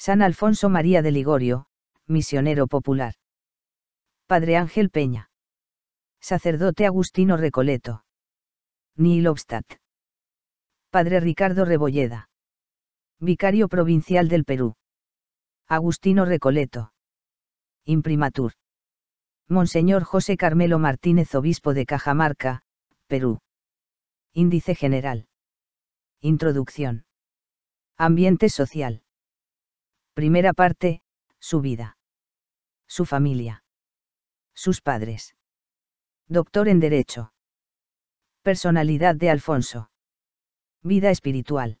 San Alfonso María de Ligorio, misionero popular. Padre Ángel Peña. Sacerdote Agustino Recoleto. Neil Obstadt. Padre Ricardo Rebolleda. Vicario Provincial del Perú. Agustino Recoleto. Imprimatur. Monseñor José Carmelo Martínez, obispo de Cajamarca, Perú. Índice General. Introducción. Ambiente Social. Primera parte, su vida. Su familia. Sus padres. Doctor en Derecho. Personalidad de Alfonso. Vida espiritual.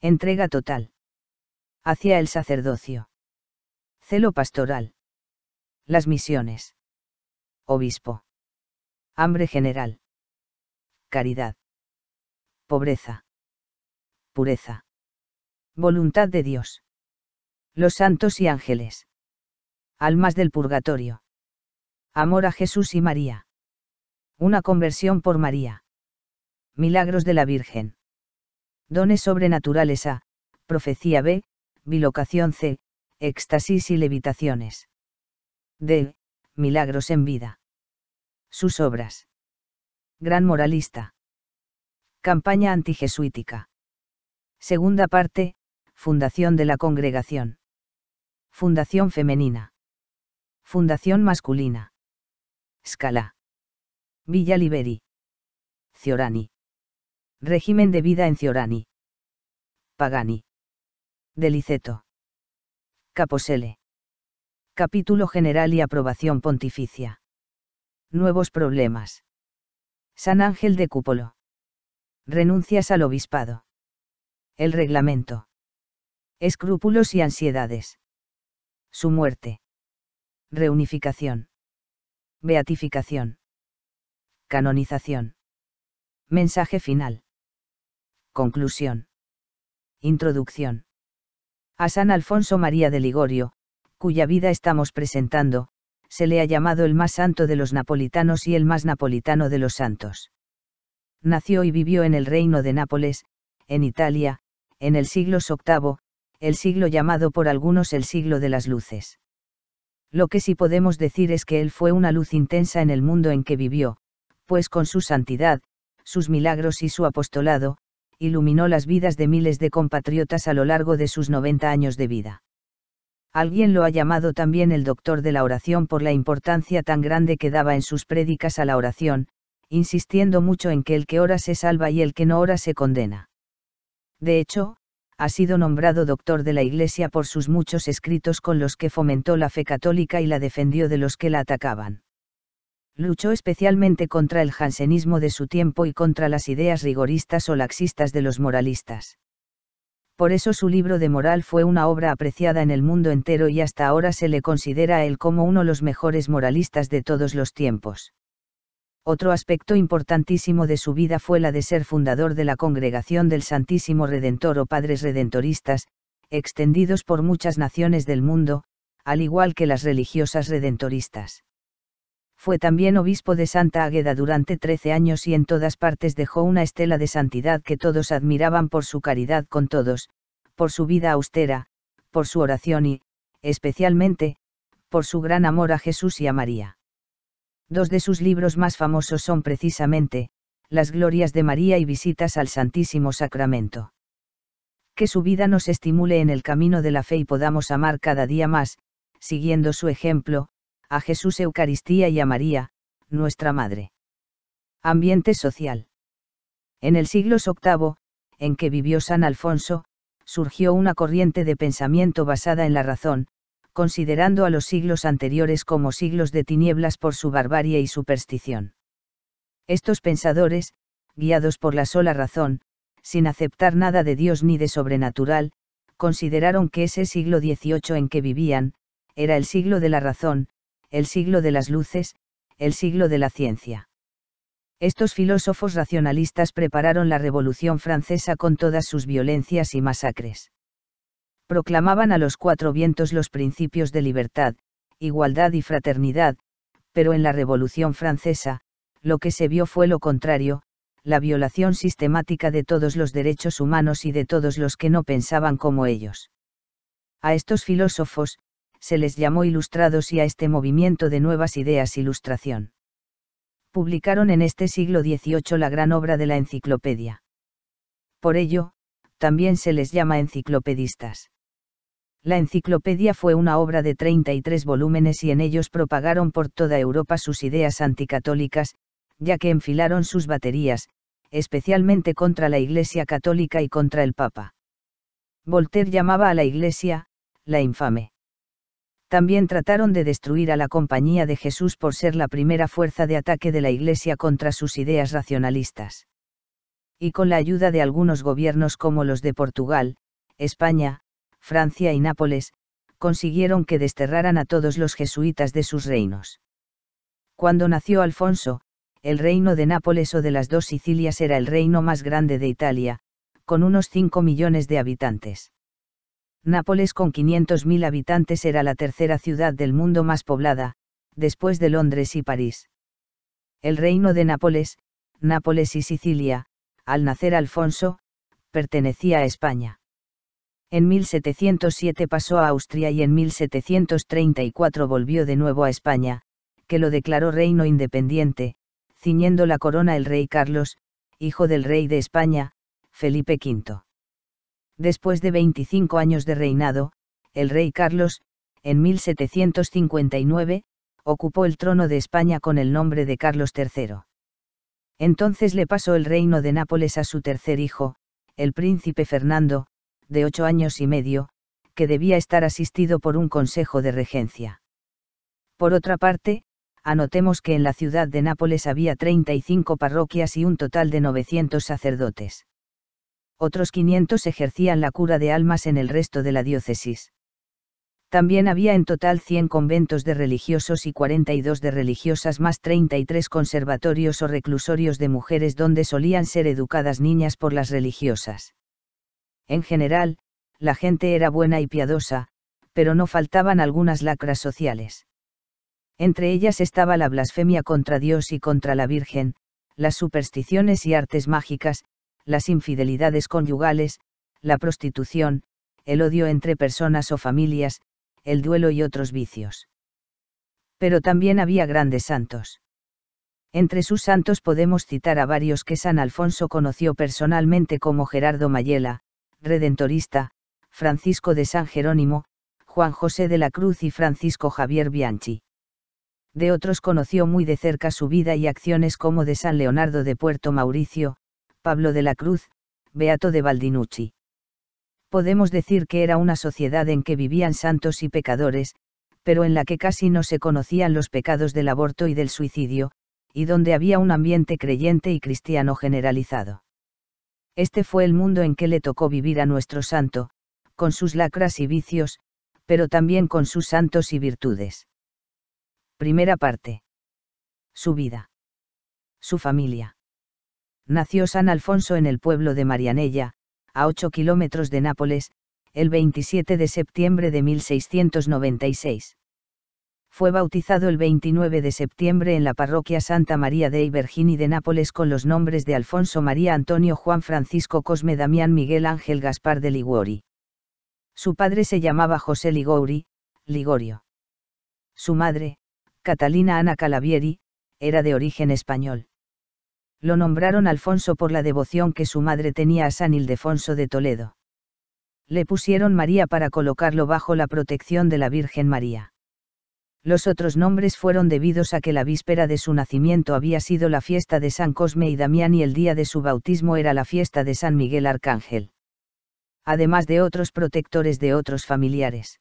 Entrega total. Hacia el sacerdocio. Celo pastoral. Las misiones. Obispo. Hambre general. Caridad. Pobreza. Pureza. Voluntad de Dios. Los santos y ángeles. Almas del purgatorio. Amor a Jesús y María. Una conversión por María. Milagros de la Virgen. Dones sobrenaturales A, profecía B, bilocación C, éxtasis y levitaciones. D. Milagros en vida. Sus obras. Gran moralista. Campaña antijesuítica. Segunda parte, fundación de la congregación. Fundación femenina. Fundación masculina. Scala. Villa Liberi. Ciorani. Régimen de vida en Ciorani. Pagani. Deliceto. Caposele. Capítulo general y aprobación pontificia. Nuevos problemas. San Ángel de Cúpolo. Renuncias al obispado. El reglamento. Escrúpulos y ansiedades su muerte. Reunificación. Beatificación. Canonización. Mensaje final. Conclusión. Introducción. A San Alfonso María de Ligorio, cuya vida estamos presentando, se le ha llamado el más santo de los napolitanos y el más napolitano de los santos. Nació y vivió en el reino de Nápoles, en Italia, en el siglo VIII, el siglo llamado por algunos el siglo de las luces. Lo que sí podemos decir es que él fue una luz intensa en el mundo en que vivió, pues con su santidad, sus milagros y su apostolado, iluminó las vidas de miles de compatriotas a lo largo de sus 90 años de vida. Alguien lo ha llamado también el doctor de la oración por la importancia tan grande que daba en sus prédicas a la oración, insistiendo mucho en que el que ora se salva y el que no ora se condena. De hecho, ha sido nombrado doctor de la Iglesia por sus muchos escritos con los que fomentó la fe católica y la defendió de los que la atacaban. Luchó especialmente contra el jansenismo de su tiempo y contra las ideas rigoristas o laxistas de los moralistas. Por eso su libro de moral fue una obra apreciada en el mundo entero y hasta ahora se le considera a él como uno de los mejores moralistas de todos los tiempos. Otro aspecto importantísimo de su vida fue la de ser fundador de la Congregación del Santísimo Redentor o Padres Redentoristas, extendidos por muchas naciones del mundo, al igual que las religiosas redentoristas. Fue también obispo de Santa Águeda durante trece años y en todas partes dejó una estela de santidad que todos admiraban por su caridad con todos, por su vida austera, por su oración y, especialmente, por su gran amor a Jesús y a María. Dos de sus libros más famosos son precisamente, Las Glorias de María y Visitas al Santísimo Sacramento. Que su vida nos estimule en el camino de la fe y podamos amar cada día más, siguiendo su ejemplo, a Jesús Eucaristía y a María, nuestra Madre. Ambiente social. En el siglo VIII, en que vivió San Alfonso, surgió una corriente de pensamiento basada en la razón, considerando a los siglos anteriores como siglos de tinieblas por su barbarie y superstición. Estos pensadores, guiados por la sola razón, sin aceptar nada de Dios ni de sobrenatural, consideraron que ese siglo XVIII en que vivían, era el siglo de la razón, el siglo de las luces, el siglo de la ciencia. Estos filósofos racionalistas prepararon la Revolución Francesa con todas sus violencias y masacres proclamaban a los cuatro vientos los principios de libertad, igualdad y fraternidad, pero en la Revolución Francesa, lo que se vio fue lo contrario, la violación sistemática de todos los derechos humanos y de todos los que no pensaban como ellos. A estos filósofos, se les llamó ilustrados y a este movimiento de nuevas ideas ilustración. Publicaron en este siglo XVIII la gran obra de la enciclopedia. Por ello, también se les llama enciclopedistas. La enciclopedia fue una obra de 33 volúmenes y en ellos propagaron por toda Europa sus ideas anticatólicas, ya que enfilaron sus baterías, especialmente contra la Iglesia católica y contra el Papa. Voltaire llamaba a la Iglesia, la infame. También trataron de destruir a la Compañía de Jesús por ser la primera fuerza de ataque de la Iglesia contra sus ideas racionalistas. Y con la ayuda de algunos gobiernos como los de Portugal, España, Francia y Nápoles, consiguieron que desterraran a todos los jesuitas de sus reinos. Cuando nació Alfonso, el reino de Nápoles o de las dos Sicilias era el reino más grande de Italia, con unos 5 millones de habitantes. Nápoles con 500.000 habitantes era la tercera ciudad del mundo más poblada, después de Londres y París. El reino de Nápoles, Nápoles y Sicilia, al nacer Alfonso, pertenecía a España. En 1707 pasó a Austria y en 1734 volvió de nuevo a España, que lo declaró reino independiente, ciñendo la corona el rey Carlos, hijo del rey de España, Felipe V. Después de 25 años de reinado, el rey Carlos, en 1759, ocupó el trono de España con el nombre de Carlos III. Entonces le pasó el reino de Nápoles a su tercer hijo, el príncipe Fernando, de ocho años y medio, que debía estar asistido por un consejo de regencia. Por otra parte, anotemos que en la ciudad de Nápoles había 35 parroquias y un total de 900 sacerdotes. Otros 500 ejercían la cura de almas en el resto de la diócesis. También había en total 100 conventos de religiosos y 42 de religiosas más 33 conservatorios o reclusorios de mujeres donde solían ser educadas niñas por las religiosas. En general, la gente era buena y piadosa, pero no faltaban algunas lacras sociales. Entre ellas estaba la blasfemia contra Dios y contra la Virgen, las supersticiones y artes mágicas, las infidelidades conyugales, la prostitución, el odio entre personas o familias, el duelo y otros vicios. Pero también había grandes santos. Entre sus santos podemos citar a varios que San Alfonso conoció personalmente como Gerardo Mayela, redentorista, Francisco de San Jerónimo, Juan José de la Cruz y Francisco Javier Bianchi. De otros conoció muy de cerca su vida y acciones como de San Leonardo de Puerto Mauricio, Pablo de la Cruz, Beato de Baldinucci. Podemos decir que era una sociedad en que vivían santos y pecadores, pero en la que casi no se conocían los pecados del aborto y del suicidio, y donde había un ambiente creyente y cristiano generalizado. Este fue el mundo en que le tocó vivir a nuestro santo, con sus lacras y vicios, pero también con sus santos y virtudes. Primera parte. Su vida. Su familia. Nació San Alfonso en el pueblo de Marianella, a 8 kilómetros de Nápoles, el 27 de septiembre de 1696 fue bautizado el 29 de septiembre en la parroquia Santa María de Ibergini de Nápoles con los nombres de Alfonso María Antonio Juan Francisco Cosme Damián Miguel Ángel Gaspar de Liguori. Su padre se llamaba José Ligouri, Ligorio. Su madre, Catalina Ana Calavieri, era de origen español. Lo nombraron Alfonso por la devoción que su madre tenía a San Ildefonso de Toledo. Le pusieron María para colocarlo bajo la protección de la Virgen María. Los otros nombres fueron debidos a que la víspera de su nacimiento había sido la fiesta de San Cosme y Damián y el día de su bautismo era la fiesta de San Miguel Arcángel. Además de otros protectores de otros familiares.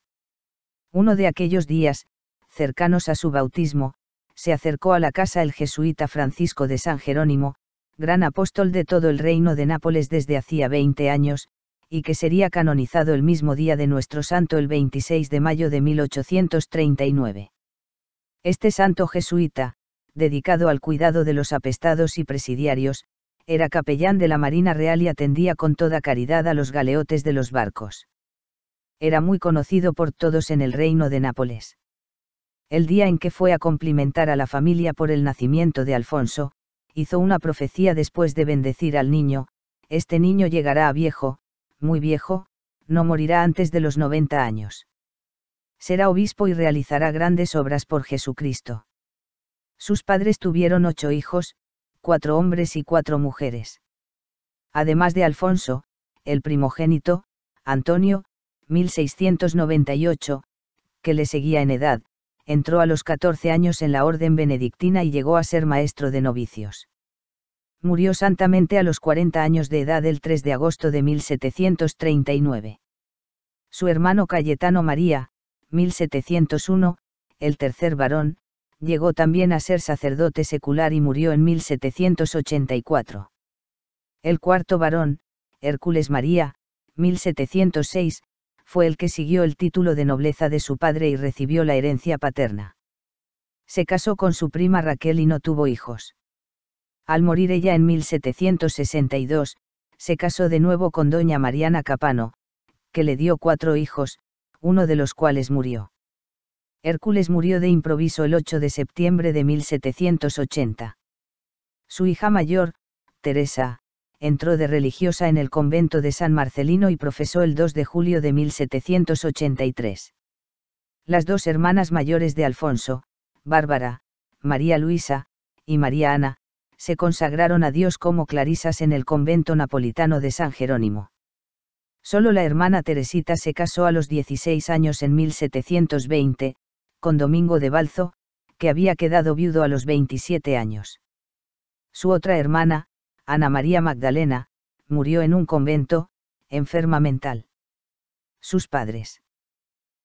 Uno de aquellos días, cercanos a su bautismo, se acercó a la casa el jesuita Francisco de San Jerónimo, gran apóstol de todo el reino de Nápoles desde hacía 20 años, y que sería canonizado el mismo día de nuestro santo el 26 de mayo de 1839. Este santo jesuita, dedicado al cuidado de los apestados y presidiarios, era capellán de la Marina Real y atendía con toda caridad a los galeotes de los barcos. Era muy conocido por todos en el reino de Nápoles. El día en que fue a complimentar a la familia por el nacimiento de Alfonso, hizo una profecía después de bendecir al niño, este niño llegará a viejo, muy viejo, no morirá antes de los 90 años será obispo y realizará grandes obras por Jesucristo. Sus padres tuvieron ocho hijos, cuatro hombres y cuatro mujeres. Además de Alfonso, el primogénito, Antonio, 1698, que le seguía en edad, entró a los 14 años en la orden benedictina y llegó a ser maestro de novicios. Murió santamente a los 40 años de edad el 3 de agosto de 1739. Su hermano Cayetano María, 1701, el tercer varón, llegó también a ser sacerdote secular y murió en 1784. El cuarto varón, Hércules María, 1706, fue el que siguió el título de nobleza de su padre y recibió la herencia paterna. Se casó con su prima Raquel y no tuvo hijos. Al morir ella en 1762, se casó de nuevo con doña Mariana Capano, que le dio cuatro hijos, uno de los cuales murió. Hércules murió de improviso el 8 de septiembre de 1780. Su hija mayor, Teresa, entró de religiosa en el convento de San Marcelino y profesó el 2 de julio de 1783. Las dos hermanas mayores de Alfonso, Bárbara, María Luisa, y María Ana, se consagraron a Dios como clarisas en el convento napolitano de San Jerónimo. Solo la hermana Teresita se casó a los 16 años en 1720, con Domingo de Balzo, que había quedado viudo a los 27 años. Su otra hermana, Ana María Magdalena, murió en un convento, enferma mental. Sus padres.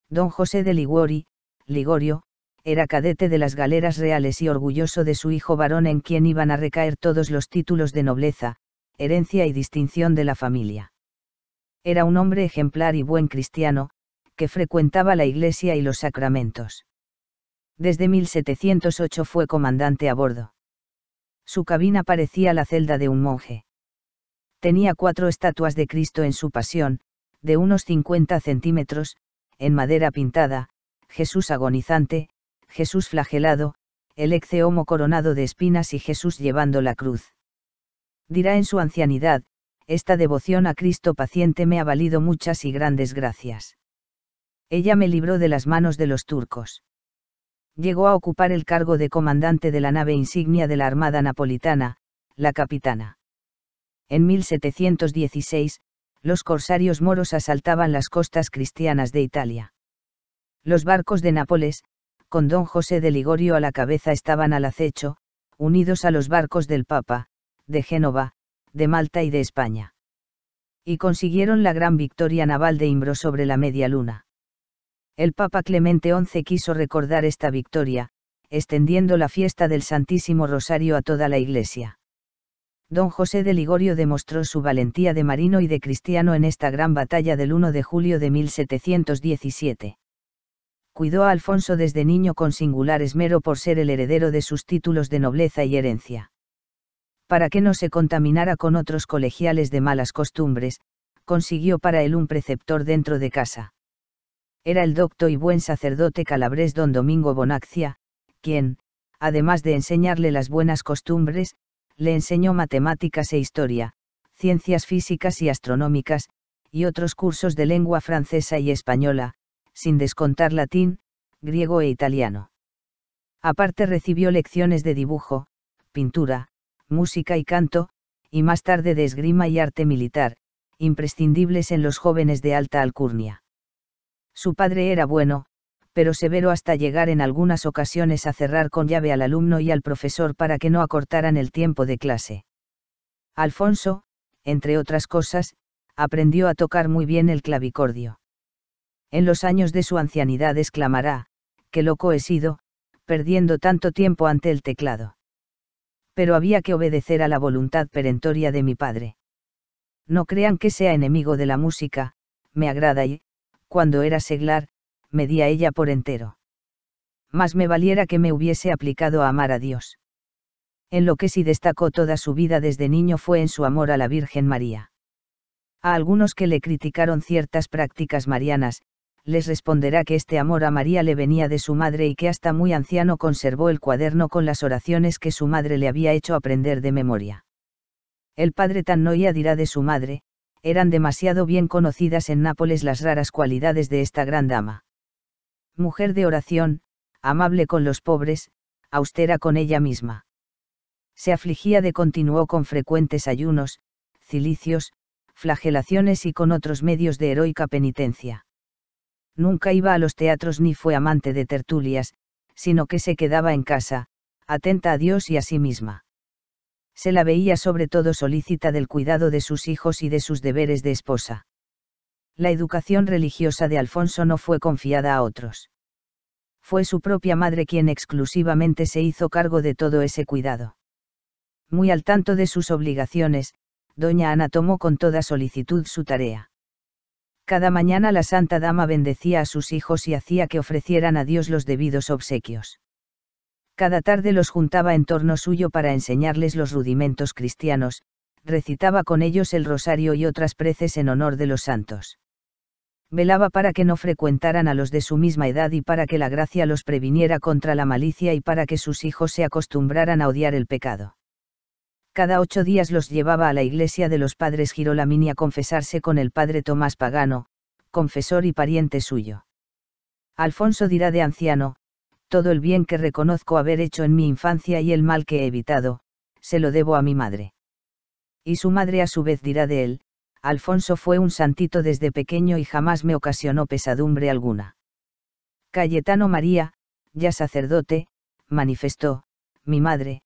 Don José de Liguori, Ligorio, era cadete de las galeras reales y orgulloso de su hijo varón en quien iban a recaer todos los títulos de nobleza, herencia y distinción de la familia. Era un hombre ejemplar y buen cristiano, que frecuentaba la iglesia y los sacramentos. Desde 1708 fue comandante a bordo. Su cabina parecía la celda de un monje. Tenía cuatro estatuas de Cristo en su pasión, de unos 50 centímetros, en madera pintada, Jesús agonizante, Jesús flagelado, el ecce homo coronado de espinas y Jesús llevando la cruz. Dirá en su ancianidad, esta devoción a Cristo paciente me ha valido muchas y grandes gracias. Ella me libró de las manos de los turcos. Llegó a ocupar el cargo de comandante de la nave insignia de la Armada Napolitana, la capitana. En 1716, los corsarios moros asaltaban las costas cristianas de Italia. Los barcos de Nápoles, con don José de Ligorio a la cabeza, estaban al acecho, unidos a los barcos del Papa, de Génova, de Malta y de España. Y consiguieron la gran victoria naval de Imbro sobre la media luna. El Papa Clemente XI quiso recordar esta victoria, extendiendo la fiesta del Santísimo Rosario a toda la Iglesia. Don José de Ligorio demostró su valentía de marino y de cristiano en esta gran batalla del 1 de julio de 1717 cuidó a Alfonso desde niño con singular esmero por ser el heredero de sus títulos de nobleza y herencia para que no se contaminara con otros colegiales de malas costumbres, consiguió para él un preceptor dentro de casa. Era el docto y buen sacerdote calabrés don Domingo Bonaccia, quien, además de enseñarle las buenas costumbres, le enseñó matemáticas e historia, ciencias físicas y astronómicas, y otros cursos de lengua francesa y española, sin descontar latín, griego e italiano. Aparte recibió lecciones de dibujo, pintura, música y canto, y más tarde de esgrima y arte militar, imprescindibles en los jóvenes de alta alcurnia. Su padre era bueno, pero severo hasta llegar en algunas ocasiones a cerrar con llave al alumno y al profesor para que no acortaran el tiempo de clase. Alfonso, entre otras cosas, aprendió a tocar muy bien el clavicordio. En los años de su ancianidad exclamará, qué loco he sido, perdiendo tanto tiempo ante el teclado pero había que obedecer a la voluntad perentoria de mi padre. No crean que sea enemigo de la música, me agrada y, cuando era seglar, me di a ella por entero. Más me valiera que me hubiese aplicado a amar a Dios. En lo que sí destacó toda su vida desde niño fue en su amor a la Virgen María. A algunos que le criticaron ciertas prácticas marianas, les responderá que este amor a María le venía de su madre y que hasta muy anciano conservó el cuaderno con las oraciones que su madre le había hecho aprender de memoria. El padre Tannoia dirá de su madre, eran demasiado bien conocidas en Nápoles las raras cualidades de esta gran dama. Mujer de oración, amable con los pobres, austera con ella misma. Se afligía de continuo con frecuentes ayunos, cilicios, flagelaciones y con otros medios de heroica penitencia nunca iba a los teatros ni fue amante de tertulias, sino que se quedaba en casa, atenta a Dios y a sí misma. Se la veía sobre todo solícita del cuidado de sus hijos y de sus deberes de esposa. La educación religiosa de Alfonso no fue confiada a otros. Fue su propia madre quien exclusivamente se hizo cargo de todo ese cuidado. Muy al tanto de sus obligaciones, doña Ana tomó con toda solicitud su tarea. Cada mañana la Santa Dama bendecía a sus hijos y hacía que ofrecieran a Dios los debidos obsequios. Cada tarde los juntaba en torno suyo para enseñarles los rudimentos cristianos, recitaba con ellos el rosario y otras preces en honor de los santos. Velaba para que no frecuentaran a los de su misma edad y para que la gracia los previniera contra la malicia y para que sus hijos se acostumbraran a odiar el pecado cada ocho días los llevaba a la iglesia de los padres Girolamini a confesarse con el padre Tomás Pagano, confesor y pariente suyo. Alfonso dirá de anciano, todo el bien que reconozco haber hecho en mi infancia y el mal que he evitado, se lo debo a mi madre. Y su madre a su vez dirá de él, Alfonso fue un santito desde pequeño y jamás me ocasionó pesadumbre alguna. Cayetano María, ya sacerdote, manifestó, mi madre,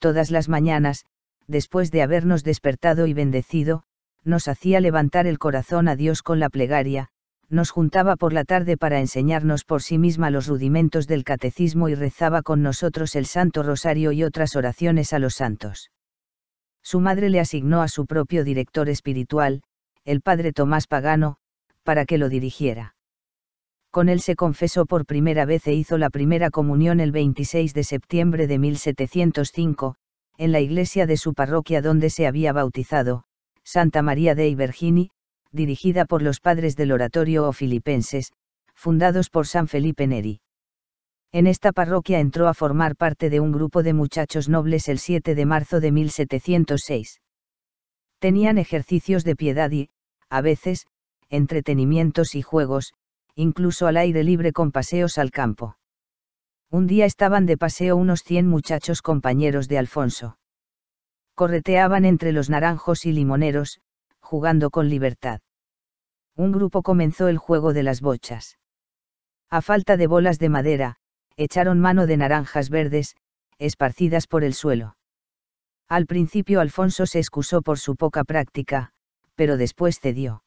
todas las mañanas, después de habernos despertado y bendecido, nos hacía levantar el corazón a Dios con la plegaria, nos juntaba por la tarde para enseñarnos por sí misma los rudimentos del catecismo y rezaba con nosotros el Santo Rosario y otras oraciones a los santos. Su madre le asignó a su propio director espiritual, el padre Tomás Pagano, para que lo dirigiera. Con él se confesó por primera vez e hizo la primera comunión el 26 de septiembre de 1705, en la iglesia de su parroquia donde se había bautizado, Santa María de Vergini, dirigida por los padres del oratorio o filipenses, fundados por San Felipe Neri. En esta parroquia entró a formar parte de un grupo de muchachos nobles el 7 de marzo de 1706. Tenían ejercicios de piedad y, a veces, entretenimientos y juegos, incluso al aire libre con paseos al campo. Un día estaban de paseo unos cien muchachos compañeros de Alfonso. Correteaban entre los naranjos y limoneros, jugando con libertad. Un grupo comenzó el juego de las bochas. A falta de bolas de madera, echaron mano de naranjas verdes, esparcidas por el suelo. Al principio Alfonso se excusó por su poca práctica, pero después cedió.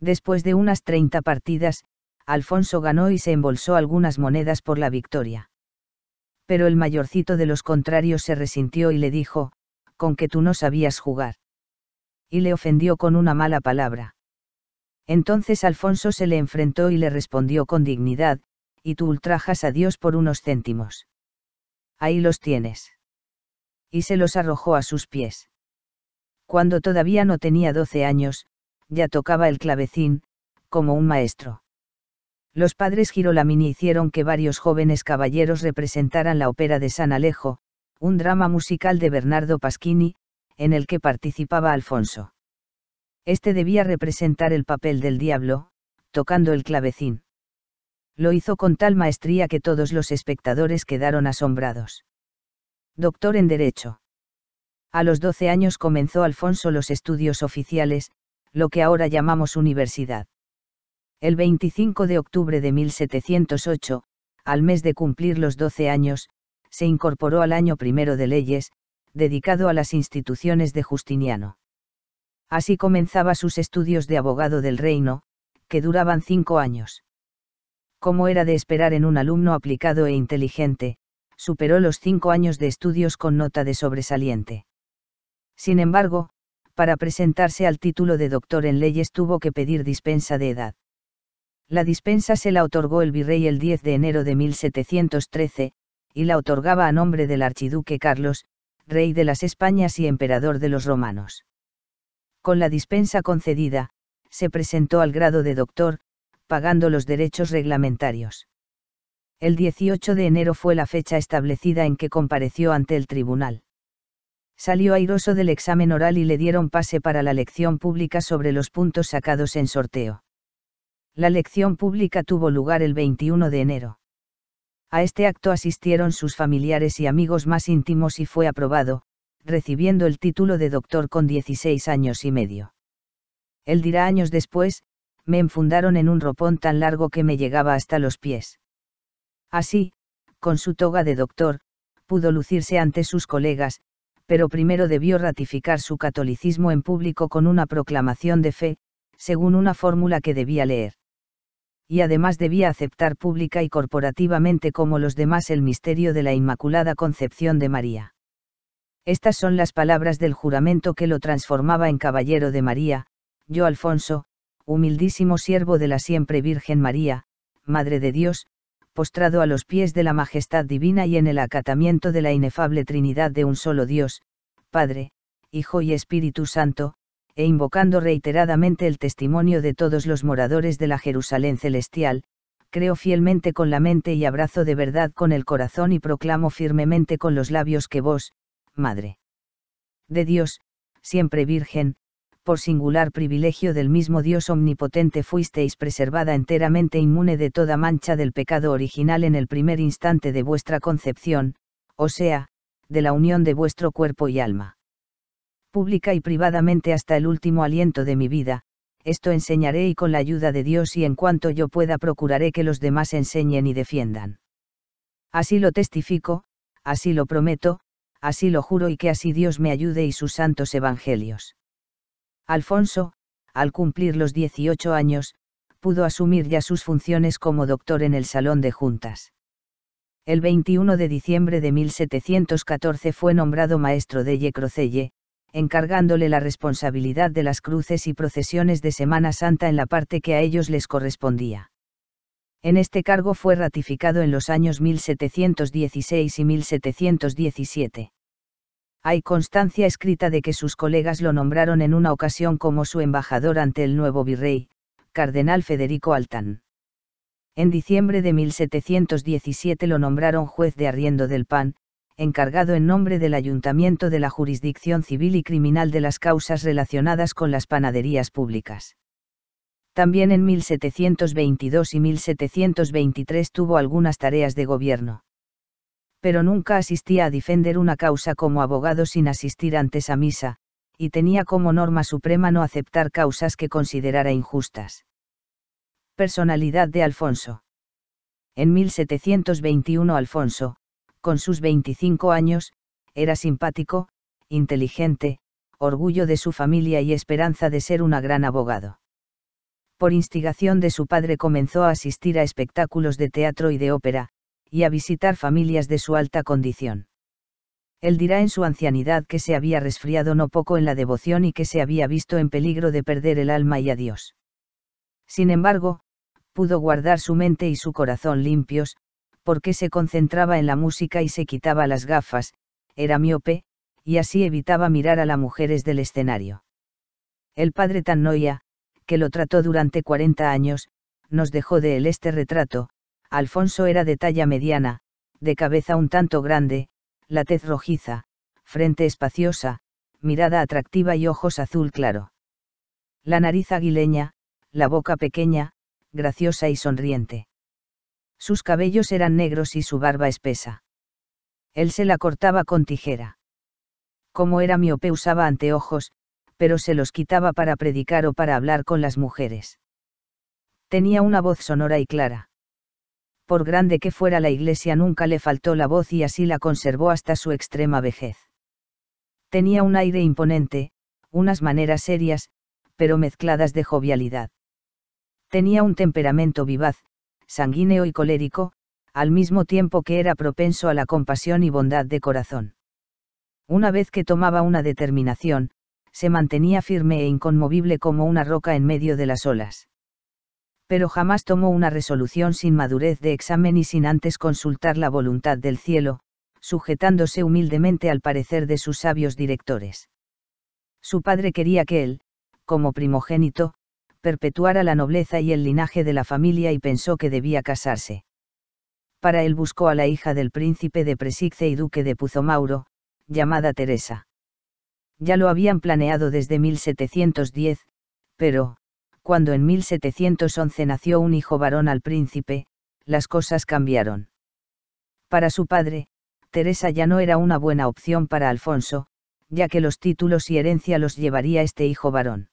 Después de unas 30 partidas, Alfonso ganó y se embolsó algunas monedas por la victoria. Pero el mayorcito de los contrarios se resintió y le dijo, con que tú no sabías jugar. Y le ofendió con una mala palabra. Entonces Alfonso se le enfrentó y le respondió con dignidad, y tú ultrajas a Dios por unos céntimos. Ahí los tienes. Y se los arrojó a sus pies. Cuando todavía no tenía doce años, ya tocaba el clavecín, como un maestro los padres Girolamini hicieron que varios jóvenes caballeros representaran la ópera de San Alejo, un drama musical de Bernardo Pasquini, en el que participaba Alfonso. Este debía representar el papel del diablo, tocando el clavecín. Lo hizo con tal maestría que todos los espectadores quedaron asombrados. Doctor en Derecho. A los 12 años comenzó Alfonso los estudios oficiales, lo que ahora llamamos universidad. El 25 de octubre de 1708, al mes de cumplir los 12 años, se incorporó al año primero de leyes, dedicado a las instituciones de Justiniano. Así comenzaba sus estudios de abogado del reino, que duraban cinco años. Como era de esperar en un alumno aplicado e inteligente, superó los cinco años de estudios con nota de sobresaliente. Sin embargo, para presentarse al título de doctor en leyes tuvo que pedir dispensa de edad. La dispensa se la otorgó el virrey el 10 de enero de 1713, y la otorgaba a nombre del archiduque Carlos, rey de las Españas y emperador de los romanos. Con la dispensa concedida, se presentó al grado de doctor, pagando los derechos reglamentarios. El 18 de enero fue la fecha establecida en que compareció ante el tribunal. Salió airoso del examen oral y le dieron pase para la lección pública sobre los puntos sacados en sorteo. La lección pública tuvo lugar el 21 de enero. A este acto asistieron sus familiares y amigos más íntimos y fue aprobado, recibiendo el título de doctor con 16 años y medio. Él dirá años después, me enfundaron en un ropón tan largo que me llegaba hasta los pies. Así, con su toga de doctor, pudo lucirse ante sus colegas, pero primero debió ratificar su catolicismo en público con una proclamación de fe, según una fórmula que debía leer y además debía aceptar pública y corporativamente como los demás el misterio de la Inmaculada Concepción de María. Estas son las palabras del juramento que lo transformaba en Caballero de María, yo Alfonso, humildísimo siervo de la siempre Virgen María, Madre de Dios, postrado a los pies de la majestad divina y en el acatamiento de la inefable Trinidad de un solo Dios, Padre, Hijo y Espíritu Santo, e invocando reiteradamente el testimonio de todos los moradores de la Jerusalén celestial, creo fielmente con la mente y abrazo de verdad con el corazón y proclamo firmemente con los labios que vos, Madre de Dios, siempre Virgen, por singular privilegio del mismo Dios omnipotente fuisteis preservada enteramente inmune de toda mancha del pecado original en el primer instante de vuestra concepción, o sea, de la unión de vuestro cuerpo y alma pública y privadamente hasta el último aliento de mi vida, esto enseñaré y con la ayuda de Dios y en cuanto yo pueda procuraré que los demás enseñen y defiendan. Así lo testifico, así lo prometo, así lo juro y que así Dios me ayude y sus santos evangelios. Alfonso, al cumplir los 18 años, pudo asumir ya sus funciones como doctor en el Salón de Juntas. El 21 de diciembre de 1714 fue nombrado maestro de Yecrocelle, encargándole la responsabilidad de las cruces y procesiones de Semana Santa en la parte que a ellos les correspondía. En este cargo fue ratificado en los años 1716 y 1717. Hay constancia escrita de que sus colegas lo nombraron en una ocasión como su embajador ante el nuevo virrey, cardenal Federico Altán. En diciembre de 1717 lo nombraron juez de arriendo del pan, encargado en nombre del Ayuntamiento de la Jurisdicción Civil y Criminal de las causas relacionadas con las panaderías públicas. También en 1722 y 1723 tuvo algunas tareas de gobierno. Pero nunca asistía a defender una causa como abogado sin asistir antes a misa, y tenía como norma suprema no aceptar causas que considerara injustas. Personalidad de Alfonso. En 1721 Alfonso, con sus 25 años, era simpático, inteligente, orgullo de su familia y esperanza de ser una gran abogado. Por instigación de su padre comenzó a asistir a espectáculos de teatro y de ópera, y a visitar familias de su alta condición. Él dirá en su ancianidad que se había resfriado no poco en la devoción y que se había visto en peligro de perder el alma y a Dios. Sin embargo, pudo guardar su mente y su corazón limpios, porque se concentraba en la música y se quitaba las gafas, era miope, y así evitaba mirar a las mujeres del escenario. El padre Tannoya, que lo trató durante 40 años, nos dejó de él este retrato, Alfonso era de talla mediana, de cabeza un tanto grande, la tez rojiza, frente espaciosa, mirada atractiva y ojos azul claro. La nariz aguileña, la boca pequeña, graciosa y sonriente. Sus cabellos eran negros y su barba espesa. Él se la cortaba con tijera. Como era miope usaba anteojos, pero se los quitaba para predicar o para hablar con las mujeres. Tenía una voz sonora y clara. Por grande que fuera la iglesia nunca le faltó la voz y así la conservó hasta su extrema vejez. Tenía un aire imponente, unas maneras serias, pero mezcladas de jovialidad. Tenía un temperamento vivaz, sanguíneo y colérico, al mismo tiempo que era propenso a la compasión y bondad de corazón. Una vez que tomaba una determinación, se mantenía firme e inconmovible como una roca en medio de las olas. Pero jamás tomó una resolución sin madurez de examen y sin antes consultar la voluntad del cielo, sujetándose humildemente al parecer de sus sabios directores. Su padre quería que él, como primogénito, perpetuara la nobleza y el linaje de la familia y pensó que debía casarse. Para él buscó a la hija del príncipe de Presicce y duque de Puzomauro, llamada Teresa. Ya lo habían planeado desde 1710, pero, cuando en 1711 nació un hijo varón al príncipe, las cosas cambiaron. Para su padre, Teresa ya no era una buena opción para Alfonso, ya que los títulos y herencia los llevaría este hijo varón.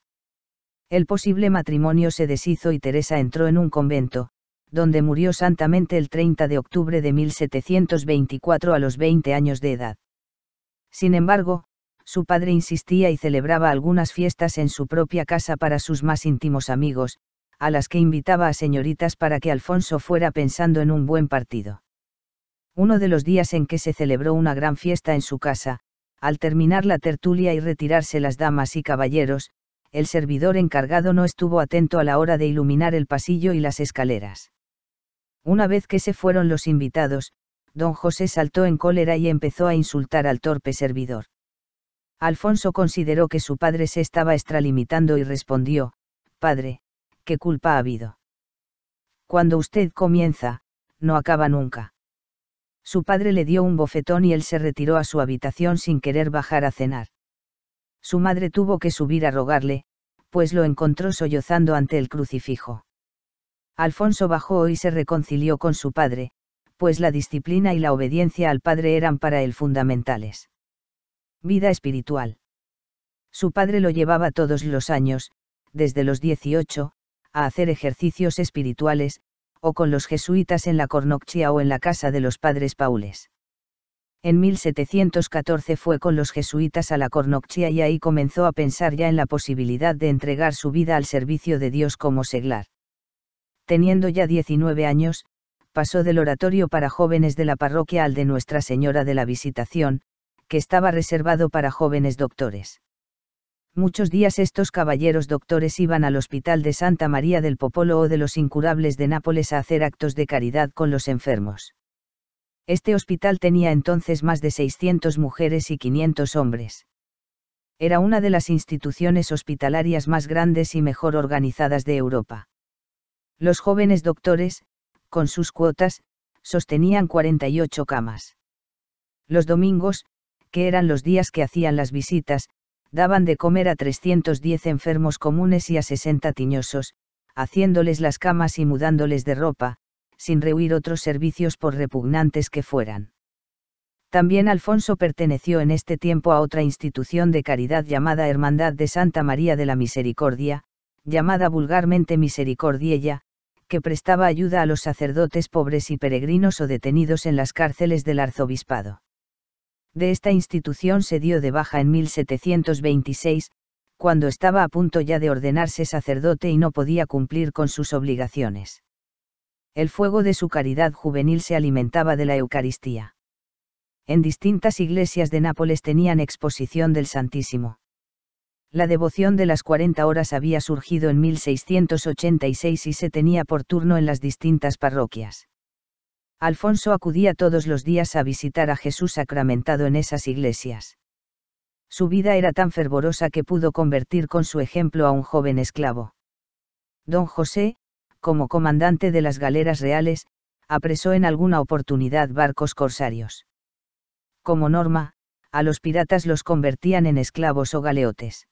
El posible matrimonio se deshizo y Teresa entró en un convento, donde murió santamente el 30 de octubre de 1724 a los 20 años de edad. Sin embargo, su padre insistía y celebraba algunas fiestas en su propia casa para sus más íntimos amigos, a las que invitaba a señoritas para que Alfonso fuera pensando en un buen partido. Uno de los días en que se celebró una gran fiesta en su casa, al terminar la tertulia y retirarse las damas y caballeros, el servidor encargado no estuvo atento a la hora de iluminar el pasillo y las escaleras. Una vez que se fueron los invitados, don José saltó en cólera y empezó a insultar al torpe servidor. Alfonso consideró que su padre se estaba extralimitando y respondió, Padre, ¿qué culpa ha habido? Cuando usted comienza, no acaba nunca. Su padre le dio un bofetón y él se retiró a su habitación sin querer bajar a cenar. Su madre tuvo que subir a rogarle, pues lo encontró sollozando ante el crucifijo. Alfonso bajó y se reconcilió con su padre, pues la disciplina y la obediencia al padre eran para él fundamentales. Vida espiritual. Su padre lo llevaba todos los años, desde los 18, a hacer ejercicios espirituales, o con los jesuitas en la cornocchia o en la casa de los padres paules. En 1714 fue con los jesuitas a la Cornocchia y ahí comenzó a pensar ya en la posibilidad de entregar su vida al servicio de Dios como seglar. Teniendo ya 19 años, pasó del oratorio para jóvenes de la parroquia al de Nuestra Señora de la Visitación, que estaba reservado para jóvenes doctores. Muchos días estos caballeros doctores iban al hospital de Santa María del Popolo o de los incurables de Nápoles a hacer actos de caridad con los enfermos. Este hospital tenía entonces más de 600 mujeres y 500 hombres. Era una de las instituciones hospitalarias más grandes y mejor organizadas de Europa. Los jóvenes doctores, con sus cuotas, sostenían 48 camas. Los domingos, que eran los días que hacían las visitas, daban de comer a 310 enfermos comunes y a 60 tiñosos, haciéndoles las camas y mudándoles de ropa, sin rehuir otros servicios por repugnantes que fueran. También Alfonso perteneció en este tiempo a otra institución de caridad llamada Hermandad de Santa María de la Misericordia, llamada vulgarmente Misericordiella, que prestaba ayuda a los sacerdotes pobres y peregrinos o detenidos en las cárceles del arzobispado. De esta institución se dio de baja en 1726, cuando estaba a punto ya de ordenarse sacerdote y no podía cumplir con sus obligaciones el fuego de su caridad juvenil se alimentaba de la Eucaristía. En distintas iglesias de Nápoles tenían exposición del Santísimo. La devoción de las 40 horas había surgido en 1686 y se tenía por turno en las distintas parroquias. Alfonso acudía todos los días a visitar a Jesús sacramentado en esas iglesias. Su vida era tan fervorosa que pudo convertir con su ejemplo a un joven esclavo. Don José, como comandante de las galeras reales, apresó en alguna oportunidad barcos corsarios. Como norma, a los piratas los convertían en esclavos o galeotes.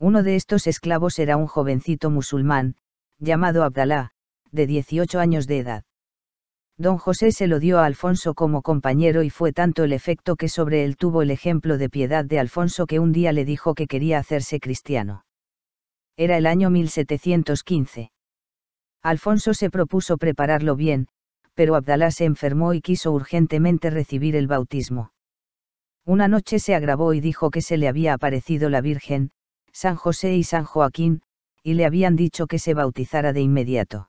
Uno de estos esclavos era un jovencito musulmán, llamado Abdalá, de 18 años de edad. Don José se lo dio a Alfonso como compañero y fue tanto el efecto que sobre él tuvo el ejemplo de piedad de Alfonso que un día le dijo que quería hacerse cristiano. Era el año 1715. Alfonso se propuso prepararlo bien, pero Abdalá se enfermó y quiso urgentemente recibir el bautismo. Una noche se agravó y dijo que se le había aparecido la Virgen, San José y San Joaquín, y le habían dicho que se bautizara de inmediato.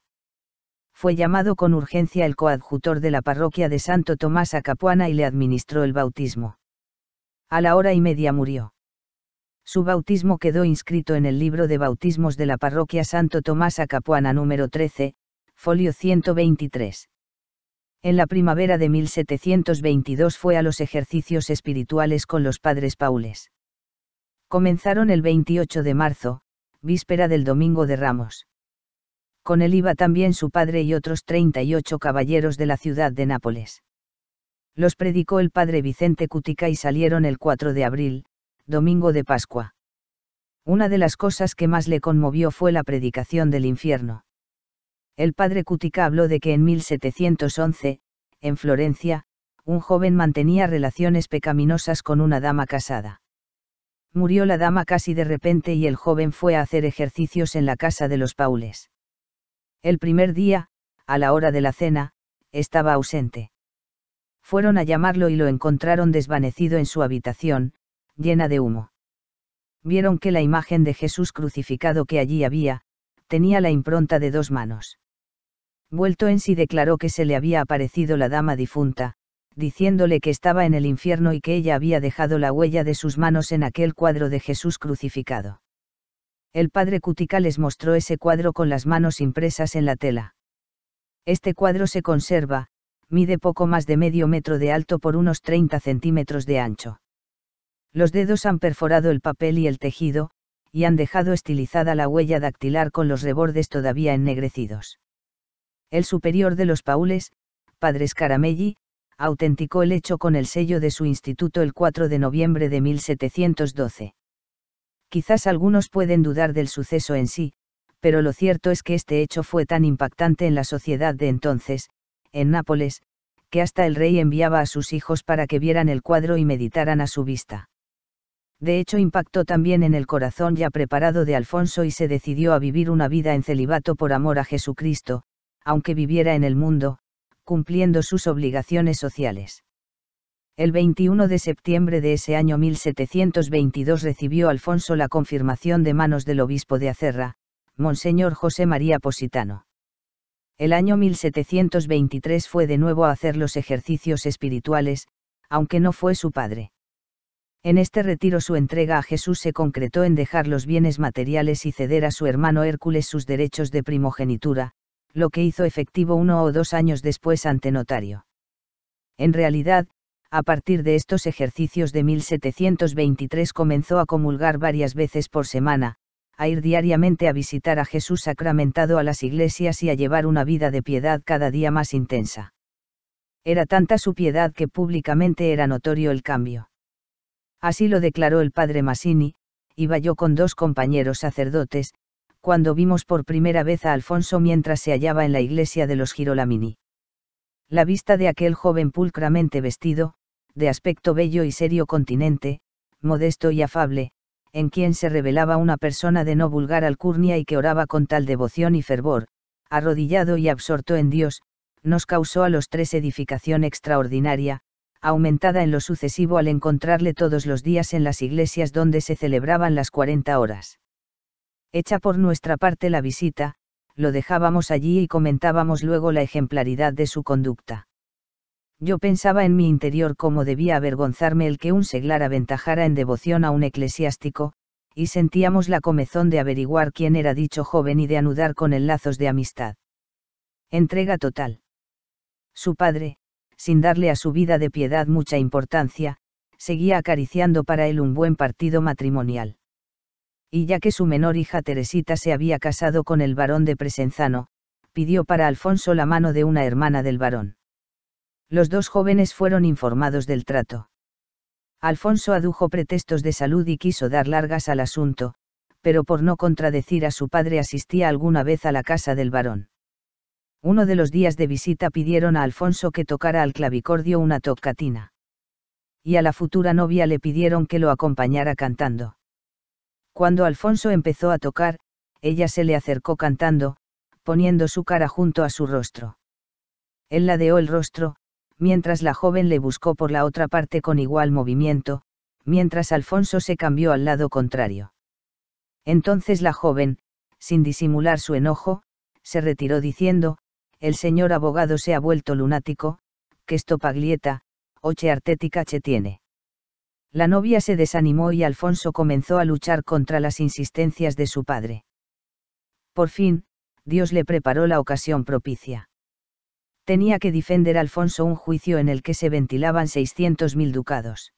Fue llamado con urgencia el coadjutor de la parroquia de Santo Tomás a Capuana y le administró el bautismo. A la hora y media murió. Su bautismo quedó inscrito en el libro de bautismos de la parroquia Santo Tomás a Capuana número 13, folio 123. En la primavera de 1722 fue a los ejercicios espirituales con los padres paules. Comenzaron el 28 de marzo, víspera del Domingo de Ramos. Con él iba también su padre y otros 38 caballeros de la ciudad de Nápoles. Los predicó el padre Vicente Cutica y salieron el 4 de abril, Domingo de Pascua. Una de las cosas que más le conmovió fue la predicación del infierno. El padre Cutica habló de que en 1711, en Florencia, un joven mantenía relaciones pecaminosas con una dama casada. Murió la dama casi de repente y el joven fue a hacer ejercicios en la casa de los Paules. El primer día, a la hora de la cena, estaba ausente. Fueron a llamarlo y lo encontraron desvanecido en su habitación, llena de humo. Vieron que la imagen de Jesús crucificado que allí había, tenía la impronta de dos manos. Vuelto en sí declaró que se le había aparecido la dama difunta, diciéndole que estaba en el infierno y que ella había dejado la huella de sus manos en aquel cuadro de Jesús crucificado. El padre Cutica les mostró ese cuadro con las manos impresas en la tela. Este cuadro se conserva, mide poco más de medio metro de alto por unos 30 centímetros de ancho. Los dedos han perforado el papel y el tejido, y han dejado estilizada la huella dactilar con los rebordes todavía ennegrecidos. El superior de los paules, padre Scaramelli, autenticó el hecho con el sello de su instituto el 4 de noviembre de 1712. Quizás algunos pueden dudar del suceso en sí, pero lo cierto es que este hecho fue tan impactante en la sociedad de entonces, en Nápoles, que hasta el rey enviaba a sus hijos para que vieran el cuadro y meditaran a su vista de hecho impactó también en el corazón ya preparado de Alfonso y se decidió a vivir una vida en celibato por amor a Jesucristo, aunque viviera en el mundo, cumpliendo sus obligaciones sociales. El 21 de septiembre de ese año 1722 recibió Alfonso la confirmación de manos del obispo de Acerra, Monseñor José María Positano. El año 1723 fue de nuevo a hacer los ejercicios espirituales, aunque no fue su padre en este retiro su entrega a Jesús se concretó en dejar los bienes materiales y ceder a su hermano Hércules sus derechos de primogenitura, lo que hizo efectivo uno o dos años después ante notario. En realidad, a partir de estos ejercicios de 1723 comenzó a comulgar varias veces por semana, a ir diariamente a visitar a Jesús sacramentado a las iglesias y a llevar una vida de piedad cada día más intensa. Era tanta su piedad que públicamente era notorio el cambio Así lo declaró el padre Massini, y yo con dos compañeros sacerdotes, cuando vimos por primera vez a Alfonso mientras se hallaba en la iglesia de los Girolamini. La vista de aquel joven pulcramente vestido, de aspecto bello y serio continente, modesto y afable, en quien se revelaba una persona de no vulgar alcurnia y que oraba con tal devoción y fervor, arrodillado y absorto en Dios, nos causó a los tres edificación extraordinaria, aumentada en lo sucesivo al encontrarle todos los días en las iglesias donde se celebraban las 40 horas. Hecha por nuestra parte la visita, lo dejábamos allí y comentábamos luego la ejemplaridad de su conducta. Yo pensaba en mi interior cómo debía avergonzarme el que un seglar aventajara en devoción a un eclesiástico, y sentíamos la comezón de averiguar quién era dicho joven y de anudar con él lazos de amistad. Entrega total. Su padre, sin darle a su vida de piedad mucha importancia, seguía acariciando para él un buen partido matrimonial. Y ya que su menor hija Teresita se había casado con el barón de Presenzano, pidió para Alfonso la mano de una hermana del barón. Los dos jóvenes fueron informados del trato. Alfonso adujo pretextos de salud y quiso dar largas al asunto, pero por no contradecir a su padre asistía alguna vez a la casa del barón. Uno de los días de visita pidieron a Alfonso que tocara al clavicordio una tocatina. Y a la futura novia le pidieron que lo acompañara cantando. Cuando Alfonso empezó a tocar, ella se le acercó cantando, poniendo su cara junto a su rostro. Él ladeó el rostro, mientras la joven le buscó por la otra parte con igual movimiento, mientras Alfonso se cambió al lado contrario. Entonces la joven, sin disimular su enojo, se retiró diciendo, el señor abogado se ha vuelto lunático, que esto paglieta, oche artética che tiene. La novia se desanimó y Alfonso comenzó a luchar contra las insistencias de su padre. Por fin, Dios le preparó la ocasión propicia. Tenía que defender Alfonso un juicio en el que se ventilaban 600.000 ducados.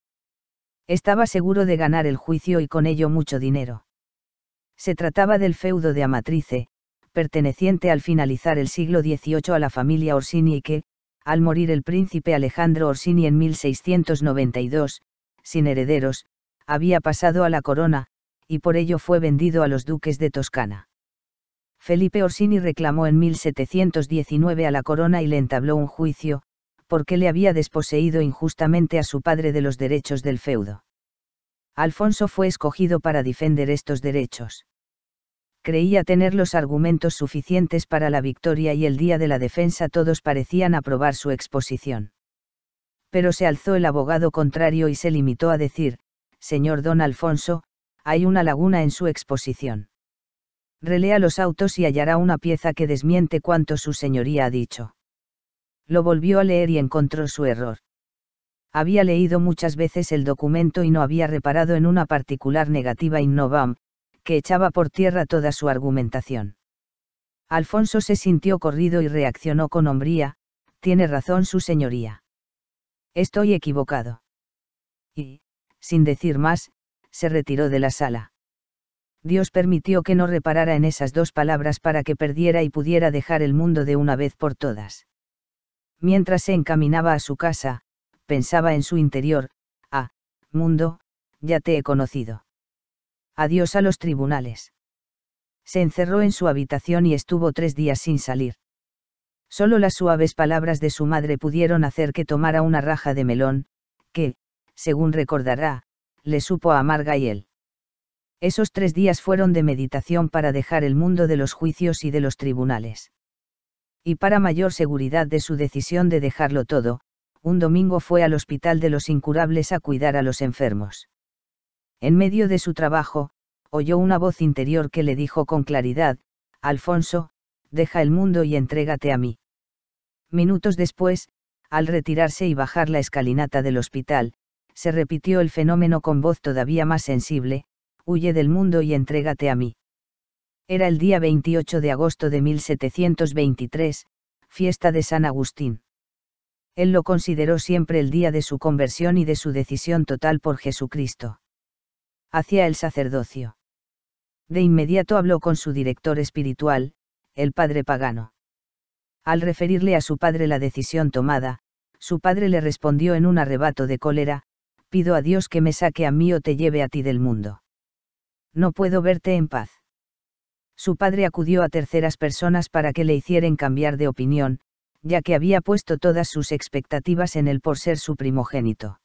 Estaba seguro de ganar el juicio y con ello mucho dinero. Se trataba del feudo de Amatrice, perteneciente al finalizar el siglo XVIII a la familia Orsini y que, al morir el príncipe Alejandro Orsini en 1692, sin herederos, había pasado a la corona, y por ello fue vendido a los duques de Toscana. Felipe Orsini reclamó en 1719 a la corona y le entabló un juicio, porque le había desposeído injustamente a su padre de los derechos del feudo. Alfonso fue escogido para defender estos derechos creía tener los argumentos suficientes para la victoria y el día de la defensa todos parecían aprobar su exposición. Pero se alzó el abogado contrario y se limitó a decir, señor don Alfonso, hay una laguna en su exposición. Relea los autos y hallará una pieza que desmiente cuanto su señoría ha dicho. Lo volvió a leer y encontró su error había leído muchas veces el documento y no había reparado en una particular negativa innovam que echaba por tierra toda su argumentación. Alfonso se sintió corrido y reaccionó con hombría, tiene razón su señoría. Estoy equivocado. Y, sin decir más, se retiró de la sala. Dios permitió que no reparara en esas dos palabras para que perdiera y pudiera dejar el mundo de una vez por todas. Mientras se encaminaba a su casa, pensaba en su interior, ah, mundo, ya te he conocido adiós a los tribunales. Se encerró en su habitación y estuvo tres días sin salir. Solo las suaves palabras de su madre pudieron hacer que tomara una raja de melón, que, según recordará, le supo a amarga y él. Esos tres días fueron de meditación para dejar el mundo de los juicios y de los tribunales. Y para mayor seguridad de su decisión de dejarlo todo, un domingo fue al hospital de los incurables a cuidar a los enfermos. En medio de su trabajo, oyó una voz interior que le dijo con claridad, Alfonso, deja el mundo y entrégate a mí. Minutos después, al retirarse y bajar la escalinata del hospital, se repitió el fenómeno con voz todavía más sensible, huye del mundo y entrégate a mí. Era el día 28 de agosto de 1723, fiesta de San Agustín. Él lo consideró siempre el día de su conversión y de su decisión total por Jesucristo hacia el sacerdocio. De inmediato habló con su director espiritual, el padre pagano. Al referirle a su padre la decisión tomada, su padre le respondió en un arrebato de cólera, pido a Dios que me saque a mí o te lleve a ti del mundo. No puedo verte en paz. Su padre acudió a terceras personas para que le hicieran cambiar de opinión, ya que había puesto todas sus expectativas en él por ser su primogénito.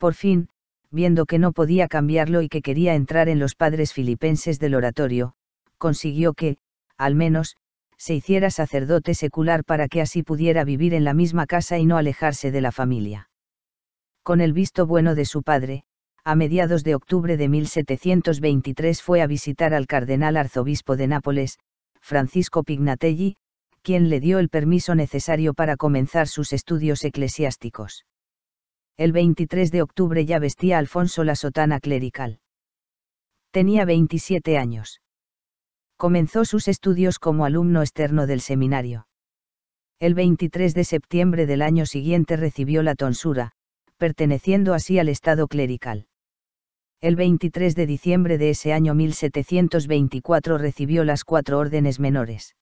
Por fin, viendo que no podía cambiarlo y que quería entrar en los padres filipenses del oratorio, consiguió que, al menos, se hiciera sacerdote secular para que así pudiera vivir en la misma casa y no alejarse de la familia. Con el visto bueno de su padre, a mediados de octubre de 1723 fue a visitar al cardenal arzobispo de Nápoles, Francisco Pignatelli, quien le dio el permiso necesario para comenzar sus estudios eclesiásticos. El 23 de octubre ya vestía Alfonso la sotana clerical. Tenía 27 años. Comenzó sus estudios como alumno externo del seminario. El 23 de septiembre del año siguiente recibió la tonsura, perteneciendo así al estado clerical. El 23 de diciembre de ese año 1724 recibió las cuatro órdenes menores.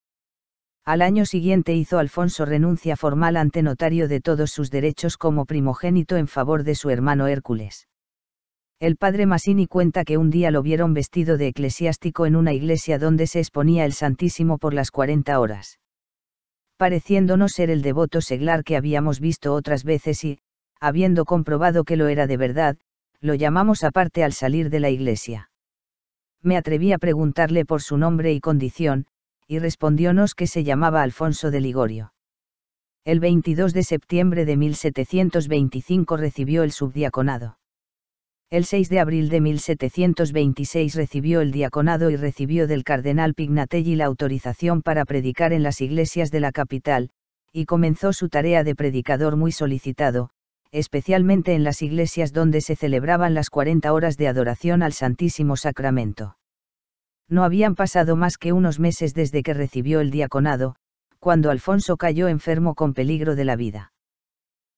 Al año siguiente hizo Alfonso renuncia formal ante notario de todos sus derechos como primogénito en favor de su hermano Hércules. El padre Massini cuenta que un día lo vieron vestido de eclesiástico en una iglesia donde se exponía el Santísimo por las 40 horas. Pareciéndonos ser el devoto seglar que habíamos visto otras veces y, habiendo comprobado que lo era de verdad, lo llamamos aparte al salir de la iglesia. Me atreví a preguntarle por su nombre y condición, y respondiónos que se llamaba Alfonso de Ligorio. El 22 de septiembre de 1725 recibió el subdiaconado. El 6 de abril de 1726 recibió el diaconado y recibió del cardenal Pignatelli la autorización para predicar en las iglesias de la capital, y comenzó su tarea de predicador muy solicitado, especialmente en las iglesias donde se celebraban las 40 horas de adoración al Santísimo Sacramento. No habían pasado más que unos meses desde que recibió el diaconado, cuando Alfonso cayó enfermo con peligro de la vida.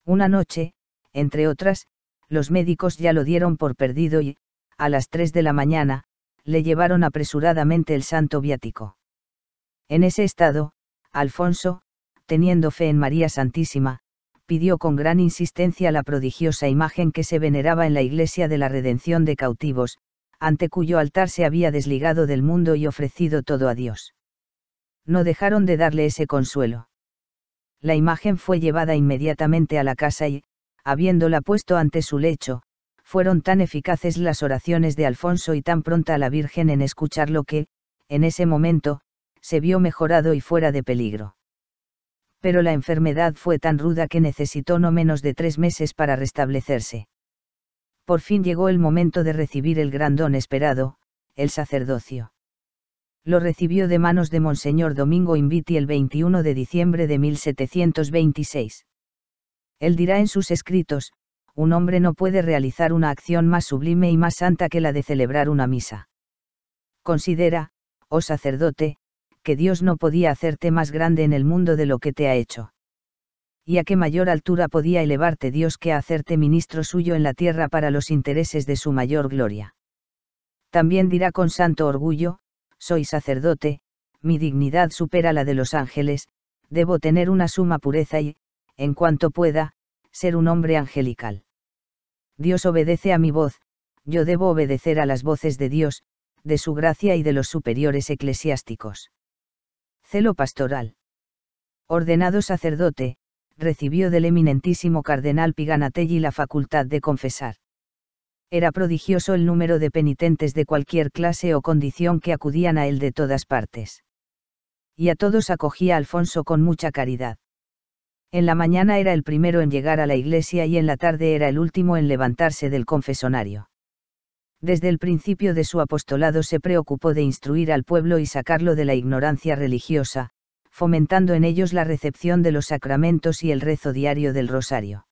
Una noche, entre otras, los médicos ya lo dieron por perdido y, a las tres de la mañana, le llevaron apresuradamente el santo viático. En ese estado, Alfonso, teniendo fe en María Santísima, pidió con gran insistencia la prodigiosa imagen que se veneraba en la iglesia de la redención de cautivos, ante cuyo altar se había desligado del mundo y ofrecido todo a Dios. No dejaron de darle ese consuelo. La imagen fue llevada inmediatamente a la casa y, habiéndola puesto ante su lecho, fueron tan eficaces las oraciones de Alfonso y tan pronta la Virgen en escucharlo que, en ese momento, se vio mejorado y fuera de peligro. Pero la enfermedad fue tan ruda que necesitó no menos de tres meses para restablecerse por fin llegó el momento de recibir el gran don esperado, el sacerdocio. Lo recibió de manos de Monseñor Domingo Inviti el 21 de diciembre de 1726. Él dirá en sus escritos, un hombre no puede realizar una acción más sublime y más santa que la de celebrar una misa. Considera, oh sacerdote, que Dios no podía hacerte más grande en el mundo de lo que te ha hecho y a qué mayor altura podía elevarte Dios que a hacerte ministro suyo en la tierra para los intereses de su mayor gloria. También dirá con santo orgullo, soy sacerdote, mi dignidad supera la de los ángeles, debo tener una suma pureza y, en cuanto pueda, ser un hombre angelical. Dios obedece a mi voz, yo debo obedecer a las voces de Dios, de su gracia y de los superiores eclesiásticos. Celo pastoral. Ordenado sacerdote, recibió del eminentísimo cardenal Piganatelli la facultad de confesar. Era prodigioso el número de penitentes de cualquier clase o condición que acudían a él de todas partes. Y a todos acogía Alfonso con mucha caridad. En la mañana era el primero en llegar a la iglesia y en la tarde era el último en levantarse del confesonario. Desde el principio de su apostolado se preocupó de instruir al pueblo y sacarlo de la ignorancia religiosa, fomentando en ellos la recepción de los sacramentos y el rezo diario del rosario.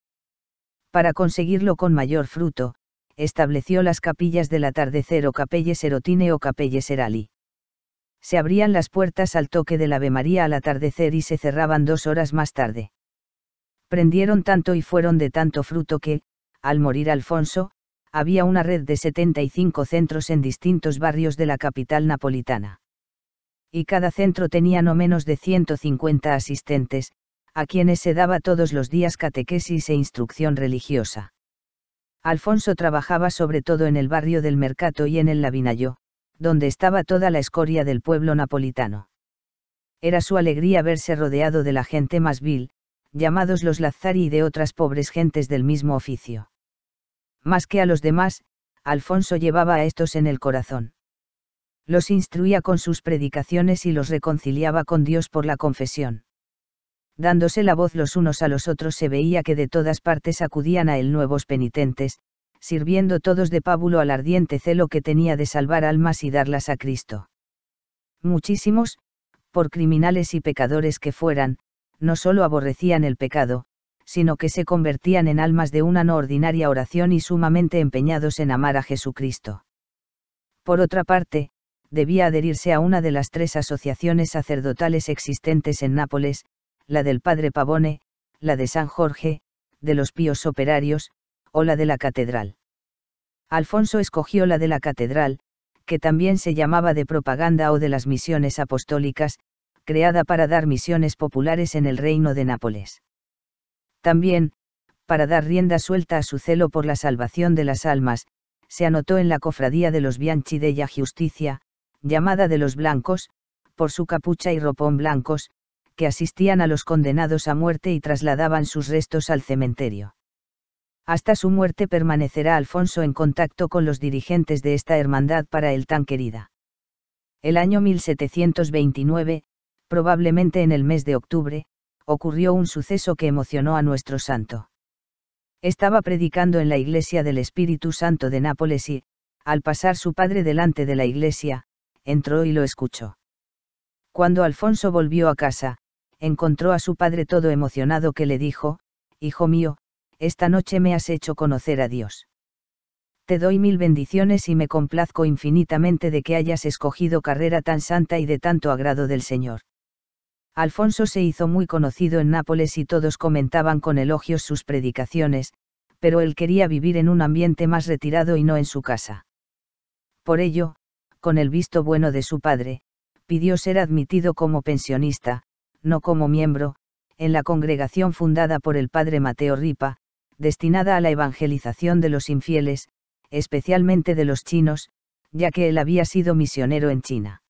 Para conseguirlo con mayor fruto, estableció las capillas del atardecer o capelles erotine o capelles erali. Se abrían las puertas al toque del Ave María al atardecer y se cerraban dos horas más tarde. Prendieron tanto y fueron de tanto fruto que, al morir Alfonso, había una red de 75 centros en distintos barrios de la capital napolitana y cada centro tenía no menos de 150 asistentes, a quienes se daba todos los días catequesis e instrucción religiosa. Alfonso trabajaba sobre todo en el barrio del Mercato y en el Labinayo, donde estaba toda la escoria del pueblo napolitano. Era su alegría verse rodeado de la gente más vil, llamados los lazari y de otras pobres gentes del mismo oficio. Más que a los demás, Alfonso llevaba a estos en el corazón los instruía con sus predicaciones y los reconciliaba con Dios por la confesión. Dándose la voz los unos a los otros se veía que de todas partes acudían a él nuevos penitentes, sirviendo todos de pábulo al ardiente celo que tenía de salvar almas y darlas a Cristo. Muchísimos, por criminales y pecadores que fueran, no solo aborrecían el pecado, sino que se convertían en almas de una no ordinaria oración y sumamente empeñados en amar a Jesucristo. Por otra parte, debía adherirse a una de las tres asociaciones sacerdotales existentes en Nápoles, la del Padre Pavone, la de San Jorge, de los Píos Operarios, o la de la Catedral. Alfonso escogió la de la Catedral, que también se llamaba de propaganda o de las misiones apostólicas, creada para dar misiones populares en el reino de Nápoles. También, para dar rienda suelta a su celo por la salvación de las almas, se anotó en la cofradía de los Bianchi della Justicia, llamada de los blancos, por su capucha y ropón blancos, que asistían a los condenados a muerte y trasladaban sus restos al cementerio. Hasta su muerte permanecerá Alfonso en contacto con los dirigentes de esta hermandad para él tan querida. El año 1729, probablemente en el mes de octubre, ocurrió un suceso que emocionó a nuestro santo. Estaba predicando en la iglesia del Espíritu Santo de Nápoles y, al pasar su padre delante de la iglesia, entró y lo escuchó. Cuando Alfonso volvió a casa, encontró a su padre todo emocionado que le dijo, Hijo mío, esta noche me has hecho conocer a Dios. Te doy mil bendiciones y me complazco infinitamente de que hayas escogido carrera tan santa y de tanto agrado del Señor. Alfonso se hizo muy conocido en Nápoles y todos comentaban con elogios sus predicaciones, pero él quería vivir en un ambiente más retirado y no en su casa. Por ello, con el visto bueno de su padre, pidió ser admitido como pensionista, no como miembro, en la congregación fundada por el padre Mateo Ripa, destinada a la evangelización de los infieles, especialmente de los chinos, ya que él había sido misionero en China.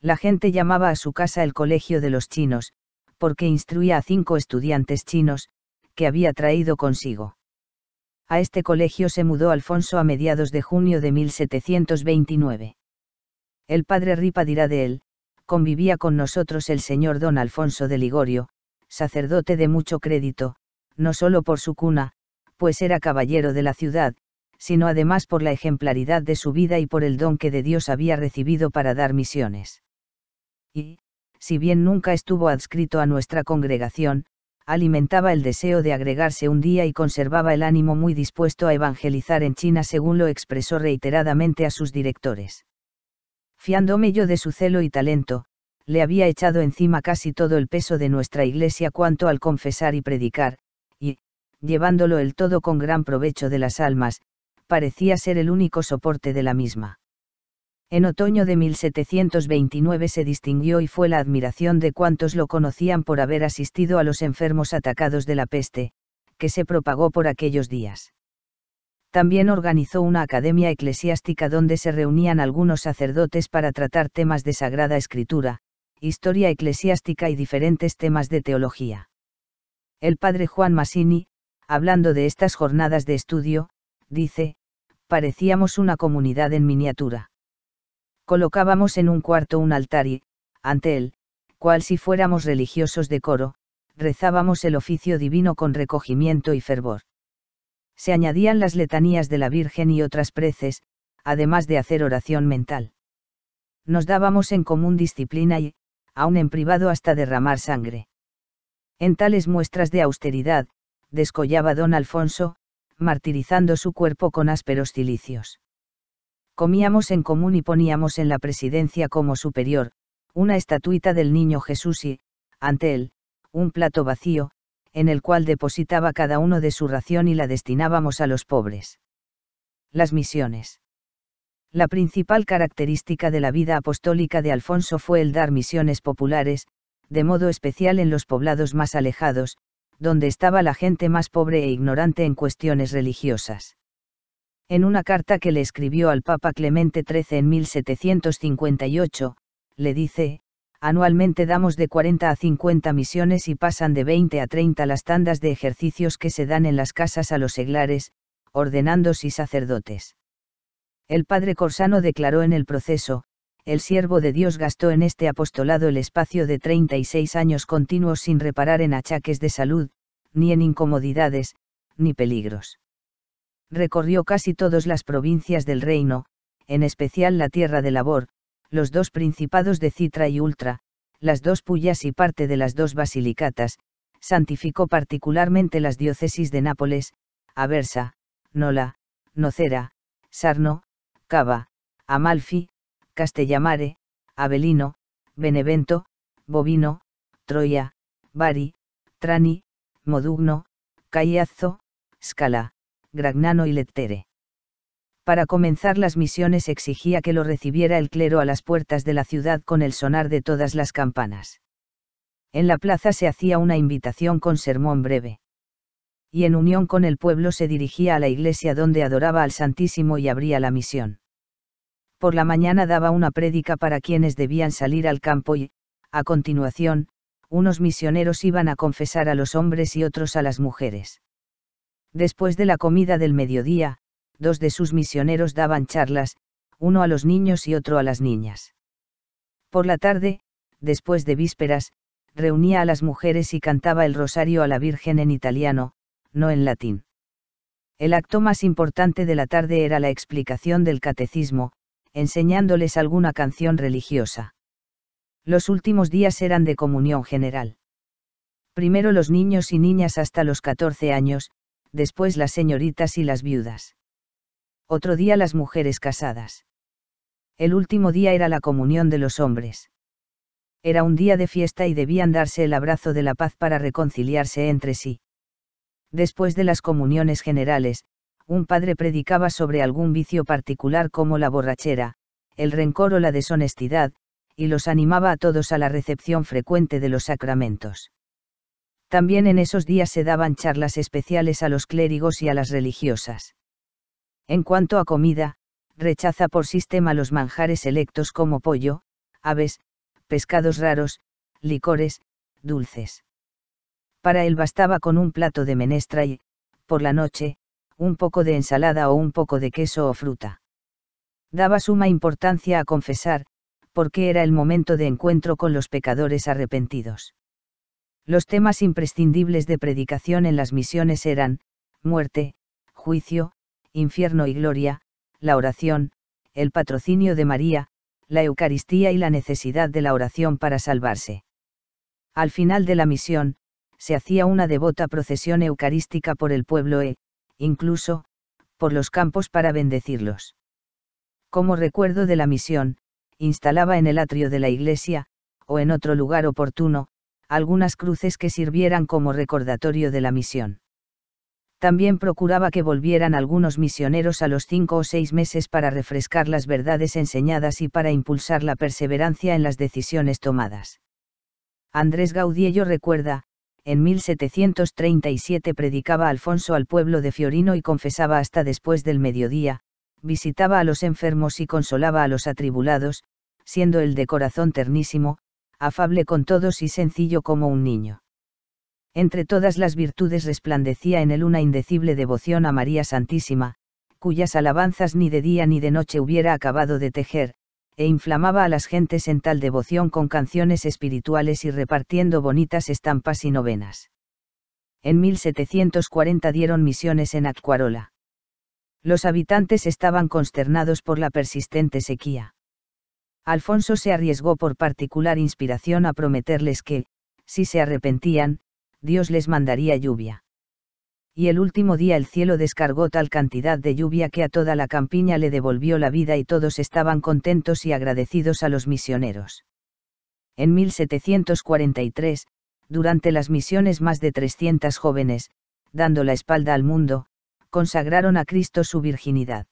La gente llamaba a su casa el Colegio de los Chinos, porque instruía a cinco estudiantes chinos, que había traído consigo. A este colegio se mudó Alfonso a mediados de junio de 1729. El padre Ripa dirá de él, convivía con nosotros el señor don Alfonso de Ligorio, sacerdote de mucho crédito, no solo por su cuna, pues era caballero de la ciudad, sino además por la ejemplaridad de su vida y por el don que de Dios había recibido para dar misiones. Y, si bien nunca estuvo adscrito a nuestra congregación, alimentaba el deseo de agregarse un día y conservaba el ánimo muy dispuesto a evangelizar en China según lo expresó reiteradamente a sus directores fiándome yo de su celo y talento, le había echado encima casi todo el peso de nuestra iglesia cuanto al confesar y predicar, y, llevándolo el todo con gran provecho de las almas, parecía ser el único soporte de la misma. En otoño de 1729 se distinguió y fue la admiración de cuantos lo conocían por haber asistido a los enfermos atacados de la peste, que se propagó por aquellos días también organizó una academia eclesiástica donde se reunían algunos sacerdotes para tratar temas de Sagrada Escritura, historia eclesiástica y diferentes temas de teología. El padre Juan Massini, hablando de estas jornadas de estudio, dice, parecíamos una comunidad en miniatura. Colocábamos en un cuarto un altar y, ante él, cual si fuéramos religiosos de coro, rezábamos el oficio divino con recogimiento y fervor se añadían las letanías de la Virgen y otras preces, además de hacer oración mental. Nos dábamos en común disciplina y, aun en privado hasta derramar sangre. En tales muestras de austeridad, descollaba don Alfonso, martirizando su cuerpo con ásperos cilicios. Comíamos en común y poníamos en la presidencia como superior, una estatuita del niño Jesús y, ante él, un plato vacío, en el cual depositaba cada uno de su ración y la destinábamos a los pobres. Las misiones. La principal característica de la vida apostólica de Alfonso fue el dar misiones populares, de modo especial en los poblados más alejados, donde estaba la gente más pobre e ignorante en cuestiones religiosas. En una carta que le escribió al Papa Clemente XIII en 1758, le dice, anualmente damos de 40 a 50 misiones y pasan de 20 a 30 las tandas de ejercicios que se dan en las casas a los seglares, ordenandos y sacerdotes. El padre Corsano declaró en el proceso, el siervo de Dios gastó en este apostolado el espacio de 36 años continuos sin reparar en achaques de salud, ni en incomodidades, ni peligros. Recorrió casi todas las provincias del reino, en especial la tierra de labor, los dos principados de Citra y Ultra, las dos Puyas y parte de las dos basilicatas, santificó particularmente las diócesis de Nápoles, Aversa, Nola, Nocera, Sarno, Cava, Amalfi, Castellamare, Avelino, Benevento, Bovino, Troia, Bari, Trani, Modugno, Caiazzo, Scala, Gragnano y Lettere para comenzar las misiones exigía que lo recibiera el clero a las puertas de la ciudad con el sonar de todas las campanas. En la plaza se hacía una invitación con sermón breve. Y en unión con el pueblo se dirigía a la iglesia donde adoraba al Santísimo y abría la misión. Por la mañana daba una prédica para quienes debían salir al campo y, a continuación, unos misioneros iban a confesar a los hombres y otros a las mujeres. Después de la comida del mediodía, dos de sus misioneros daban charlas, uno a los niños y otro a las niñas. Por la tarde, después de vísperas, reunía a las mujeres y cantaba el rosario a la Virgen en italiano, no en latín. El acto más importante de la tarde era la explicación del catecismo, enseñándoles alguna canción religiosa. Los últimos días eran de comunión general. Primero los niños y niñas hasta los 14 años, después las señoritas y las viudas otro día las mujeres casadas. El último día era la comunión de los hombres. Era un día de fiesta y debían darse el abrazo de la paz para reconciliarse entre sí. Después de las comuniones generales, un padre predicaba sobre algún vicio particular como la borrachera, el rencor o la deshonestidad, y los animaba a todos a la recepción frecuente de los sacramentos. También en esos días se daban charlas especiales a los clérigos y a las religiosas. En cuanto a comida, rechaza por sistema los manjares electos como pollo, aves, pescados raros, licores, dulces. Para él bastaba con un plato de menestra y, por la noche, un poco de ensalada o un poco de queso o fruta. Daba suma importancia a confesar, porque era el momento de encuentro con los pecadores arrepentidos. Los temas imprescindibles de predicación en las misiones eran, muerte, juicio, infierno y gloria, la oración, el patrocinio de María, la Eucaristía y la necesidad de la oración para salvarse. Al final de la misión, se hacía una devota procesión eucarística por el pueblo e, incluso, por los campos para bendecirlos. Como recuerdo de la misión, instalaba en el atrio de la iglesia, o en otro lugar oportuno, algunas cruces que sirvieran como recordatorio de la misión también procuraba que volvieran algunos misioneros a los cinco o seis meses para refrescar las verdades enseñadas y para impulsar la perseverancia en las decisiones tomadas. Andrés Gaudiello recuerda, en 1737 predicaba Alfonso al pueblo de Fiorino y confesaba hasta después del mediodía, visitaba a los enfermos y consolaba a los atribulados, siendo el de corazón ternísimo, afable con todos y sencillo como un niño. Entre todas las virtudes resplandecía en él una indecible devoción a María Santísima, cuyas alabanzas ni de día ni de noche hubiera acabado de tejer, e inflamaba a las gentes en tal devoción con canciones espirituales y repartiendo bonitas estampas y novenas. En 1740 dieron misiones en Atcuarola. Los habitantes estaban consternados por la persistente sequía. Alfonso se arriesgó por particular inspiración a prometerles que, si se arrepentían, Dios les mandaría lluvia. Y el último día el cielo descargó tal cantidad de lluvia que a toda la campiña le devolvió la vida y todos estaban contentos y agradecidos a los misioneros. En 1743, durante las misiones más de 300 jóvenes, dando la espalda al mundo, consagraron a Cristo su virginidad.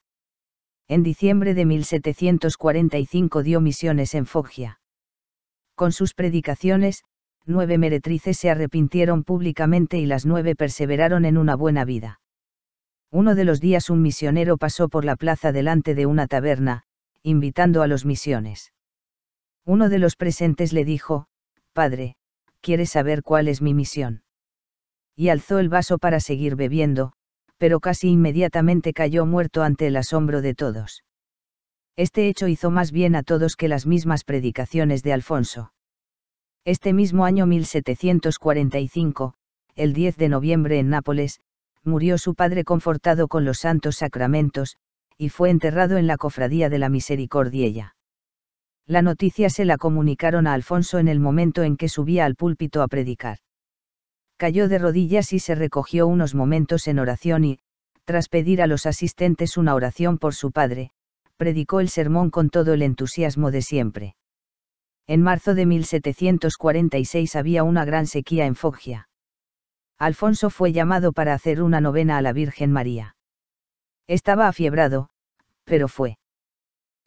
En diciembre de 1745 dio misiones en Foggia. Con sus predicaciones, nueve meretrices se arrepintieron públicamente y las nueve perseveraron en una buena vida. Uno de los días un misionero pasó por la plaza delante de una taberna, invitando a los misiones. Uno de los presentes le dijo, Padre, ¿quieres saber cuál es mi misión? Y alzó el vaso para seguir bebiendo, pero casi inmediatamente cayó muerto ante el asombro de todos. Este hecho hizo más bien a todos que las mismas predicaciones de Alfonso. Este mismo año 1745, el 10 de noviembre en Nápoles, murió su padre confortado con los santos sacramentos, y fue enterrado en la Cofradía de la Misericordia. La noticia se la comunicaron a Alfonso en el momento en que subía al púlpito a predicar. Cayó de rodillas y se recogió unos momentos en oración y, tras pedir a los asistentes una oración por su padre, predicó el sermón con todo el entusiasmo de siempre en marzo de 1746 había una gran sequía en Foggia. Alfonso fue llamado para hacer una novena a la Virgen María. Estaba afiebrado, pero fue.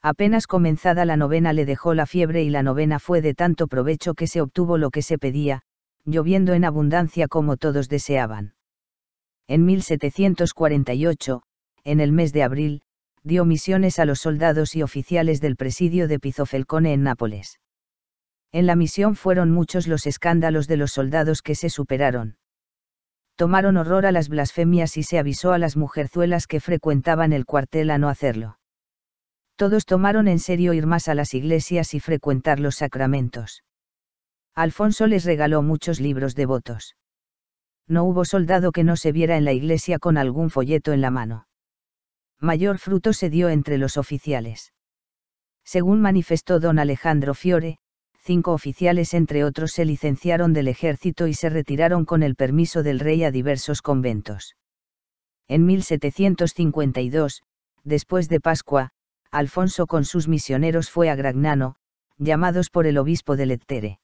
Apenas comenzada la novena le dejó la fiebre y la novena fue de tanto provecho que se obtuvo lo que se pedía, lloviendo en abundancia como todos deseaban. En 1748, en el mes de abril, dio misiones a los soldados y oficiales del presidio de Pizofelcone en Nápoles. En la misión fueron muchos los escándalos de los soldados que se superaron. Tomaron horror a las blasfemias y se avisó a las mujerzuelas que frecuentaban el cuartel a no hacerlo. Todos tomaron en serio ir más a las iglesias y frecuentar los sacramentos. Alfonso les regaló muchos libros devotos. No hubo soldado que no se viera en la iglesia con algún folleto en la mano. Mayor fruto se dio entre los oficiales. Según manifestó don Alejandro Fiore, cinco oficiales entre otros se licenciaron del ejército y se retiraron con el permiso del rey a diversos conventos. En 1752, después de Pascua, Alfonso con sus misioneros fue a Gragnano, llamados por el obispo de Lettere.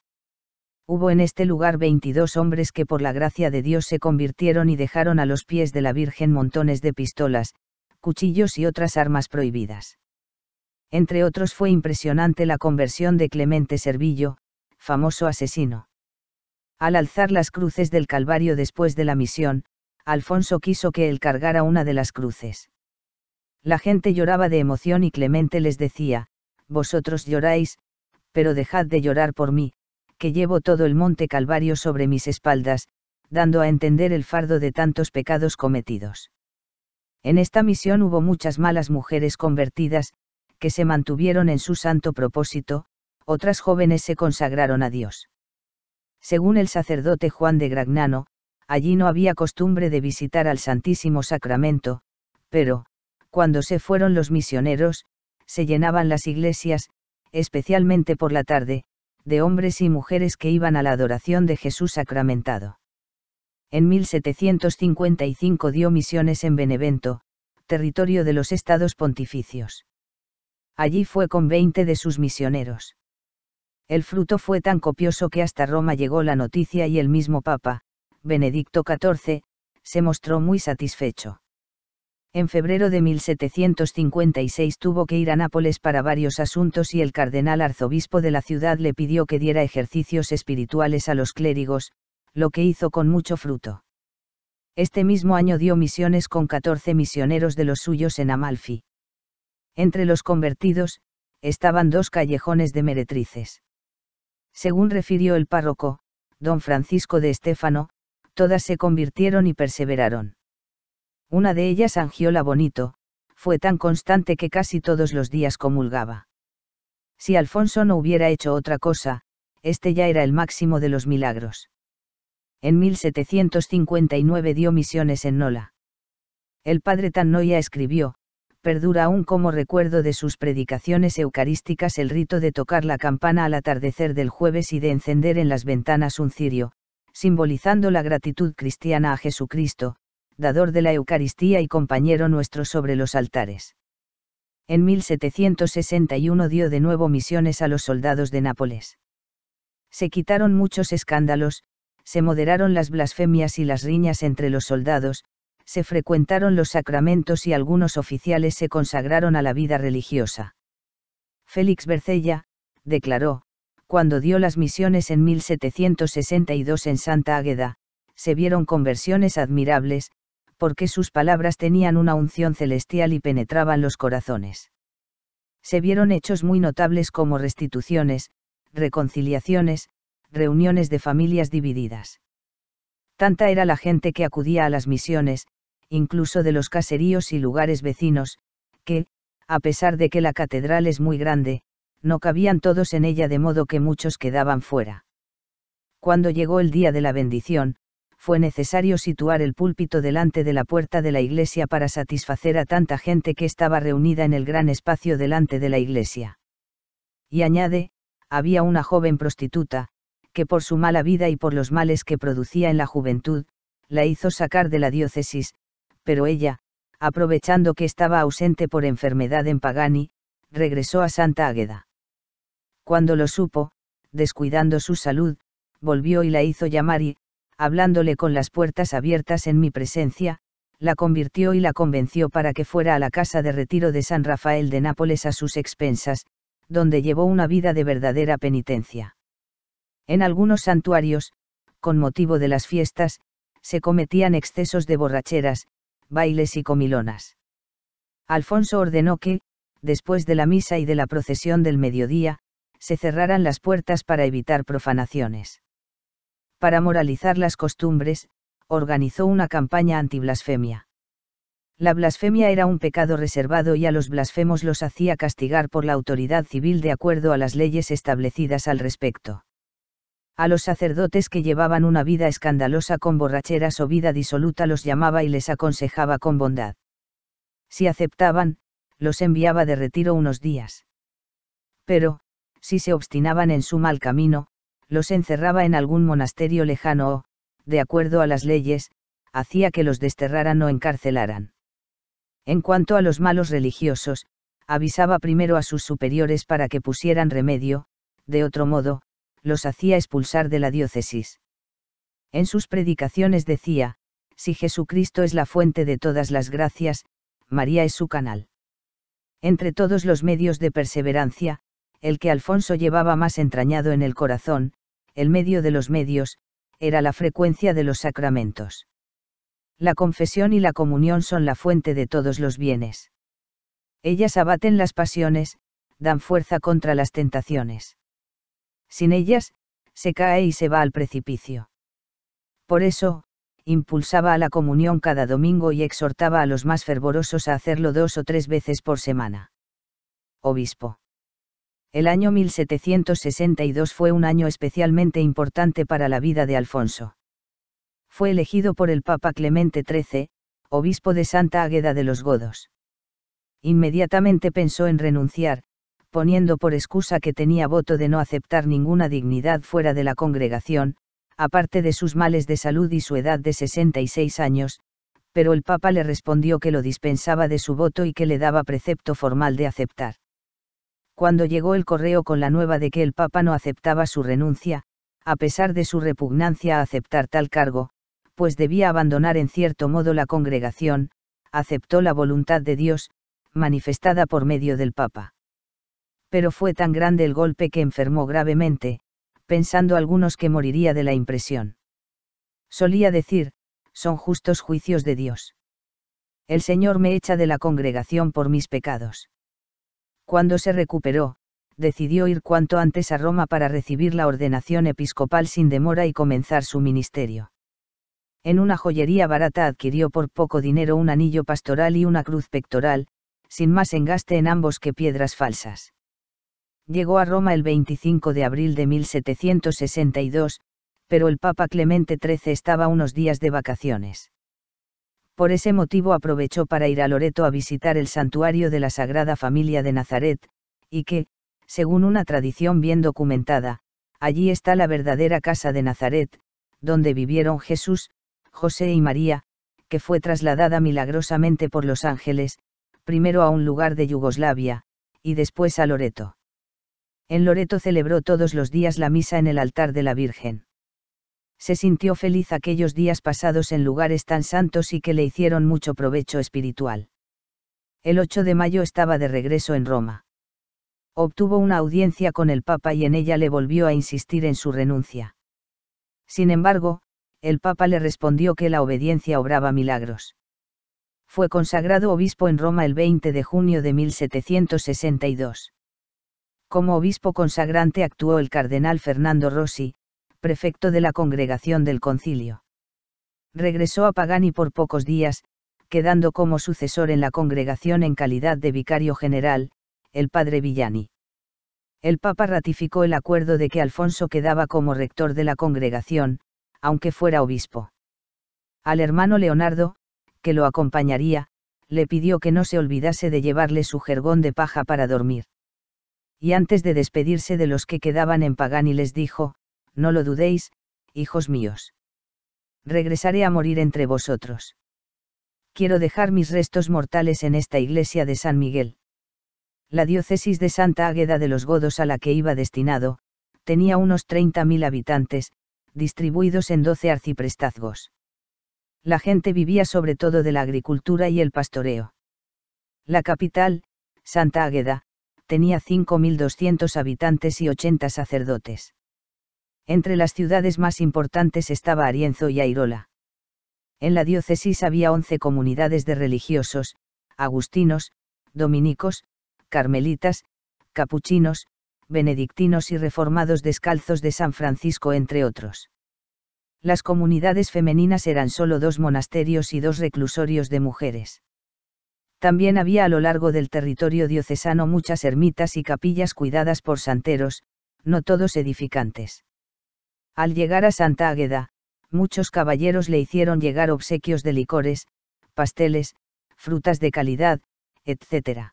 Hubo en este lugar 22 hombres que por la gracia de Dios se convirtieron y dejaron a los pies de la Virgen montones de pistolas, cuchillos y otras armas prohibidas. Entre otros fue impresionante la conversión de Clemente Servillo, famoso asesino. Al alzar las cruces del Calvario después de la misión, Alfonso quiso que él cargara una de las cruces. La gente lloraba de emoción y Clemente les decía, Vosotros lloráis, pero dejad de llorar por mí, que llevo todo el monte Calvario sobre mis espaldas, dando a entender el fardo de tantos pecados cometidos. En esta misión hubo muchas malas mujeres convertidas, que se mantuvieron en su santo propósito, otras jóvenes se consagraron a Dios. Según el sacerdote Juan de Gragnano, allí no había costumbre de visitar al Santísimo Sacramento, pero, cuando se fueron los misioneros, se llenaban las iglesias, especialmente por la tarde, de hombres y mujeres que iban a la adoración de Jesús sacramentado. En 1755 dio misiones en Benevento, territorio de los estados pontificios. Allí fue con veinte de sus misioneros. El fruto fue tan copioso que hasta Roma llegó la noticia y el mismo Papa, Benedicto XIV, se mostró muy satisfecho. En febrero de 1756 tuvo que ir a Nápoles para varios asuntos y el cardenal arzobispo de la ciudad le pidió que diera ejercicios espirituales a los clérigos, lo que hizo con mucho fruto. Este mismo año dio misiones con 14 misioneros de los suyos en Amalfi. Entre los convertidos, estaban dos callejones de meretrices. Según refirió el párroco, don Francisco de Estéfano, todas se convirtieron y perseveraron. Una de ellas, Angiola Bonito, fue tan constante que casi todos los días comulgaba. Si Alfonso no hubiera hecho otra cosa, este ya era el máximo de los milagros. En 1759 dio misiones en Nola. El padre Tannoya escribió, perdura aún como recuerdo de sus predicaciones eucarísticas el rito de tocar la campana al atardecer del jueves y de encender en las ventanas un cirio, simbolizando la gratitud cristiana a Jesucristo, dador de la Eucaristía y compañero nuestro sobre los altares. En 1761 dio de nuevo misiones a los soldados de Nápoles. Se quitaron muchos escándalos, se moderaron las blasfemias y las riñas entre los soldados, se frecuentaron los sacramentos y algunos oficiales se consagraron a la vida religiosa. Félix Bercella, declaró, cuando dio las misiones en 1762 en Santa Águeda, se vieron conversiones admirables, porque sus palabras tenían una unción celestial y penetraban los corazones. Se vieron hechos muy notables como restituciones, reconciliaciones, reuniones de familias divididas. Tanta era la gente que acudía a las misiones, incluso de los caseríos y lugares vecinos, que, a pesar de que la catedral es muy grande, no cabían todos en ella de modo que muchos quedaban fuera. Cuando llegó el día de la bendición, fue necesario situar el púlpito delante de la puerta de la iglesia para satisfacer a tanta gente que estaba reunida en el gran espacio delante de la iglesia. Y añade, había una joven prostituta, que por su mala vida y por los males que producía en la juventud, la hizo sacar de la diócesis, pero ella, aprovechando que estaba ausente por enfermedad en Pagani, regresó a Santa Águeda. Cuando lo supo, descuidando su salud, volvió y la hizo llamar y, hablándole con las puertas abiertas en mi presencia, la convirtió y la convenció para que fuera a la casa de retiro de San Rafael de Nápoles a sus expensas, donde llevó una vida de verdadera penitencia. En algunos santuarios, con motivo de las fiestas, se cometían excesos de borracheras, bailes y comilonas. Alfonso ordenó que, después de la misa y de la procesión del mediodía, se cerraran las puertas para evitar profanaciones. Para moralizar las costumbres, organizó una campaña antiblasfemia. La blasfemia era un pecado reservado y a los blasfemos los hacía castigar por la autoridad civil de acuerdo a las leyes establecidas al respecto. A los sacerdotes que llevaban una vida escandalosa con borracheras o vida disoluta los llamaba y les aconsejaba con bondad. Si aceptaban, los enviaba de retiro unos días. Pero, si se obstinaban en su mal camino, los encerraba en algún monasterio lejano o, de acuerdo a las leyes, hacía que los desterraran o encarcelaran. En cuanto a los malos religiosos, avisaba primero a sus superiores para que pusieran remedio, de otro modo, los hacía expulsar de la diócesis. En sus predicaciones decía, si Jesucristo es la fuente de todas las gracias, María es su canal. Entre todos los medios de perseverancia, el que Alfonso llevaba más entrañado en el corazón, el medio de los medios, era la frecuencia de los sacramentos. La confesión y la comunión son la fuente de todos los bienes. Ellas abaten las pasiones, dan fuerza contra las tentaciones. Sin ellas, se cae y se va al precipicio. Por eso, impulsaba a la comunión cada domingo y exhortaba a los más fervorosos a hacerlo dos o tres veces por semana. Obispo. El año 1762 fue un año especialmente importante para la vida de Alfonso. Fue elegido por el Papa Clemente XIII, obispo de Santa Águeda de los Godos. Inmediatamente pensó en renunciar, poniendo por excusa que tenía voto de no aceptar ninguna dignidad fuera de la congregación, aparte de sus males de salud y su edad de 66 años, pero el Papa le respondió que lo dispensaba de su voto y que le daba precepto formal de aceptar. Cuando llegó el correo con la nueva de que el Papa no aceptaba su renuncia, a pesar de su repugnancia a aceptar tal cargo, pues debía abandonar en cierto modo la congregación, aceptó la voluntad de Dios, manifestada por medio del Papa pero fue tan grande el golpe que enfermó gravemente, pensando algunos que moriría de la impresión. Solía decir, son justos juicios de Dios. El Señor me echa de la congregación por mis pecados. Cuando se recuperó, decidió ir cuanto antes a Roma para recibir la ordenación episcopal sin demora y comenzar su ministerio. En una joyería barata adquirió por poco dinero un anillo pastoral y una cruz pectoral, sin más engaste en ambos que piedras falsas llegó a Roma el 25 de abril de 1762, pero el Papa Clemente XIII estaba unos días de vacaciones. Por ese motivo aprovechó para ir a Loreto a visitar el santuario de la Sagrada Familia de Nazaret, y que, según una tradición bien documentada, allí está la verdadera casa de Nazaret, donde vivieron Jesús, José y María, que fue trasladada milagrosamente por los ángeles, primero a un lugar de Yugoslavia, y después a Loreto en Loreto celebró todos los días la misa en el altar de la Virgen. Se sintió feliz aquellos días pasados en lugares tan santos y que le hicieron mucho provecho espiritual. El 8 de mayo estaba de regreso en Roma. Obtuvo una audiencia con el Papa y en ella le volvió a insistir en su renuncia. Sin embargo, el Papa le respondió que la obediencia obraba milagros. Fue consagrado obispo en Roma el 20 de junio de 1762 como obispo consagrante actuó el cardenal Fernando Rossi, prefecto de la congregación del concilio. Regresó a Pagani por pocos días, quedando como sucesor en la congregación en calidad de vicario general, el padre Villani. El Papa ratificó el acuerdo de que Alfonso quedaba como rector de la congregación, aunque fuera obispo. Al hermano Leonardo, que lo acompañaría, le pidió que no se olvidase de llevarle su jergón de paja para dormir y antes de despedirse de los que quedaban en Pagani les dijo, No lo dudéis, hijos míos. Regresaré a morir entre vosotros. Quiero dejar mis restos mortales en esta iglesia de San Miguel. La diócesis de Santa Águeda de los Godos a la que iba destinado, tenía unos 30.000 habitantes, distribuidos en 12 arciprestazgos. La gente vivía sobre todo de la agricultura y el pastoreo. La capital, Santa Águeda, tenía 5.200 habitantes y 80 sacerdotes. Entre las ciudades más importantes estaba Arienzo y Airola. En la diócesis había 11 comunidades de religiosos, agustinos, dominicos, carmelitas, capuchinos, benedictinos y reformados descalzos de San Francisco, entre otros. Las comunidades femeninas eran solo dos monasterios y dos reclusorios de mujeres. También había a lo largo del territorio diocesano muchas ermitas y capillas cuidadas por santeros, no todos edificantes. Al llegar a Santa Águeda, muchos caballeros le hicieron llegar obsequios de licores, pasteles, frutas de calidad, etc.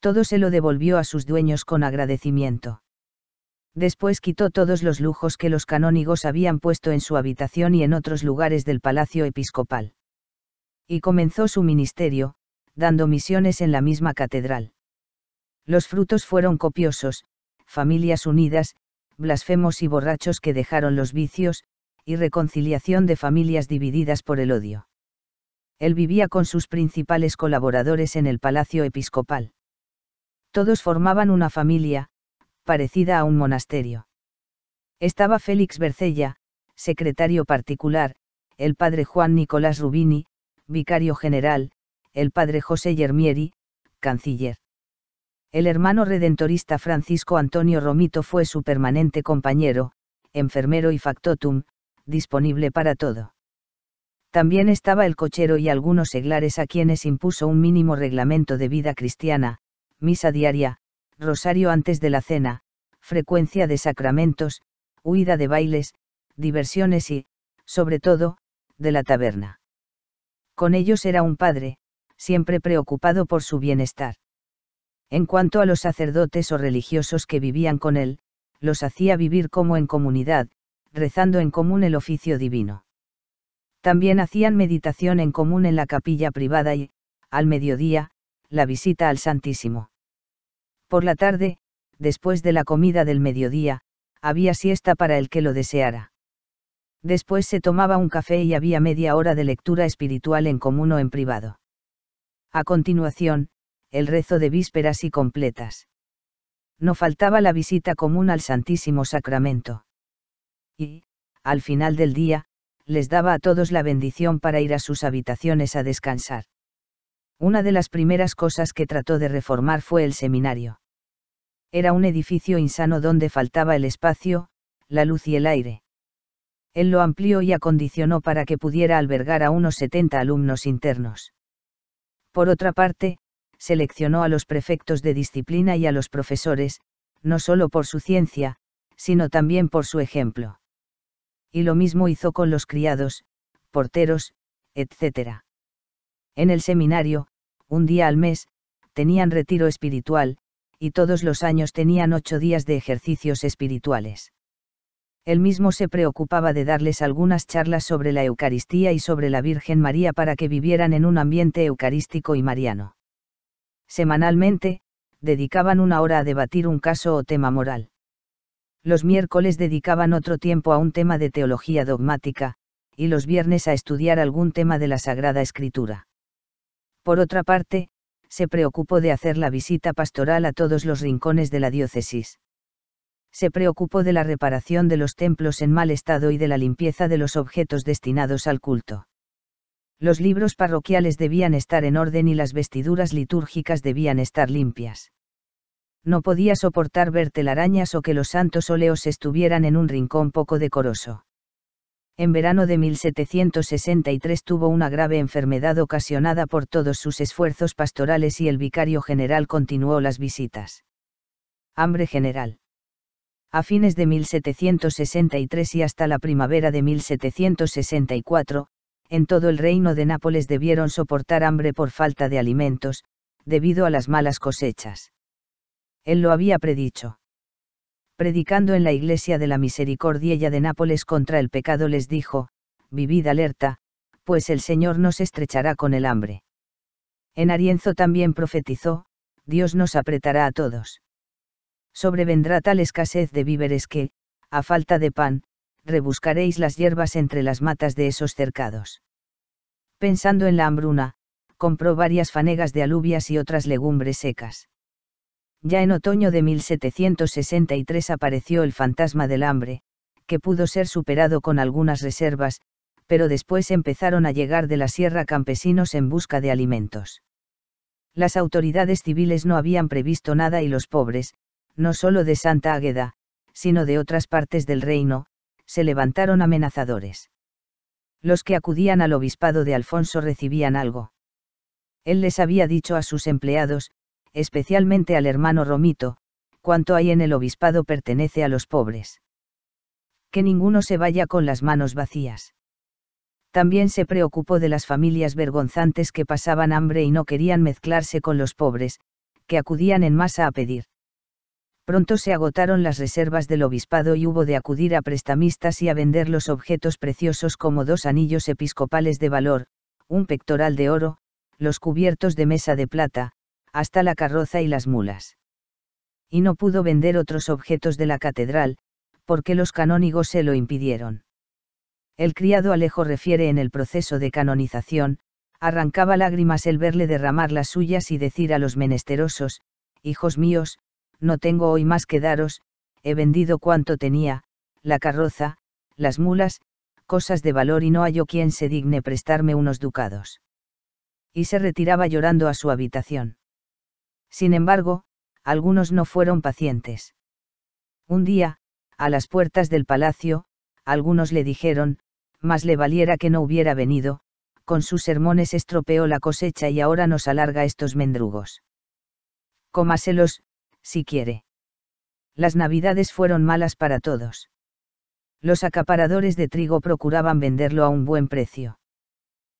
Todo se lo devolvió a sus dueños con agradecimiento. Después quitó todos los lujos que los canónigos habían puesto en su habitación y en otros lugares del palacio episcopal. Y comenzó su ministerio, dando misiones en la misma catedral. Los frutos fueron copiosos, familias unidas, blasfemos y borrachos que dejaron los vicios, y reconciliación de familias divididas por el odio. Él vivía con sus principales colaboradores en el palacio episcopal. Todos formaban una familia, parecida a un monasterio. Estaba Félix Bercella, secretario particular, el padre Juan Nicolás Rubini, vicario general, el padre José Germieri, canciller. El hermano redentorista Francisco Antonio Romito fue su permanente compañero, enfermero y factotum, disponible para todo. También estaba el cochero y algunos seglares a quienes impuso un mínimo reglamento de vida cristiana, misa diaria, rosario antes de la cena, frecuencia de sacramentos, huida de bailes, diversiones y, sobre todo, de la taberna. Con ellos era un padre, siempre preocupado por su bienestar. En cuanto a los sacerdotes o religiosos que vivían con él, los hacía vivir como en comunidad, rezando en común el oficio divino. También hacían meditación en común en la capilla privada y, al mediodía, la visita al Santísimo. Por la tarde, después de la comida del mediodía, había siesta para el que lo deseara. Después se tomaba un café y había media hora de lectura espiritual en común o en privado. A continuación, el rezo de vísperas y completas. No faltaba la visita común al Santísimo Sacramento. Y, al final del día, les daba a todos la bendición para ir a sus habitaciones a descansar. Una de las primeras cosas que trató de reformar fue el seminario. Era un edificio insano donde faltaba el espacio, la luz y el aire. Él lo amplió y acondicionó para que pudiera albergar a unos 70 alumnos internos. Por otra parte, seleccionó a los prefectos de disciplina y a los profesores, no solo por su ciencia, sino también por su ejemplo. Y lo mismo hizo con los criados, porteros, etc. En el seminario, un día al mes, tenían retiro espiritual, y todos los años tenían ocho días de ejercicios espirituales él mismo se preocupaba de darles algunas charlas sobre la Eucaristía y sobre la Virgen María para que vivieran en un ambiente eucarístico y mariano. Semanalmente, dedicaban una hora a debatir un caso o tema moral. Los miércoles dedicaban otro tiempo a un tema de teología dogmática, y los viernes a estudiar algún tema de la Sagrada Escritura. Por otra parte, se preocupó de hacer la visita pastoral a todos los rincones de la diócesis se preocupó de la reparación de los templos en mal estado y de la limpieza de los objetos destinados al culto. Los libros parroquiales debían estar en orden y las vestiduras litúrgicas debían estar limpias. No podía soportar ver telarañas o que los santos óleos estuvieran en un rincón poco decoroso en verano de 1763 tuvo una grave enfermedad ocasionada por todos sus esfuerzos pastorales y el vicario general continuó las visitas. Hambre general a fines de 1763 y hasta la primavera de 1764, en todo el reino de Nápoles debieron soportar hambre por falta de alimentos, debido a las malas cosechas. Él lo había predicho. Predicando en la iglesia de la misericordia de Nápoles contra el pecado les dijo, vivid alerta, pues el Señor nos estrechará con el hambre. En Arienzo también profetizó, Dios nos apretará a todos sobrevendrá tal escasez de víveres que, a falta de pan, rebuscaréis las hierbas entre las matas de esos cercados. Pensando en la hambruna, compró varias fanegas de alubias y otras legumbres secas. Ya en otoño de 1763 apareció el fantasma del hambre, que pudo ser superado con algunas reservas, pero después empezaron a llegar de la sierra campesinos en busca de alimentos. Las autoridades civiles no habían previsto nada y los pobres, no solo de Santa Águeda, sino de otras partes del reino, se levantaron amenazadores. Los que acudían al obispado de Alfonso recibían algo. Él les había dicho a sus empleados, especialmente al hermano Romito, cuánto hay en el obispado pertenece a los pobres. Que ninguno se vaya con las manos vacías. También se preocupó de las familias vergonzantes que pasaban hambre y no querían mezclarse con los pobres, que acudían en masa a pedir. Pronto se agotaron las reservas del obispado y hubo de acudir a prestamistas y a vender los objetos preciosos como dos anillos episcopales de valor, un pectoral de oro, los cubiertos de mesa de plata, hasta la carroza y las mulas. Y no pudo vender otros objetos de la catedral, porque los canónigos se lo impidieron. El criado Alejo refiere en el proceso de canonización, arrancaba lágrimas el verle derramar las suyas y decir a los menesterosos, Hijos míos, no tengo hoy más que daros, he vendido cuanto tenía, la carroza, las mulas, cosas de valor y no hallo quien se digne prestarme unos ducados. Y se retiraba llorando a su habitación. Sin embargo, algunos no fueron pacientes. Un día, a las puertas del palacio, algunos le dijeron, más le valiera que no hubiera venido, con sus sermones estropeó la cosecha y ahora nos alarga estos mendrugos. Cómaselos, si quiere. Las navidades fueron malas para todos. Los acaparadores de trigo procuraban venderlo a un buen precio.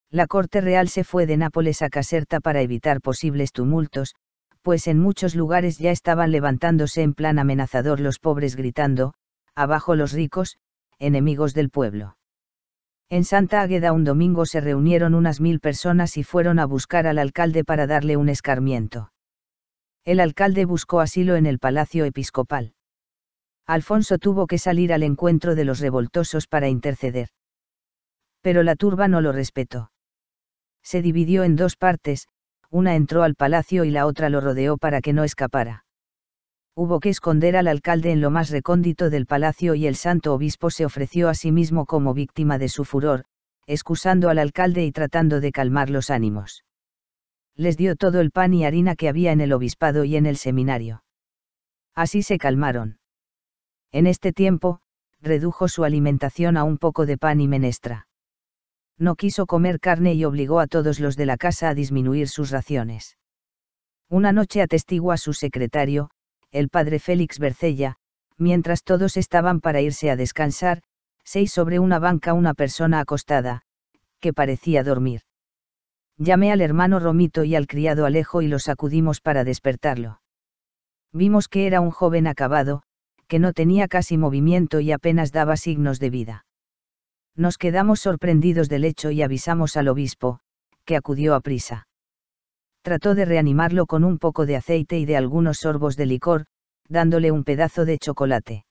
La corte real se fue de Nápoles a Caserta para evitar posibles tumultos, pues en muchos lugares ya estaban levantándose en plan amenazador los pobres gritando, abajo los ricos, enemigos del pueblo. En Santa Águeda un domingo se reunieron unas mil personas y fueron a buscar al alcalde para darle un escarmiento el alcalde buscó asilo en el palacio episcopal. Alfonso tuvo que salir al encuentro de los revoltosos para interceder. Pero la turba no lo respetó. Se dividió en dos partes, una entró al palacio y la otra lo rodeó para que no escapara. Hubo que esconder al alcalde en lo más recóndito del palacio y el santo obispo se ofreció a sí mismo como víctima de su furor, excusando al alcalde y tratando de calmar los ánimos les dio todo el pan y harina que había en el obispado y en el seminario. Así se calmaron. En este tiempo, redujo su alimentación a un poco de pan y menestra. No quiso comer carne y obligó a todos los de la casa a disminuir sus raciones. Una noche atestigua a su secretario, el padre Félix Bercella, mientras todos estaban para irse a descansar, seis sobre una banca una persona acostada, que parecía dormir. Llamé al hermano Romito y al criado Alejo y los sacudimos para despertarlo. Vimos que era un joven acabado, que no tenía casi movimiento y apenas daba signos de vida. Nos quedamos sorprendidos del hecho y avisamos al obispo, que acudió a prisa. Trató de reanimarlo con un poco de aceite y de algunos sorbos de licor, dándole un pedazo de chocolate.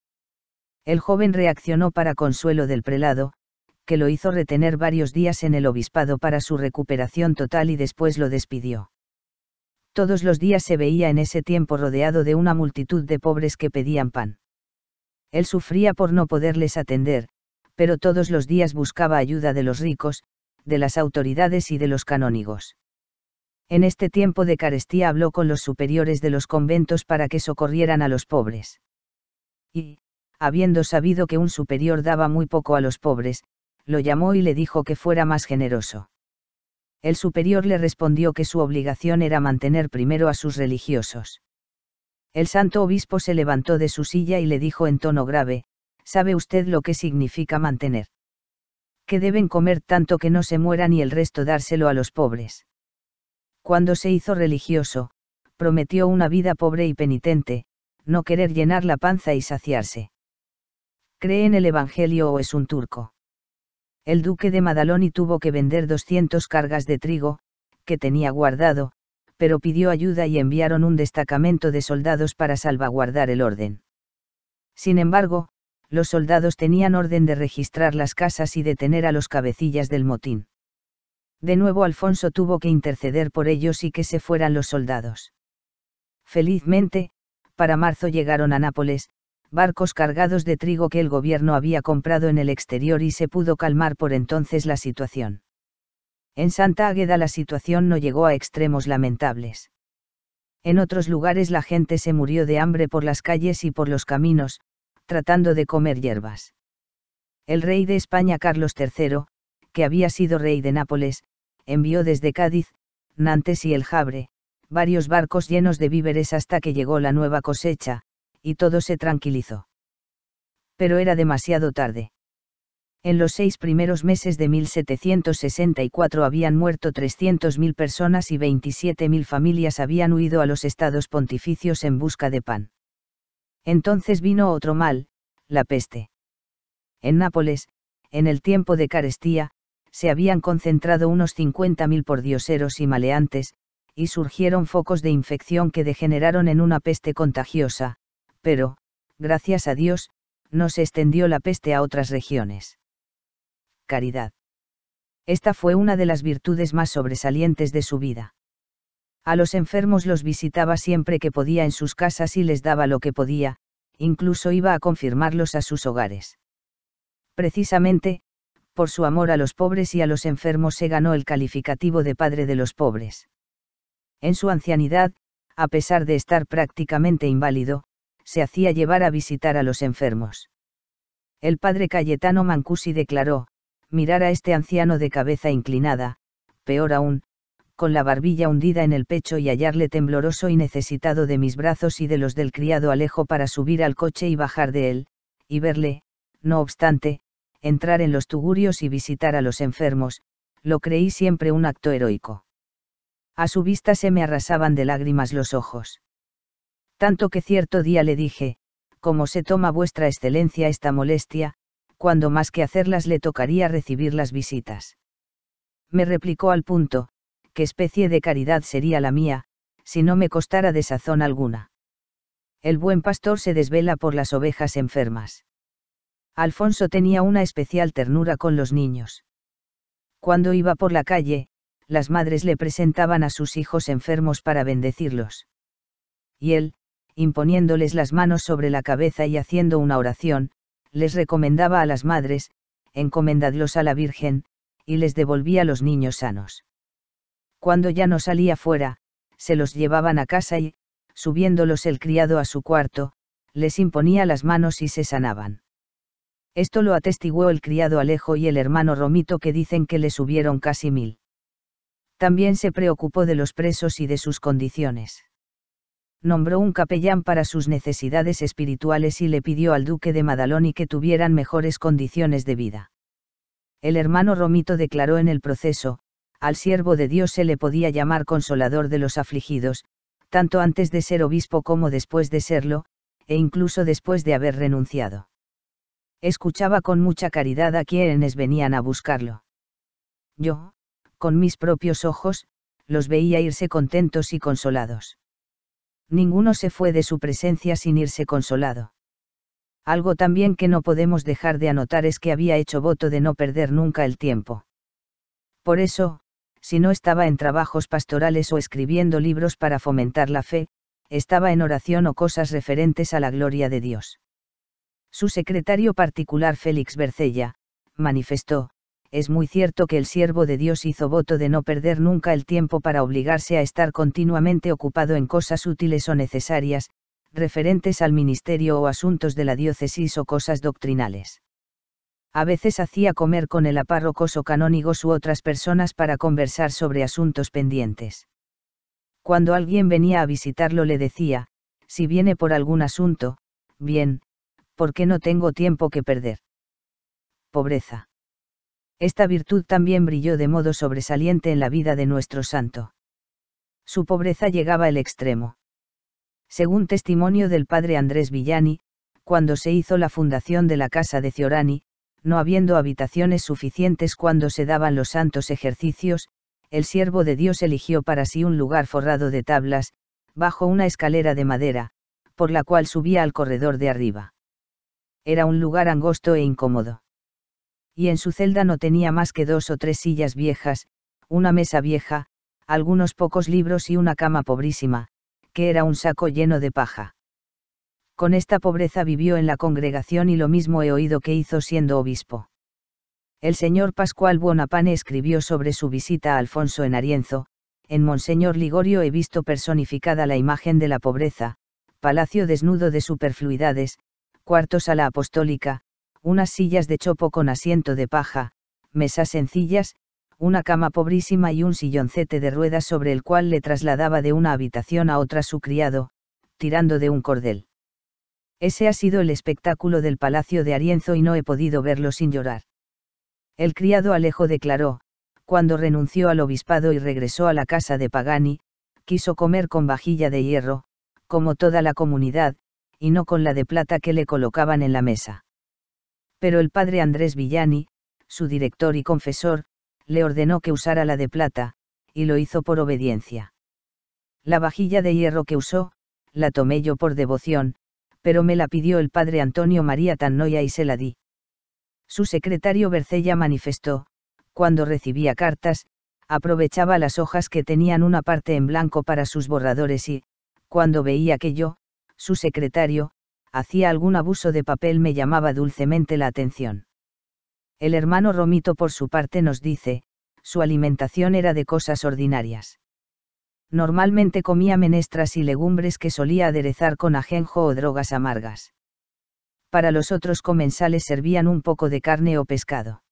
El joven reaccionó para consuelo del prelado, que lo hizo retener varios días en el obispado para su recuperación total y después lo despidió. Todos los días se veía en ese tiempo rodeado de una multitud de pobres que pedían pan. Él sufría por no poderles atender, pero todos los días buscaba ayuda de los ricos, de las autoridades y de los canónigos. En este tiempo de carestía habló con los superiores de los conventos para que socorrieran a los pobres. Y, habiendo sabido que un superior daba muy poco a los pobres, lo llamó y le dijo que fuera más generoso. El superior le respondió que su obligación era mantener primero a sus religiosos. El santo obispo se levantó de su silla y le dijo en tono grave, ¿sabe usted lo que significa mantener? Que deben comer tanto que no se mueran y el resto dárselo a los pobres. Cuando se hizo religioso, prometió una vida pobre y penitente, no querer llenar la panza y saciarse. ¿Cree en el Evangelio o es un turco? el duque de Madaloni tuvo que vender 200 cargas de trigo, que tenía guardado, pero pidió ayuda y enviaron un destacamento de soldados para salvaguardar el orden. Sin embargo, los soldados tenían orden de registrar las casas y detener a los cabecillas del motín. De nuevo Alfonso tuvo que interceder por ellos y que se fueran los soldados. Felizmente, para marzo llegaron a Nápoles, barcos cargados de trigo que el gobierno había comprado en el exterior y se pudo calmar por entonces la situación. En Santa Águeda la situación no llegó a extremos lamentables. En otros lugares la gente se murió de hambre por las calles y por los caminos, tratando de comer hierbas. El rey de España Carlos III, que había sido rey de Nápoles, envió desde Cádiz, Nantes y el Jabre, varios barcos llenos de víveres hasta que llegó la nueva cosecha, y todo se tranquilizó. Pero era demasiado tarde. En los seis primeros meses de 1764 habían muerto 300.000 personas y 27.000 familias habían huido a los estados pontificios en busca de pan. Entonces vino otro mal, la peste. En Nápoles, en el tiempo de carestía, se habían concentrado unos 50.000 pordioseros y maleantes, y surgieron focos de infección que degeneraron en una peste contagiosa, pero, gracias a Dios, no se extendió la peste a otras regiones. Caridad. Esta fue una de las virtudes más sobresalientes de su vida. A los enfermos los visitaba siempre que podía en sus casas y les daba lo que podía, incluso iba a confirmarlos a sus hogares. Precisamente, por su amor a los pobres y a los enfermos se ganó el calificativo de padre de los pobres. En su ancianidad, a pesar de estar prácticamente inválido, se hacía llevar a visitar a los enfermos. El padre Cayetano Mancusi declaró, mirar a este anciano de cabeza inclinada, peor aún, con la barbilla hundida en el pecho y hallarle tembloroso y necesitado de mis brazos y de los del criado Alejo para subir al coche y bajar de él, y verle, no obstante, entrar en los tugurios y visitar a los enfermos, lo creí siempre un acto heroico. A su vista se me arrasaban de lágrimas los ojos tanto que cierto día le dije, ¿cómo se toma vuestra excelencia esta molestia, cuando más que hacerlas le tocaría recibir las visitas? Me replicó al punto, qué especie de caridad sería la mía, si no me costara desazón alguna. El buen pastor se desvela por las ovejas enfermas. Alfonso tenía una especial ternura con los niños. Cuando iba por la calle, las madres le presentaban a sus hijos enfermos para bendecirlos. Y él, imponiéndoles las manos sobre la cabeza y haciendo una oración, les recomendaba a las madres, encomendadlos a la Virgen, y les devolvía los niños sanos. Cuando ya no salía fuera, se los llevaban a casa y, subiéndolos el criado a su cuarto, les imponía las manos y se sanaban. Esto lo atestiguó el criado Alejo y el hermano Romito que dicen que le subieron casi mil. También se preocupó de los presos y de sus condiciones nombró un capellán para sus necesidades espirituales y le pidió al duque de Madaloni que tuvieran mejores condiciones de vida. El hermano Romito declaró en el proceso, al siervo de Dios se le podía llamar consolador de los afligidos, tanto antes de ser obispo como después de serlo, e incluso después de haber renunciado. Escuchaba con mucha caridad a quienes venían a buscarlo. Yo, con mis propios ojos, los veía irse contentos y consolados ninguno se fue de su presencia sin irse consolado. Algo también que no podemos dejar de anotar es que había hecho voto de no perder nunca el tiempo. Por eso, si no estaba en trabajos pastorales o escribiendo libros para fomentar la fe, estaba en oración o cosas referentes a la gloria de Dios. Su secretario particular Félix Bercella, manifestó, es muy cierto que el siervo de Dios hizo voto de no perder nunca el tiempo para obligarse a estar continuamente ocupado en cosas útiles o necesarias, referentes al ministerio o asuntos de la diócesis o cosas doctrinales. A veces hacía comer con el apárrocos o canónigos u otras personas para conversar sobre asuntos pendientes. Cuando alguien venía a visitarlo le decía, si viene por algún asunto, bien, porque no tengo tiempo que perder. Pobreza. Esta virtud también brilló de modo sobresaliente en la vida de nuestro santo. Su pobreza llegaba al extremo. Según testimonio del padre Andrés Villani, cuando se hizo la fundación de la casa de Ciorani, no habiendo habitaciones suficientes cuando se daban los santos ejercicios, el siervo de Dios eligió para sí un lugar forrado de tablas, bajo una escalera de madera, por la cual subía al corredor de arriba. Era un lugar angosto e incómodo y en su celda no tenía más que dos o tres sillas viejas, una mesa vieja, algunos pocos libros y una cama pobrísima, que era un saco lleno de paja. Con esta pobreza vivió en la congregación y lo mismo he oído que hizo siendo obispo. El señor Pascual Buonapane escribió sobre su visita a Alfonso en Arienzo, en Monseñor Ligorio he visto personificada la imagen de la pobreza, palacio desnudo de superfluidades, cuartos a la apostólica, unas sillas de chopo con asiento de paja, mesas sencillas, una cama pobrísima y un silloncete de ruedas sobre el cual le trasladaba de una habitación a otra su criado, tirando de un cordel. Ese ha sido el espectáculo del palacio de Arienzo y no he podido verlo sin llorar. El criado Alejo declaró, cuando renunció al obispado y regresó a la casa de Pagani, quiso comer con vajilla de hierro, como toda la comunidad, y no con la de plata que le colocaban en la mesa pero el padre Andrés Villani, su director y confesor, le ordenó que usara la de plata, y lo hizo por obediencia. La vajilla de hierro que usó, la tomé yo por devoción, pero me la pidió el padre Antonio María Tannoya y se la di. Su secretario Bercella manifestó, cuando recibía cartas, aprovechaba las hojas que tenían una parte en blanco para sus borradores y, cuando veía que yo, su secretario, hacía algún abuso de papel me llamaba dulcemente la atención. El hermano Romito por su parte nos dice, su alimentación era de cosas ordinarias. Normalmente comía menestras y legumbres que solía aderezar con ajenjo o drogas amargas. Para los otros comensales servían un poco de carne o pescado.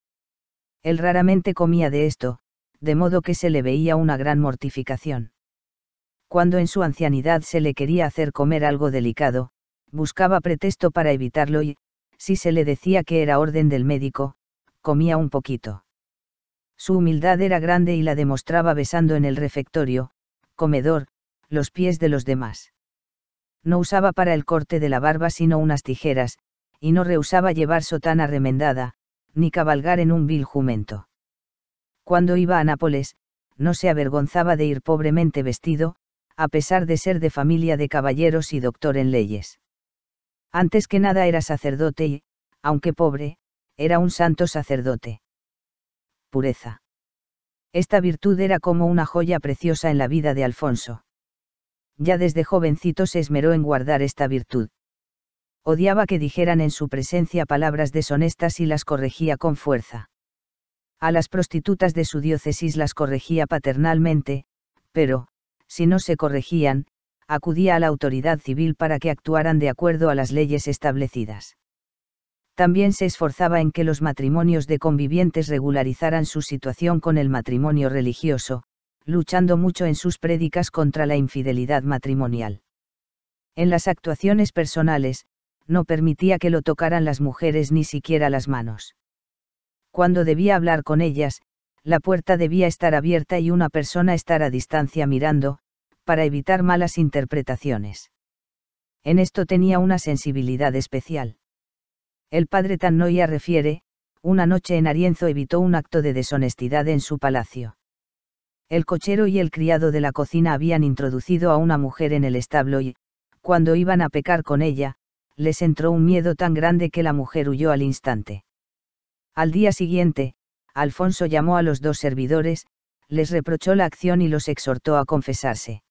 Él raramente comía de esto, de modo que se le veía una gran mortificación. Cuando en su ancianidad se le quería hacer comer algo delicado, buscaba pretexto para evitarlo y, si se le decía que era orden del médico, comía un poquito. Su humildad era grande y la demostraba besando en el refectorio, comedor, los pies de los demás. No usaba para el corte de la barba sino unas tijeras, y no rehusaba llevar sotana remendada, ni cabalgar en un vil jumento. Cuando iba a Nápoles, no se avergonzaba de ir pobremente vestido, a pesar de ser de familia de caballeros y doctor en leyes. Antes que nada era sacerdote y, aunque pobre, era un santo sacerdote. Pureza. Esta virtud era como una joya preciosa en la vida de Alfonso. Ya desde jovencito se esmeró en guardar esta virtud. Odiaba que dijeran en su presencia palabras deshonestas y las corregía con fuerza. A las prostitutas de su diócesis las corregía paternalmente, pero, si no se corregían, acudía a la autoridad civil para que actuaran de acuerdo a las leyes establecidas. También se esforzaba en que los matrimonios de convivientes regularizaran su situación con el matrimonio religioso, luchando mucho en sus prédicas contra la infidelidad matrimonial. En las actuaciones personales, no permitía que lo tocaran las mujeres ni siquiera las manos. Cuando debía hablar con ellas, la puerta debía estar abierta y una persona estar a distancia mirando, para evitar malas interpretaciones. En esto tenía una sensibilidad especial. El padre Tannoya refiere, una noche en Arienzo evitó un acto de deshonestidad en su palacio. El cochero y el criado de la cocina habían introducido a una mujer en el establo y, cuando iban a pecar con ella, les entró un miedo tan grande que la mujer huyó al instante. Al día siguiente, Alfonso llamó a los dos servidores, les reprochó la acción y los exhortó a confesarse.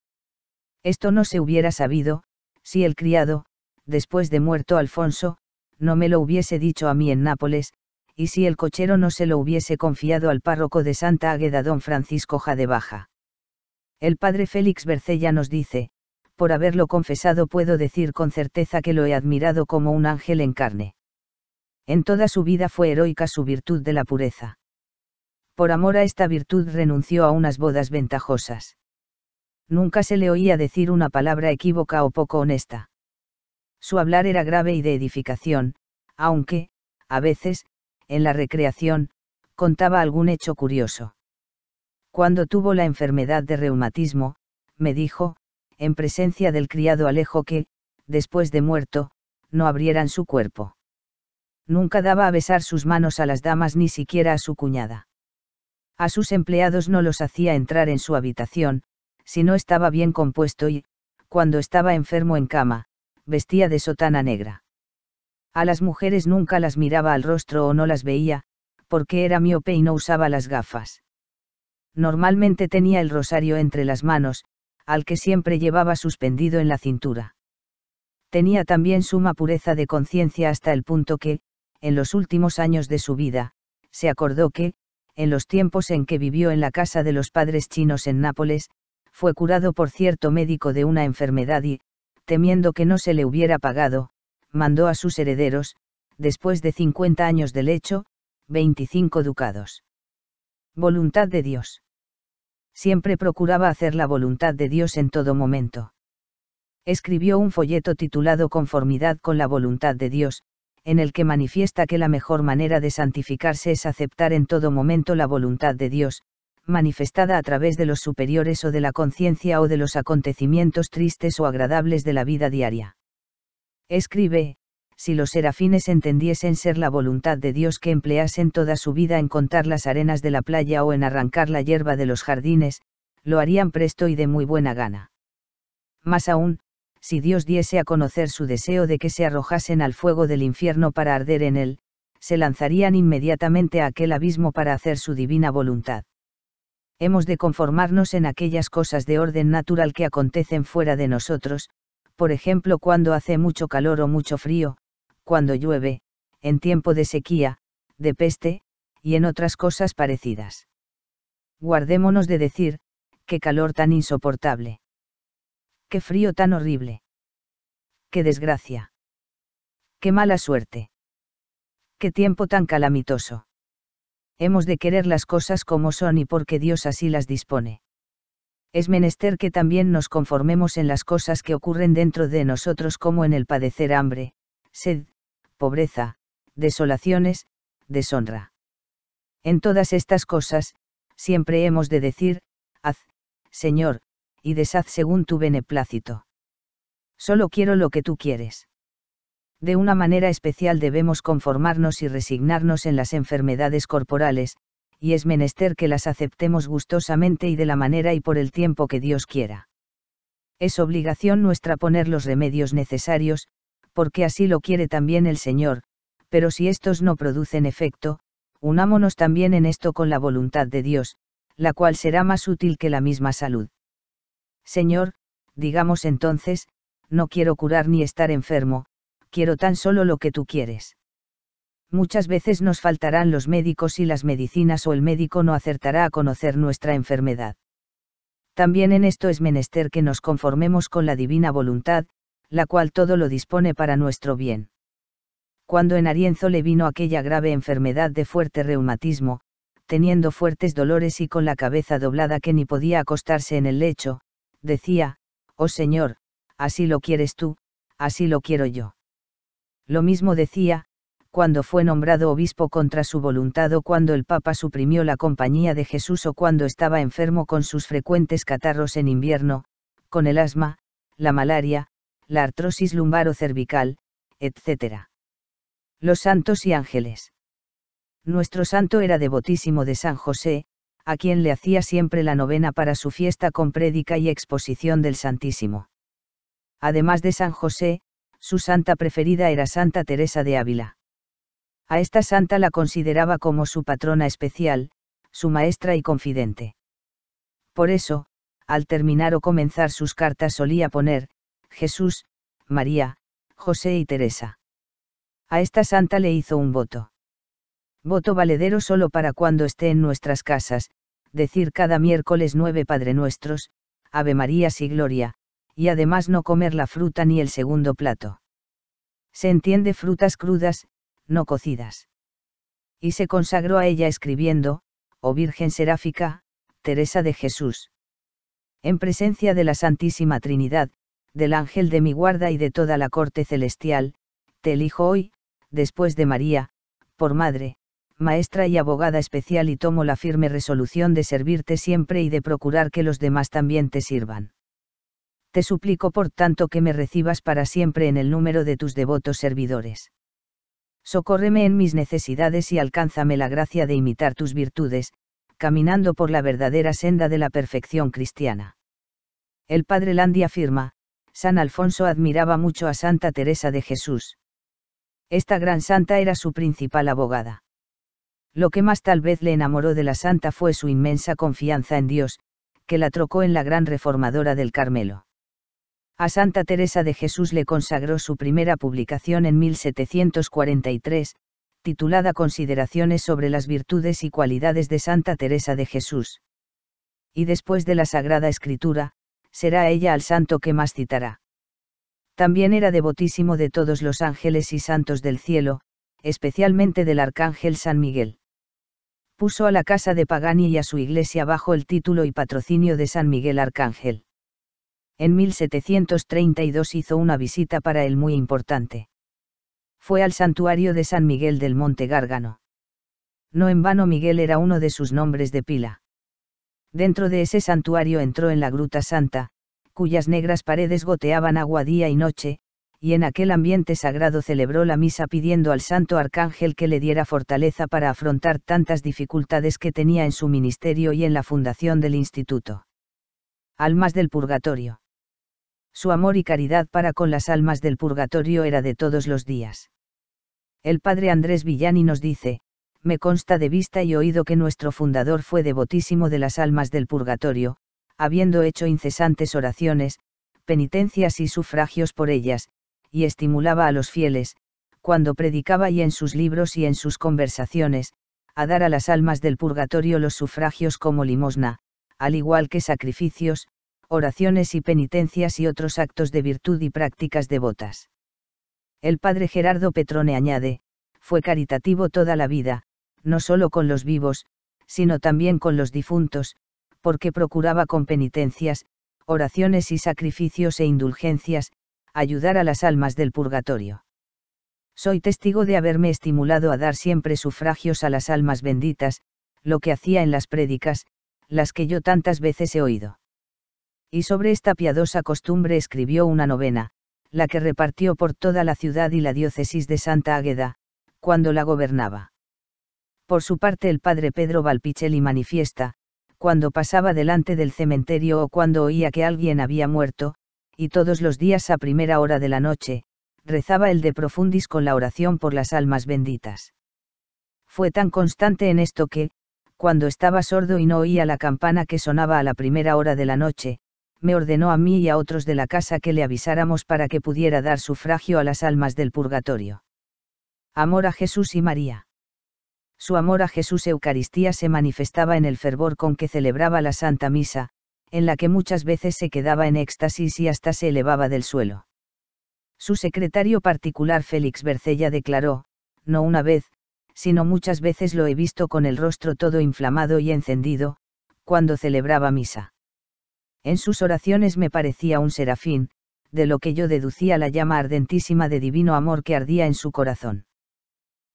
Esto no se hubiera sabido, si el criado, después de muerto Alfonso, no me lo hubiese dicho a mí en Nápoles, y si el cochero no se lo hubiese confiado al párroco de Santa Águeda don Francisco Jadebaja. El padre Félix Bercella nos dice, por haberlo confesado puedo decir con certeza que lo he admirado como un ángel en carne. En toda su vida fue heroica su virtud de la pureza. Por amor a esta virtud renunció a unas bodas ventajosas. Nunca se le oía decir una palabra equívoca o poco honesta. Su hablar era grave y de edificación, aunque, a veces, en la recreación, contaba algún hecho curioso. Cuando tuvo la enfermedad de reumatismo, me dijo, en presencia del criado Alejo que, después de muerto, no abrieran su cuerpo. Nunca daba a besar sus manos a las damas ni siquiera a su cuñada. A sus empleados no los hacía entrar en su habitación, si no estaba bien compuesto y, cuando estaba enfermo en cama, vestía de sotana negra. A las mujeres nunca las miraba al rostro o no las veía, porque era miope y no usaba las gafas. Normalmente tenía el rosario entre las manos, al que siempre llevaba suspendido en la cintura. Tenía también suma pureza de conciencia hasta el punto que, en los últimos años de su vida, se acordó que, en los tiempos en que vivió en la casa de los padres chinos en Nápoles, fue curado por cierto médico de una enfermedad y, temiendo que no se le hubiera pagado, mandó a sus herederos, después de 50 años del hecho, 25 ducados. Voluntad de Dios. Siempre procuraba hacer la voluntad de Dios en todo momento. Escribió un folleto titulado Conformidad con la voluntad de Dios, en el que manifiesta que la mejor manera de santificarse es aceptar en todo momento la voluntad de Dios, manifestada a través de los superiores o de la conciencia o de los acontecimientos tristes o agradables de la vida diaria. Escribe, si los serafines entendiesen ser la voluntad de Dios que empleasen toda su vida en contar las arenas de la playa o en arrancar la hierba de los jardines, lo harían presto y de muy buena gana. Más aún, si Dios diese a conocer su deseo de que se arrojasen al fuego del infierno para arder en él, se lanzarían inmediatamente a aquel abismo para hacer su divina voluntad hemos de conformarnos en aquellas cosas de orden natural que acontecen fuera de nosotros, por ejemplo cuando hace mucho calor o mucho frío, cuando llueve, en tiempo de sequía, de peste, y en otras cosas parecidas. Guardémonos de decir, qué calor tan insoportable. Qué frío tan horrible. Qué desgracia. Qué mala suerte. Qué tiempo tan calamitoso hemos de querer las cosas como son y porque Dios así las dispone. Es menester que también nos conformemos en las cosas que ocurren dentro de nosotros como en el padecer hambre, sed, pobreza, desolaciones, deshonra. En todas estas cosas, siempre hemos de decir, haz, Señor, y deshaz según tu beneplácito. Solo quiero lo que tú quieres de una manera especial debemos conformarnos y resignarnos en las enfermedades corporales, y es menester que las aceptemos gustosamente y de la manera y por el tiempo que Dios quiera. Es obligación nuestra poner los remedios necesarios, porque así lo quiere también el Señor, pero si estos no producen efecto, unámonos también en esto con la voluntad de Dios, la cual será más útil que la misma salud. Señor, digamos entonces, no quiero curar ni estar enfermo, quiero tan solo lo que tú quieres. Muchas veces nos faltarán los médicos y las medicinas o el médico no acertará a conocer nuestra enfermedad. También en esto es menester que nos conformemos con la divina voluntad, la cual todo lo dispone para nuestro bien. Cuando en Arienzo le vino aquella grave enfermedad de fuerte reumatismo, teniendo fuertes dolores y con la cabeza doblada que ni podía acostarse en el lecho, decía, Oh Señor, así lo quieres tú, así lo quiero yo. Lo mismo decía, cuando fue nombrado obispo contra su voluntad o cuando el Papa suprimió la compañía de Jesús o cuando estaba enfermo con sus frecuentes catarros en invierno, con el asma, la malaria, la artrosis lumbar o cervical, etc. Los santos y ángeles. Nuestro santo era devotísimo de San José, a quien le hacía siempre la novena para su fiesta con prédica y exposición del Santísimo. Además de San José, su santa preferida era Santa Teresa de Ávila. A esta santa la consideraba como su patrona especial, su maestra y confidente. Por eso, al terminar o comenzar sus cartas solía poner, Jesús, María, José y Teresa. A esta santa le hizo un voto. Voto valedero solo para cuando esté en nuestras casas, decir cada miércoles nueve Padre Nuestros, Ave María y Gloria, y además no comer la fruta ni el segundo plato. Se entiende frutas crudas, no cocidas. Y se consagró a ella escribiendo, oh Virgen Seráfica, Teresa de Jesús. En presencia de la Santísima Trinidad, del ángel de mi guarda y de toda la corte celestial, te elijo hoy, después de María, por madre, maestra y abogada especial y tomo la firme resolución de servirte siempre y de procurar que los demás también te sirvan te suplico por tanto que me recibas para siempre en el número de tus devotos servidores. Socórreme en mis necesidades y alcánzame la gracia de imitar tus virtudes, caminando por la verdadera senda de la perfección cristiana. El padre Landi afirma, San Alfonso admiraba mucho a Santa Teresa de Jesús. Esta gran santa era su principal abogada. Lo que más tal vez le enamoró de la santa fue su inmensa confianza en Dios, que la trocó en la gran reformadora del Carmelo. A Santa Teresa de Jesús le consagró su primera publicación en 1743, titulada Consideraciones sobre las virtudes y cualidades de Santa Teresa de Jesús. Y después de la Sagrada Escritura, será ella al santo que más citará. También era devotísimo de todos los ángeles y santos del cielo, especialmente del arcángel San Miguel. Puso a la casa de Pagani y a su iglesia bajo el título y patrocinio de San Miguel Arcángel en 1732 hizo una visita para él muy importante. Fue al santuario de San Miguel del Monte Gárgano. No en vano Miguel era uno de sus nombres de pila. Dentro de ese santuario entró en la Gruta Santa, cuyas negras paredes goteaban agua día y noche, y en aquel ambiente sagrado celebró la misa pidiendo al santo arcángel que le diera fortaleza para afrontar tantas dificultades que tenía en su ministerio y en la fundación del instituto. Almas del Purgatorio. Su amor y caridad para con las almas del purgatorio era de todos los días. El padre Andrés Villani nos dice, me consta de vista y oído que nuestro fundador fue devotísimo de las almas del purgatorio, habiendo hecho incesantes oraciones, penitencias y sufragios por ellas, y estimulaba a los fieles, cuando predicaba y en sus libros y en sus conversaciones, a dar a las almas del purgatorio los sufragios como limosna, al igual que sacrificios, oraciones y penitencias y otros actos de virtud y prácticas devotas. El padre Gerardo Petrone añade, fue caritativo toda la vida, no solo con los vivos, sino también con los difuntos, porque procuraba con penitencias, oraciones y sacrificios e indulgencias, ayudar a las almas del purgatorio. Soy testigo de haberme estimulado a dar siempre sufragios a las almas benditas, lo que hacía en las prédicas, las que yo tantas veces he oído y sobre esta piadosa costumbre escribió una novena, la que repartió por toda la ciudad y la diócesis de Santa Águeda, cuando la gobernaba. Por su parte el padre Pedro Valpicelli manifiesta, cuando pasaba delante del cementerio o cuando oía que alguien había muerto, y todos los días a primera hora de la noche, rezaba el de profundis con la oración por las almas benditas. Fue tan constante en esto que, cuando estaba sordo y no oía la campana que sonaba a la primera hora de la noche, me ordenó a mí y a otros de la casa que le avisáramos para que pudiera dar sufragio a las almas del purgatorio. Amor a Jesús y María. Su amor a Jesús Eucaristía se manifestaba en el fervor con que celebraba la Santa Misa, en la que muchas veces se quedaba en éxtasis y hasta se elevaba del suelo. Su secretario particular Félix Bercella declaró, no una vez, sino muchas veces lo he visto con el rostro todo inflamado y encendido, cuando celebraba misa. En sus oraciones me parecía un serafín, de lo que yo deducía la llama ardentísima de divino amor que ardía en su corazón.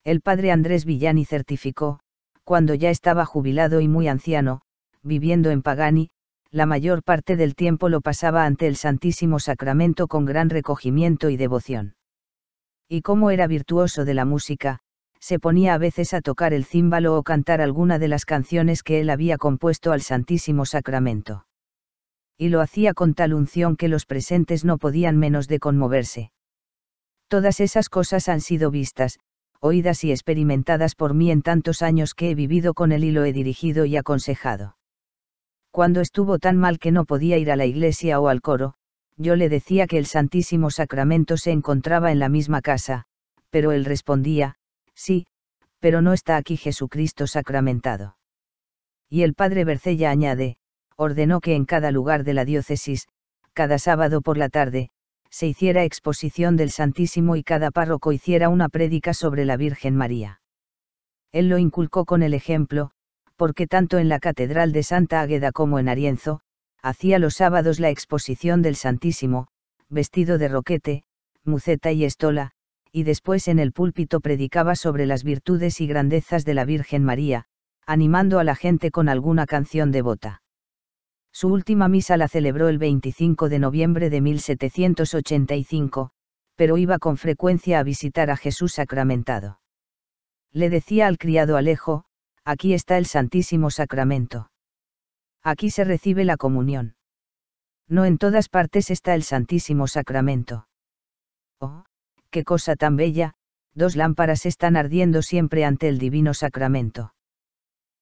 El padre Andrés Villani certificó, cuando ya estaba jubilado y muy anciano, viviendo en Pagani, la mayor parte del tiempo lo pasaba ante el Santísimo Sacramento con gran recogimiento y devoción. Y como era virtuoso de la música, se ponía a veces a tocar el címbalo o cantar alguna de las canciones que él había compuesto al Santísimo Sacramento y lo hacía con tal unción que los presentes no podían menos de conmoverse. Todas esas cosas han sido vistas, oídas y experimentadas por mí en tantos años que he vivido con él y lo he dirigido y aconsejado. Cuando estuvo tan mal que no podía ir a la iglesia o al coro, yo le decía que el Santísimo Sacramento se encontraba en la misma casa, pero él respondía, sí, pero no está aquí Jesucristo sacramentado. Y el padre Bercella añade, ordenó que en cada lugar de la diócesis, cada sábado por la tarde, se hiciera exposición del Santísimo y cada párroco hiciera una prédica sobre la Virgen María. Él lo inculcó con el ejemplo, porque tanto en la Catedral de Santa Águeda como en Arienzo, hacía los sábados la exposición del Santísimo, vestido de roquete, muceta y estola, y después en el púlpito predicaba sobre las virtudes y grandezas de la Virgen María, animando a la gente con alguna canción devota. Su última misa la celebró el 25 de noviembre de 1785, pero iba con frecuencia a visitar a Jesús sacramentado. Le decía al criado Alejo, aquí está el Santísimo Sacramento. Aquí se recibe la comunión. No en todas partes está el Santísimo Sacramento. Oh, qué cosa tan bella, dos lámparas están ardiendo siempre ante el Divino Sacramento.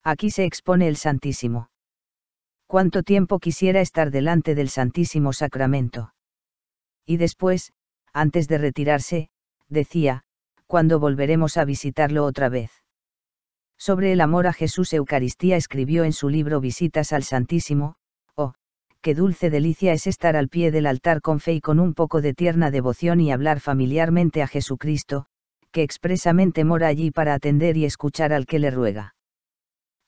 Aquí se expone el Santísimo cuánto tiempo quisiera estar delante del Santísimo Sacramento. Y después, antes de retirarse, decía, cuando volveremos a visitarlo otra vez. Sobre el amor a Jesús Eucaristía escribió en su libro Visitas al Santísimo, oh, qué dulce delicia es estar al pie del altar con fe y con un poco de tierna devoción y hablar familiarmente a Jesucristo, que expresamente mora allí para atender y escuchar al que le ruega.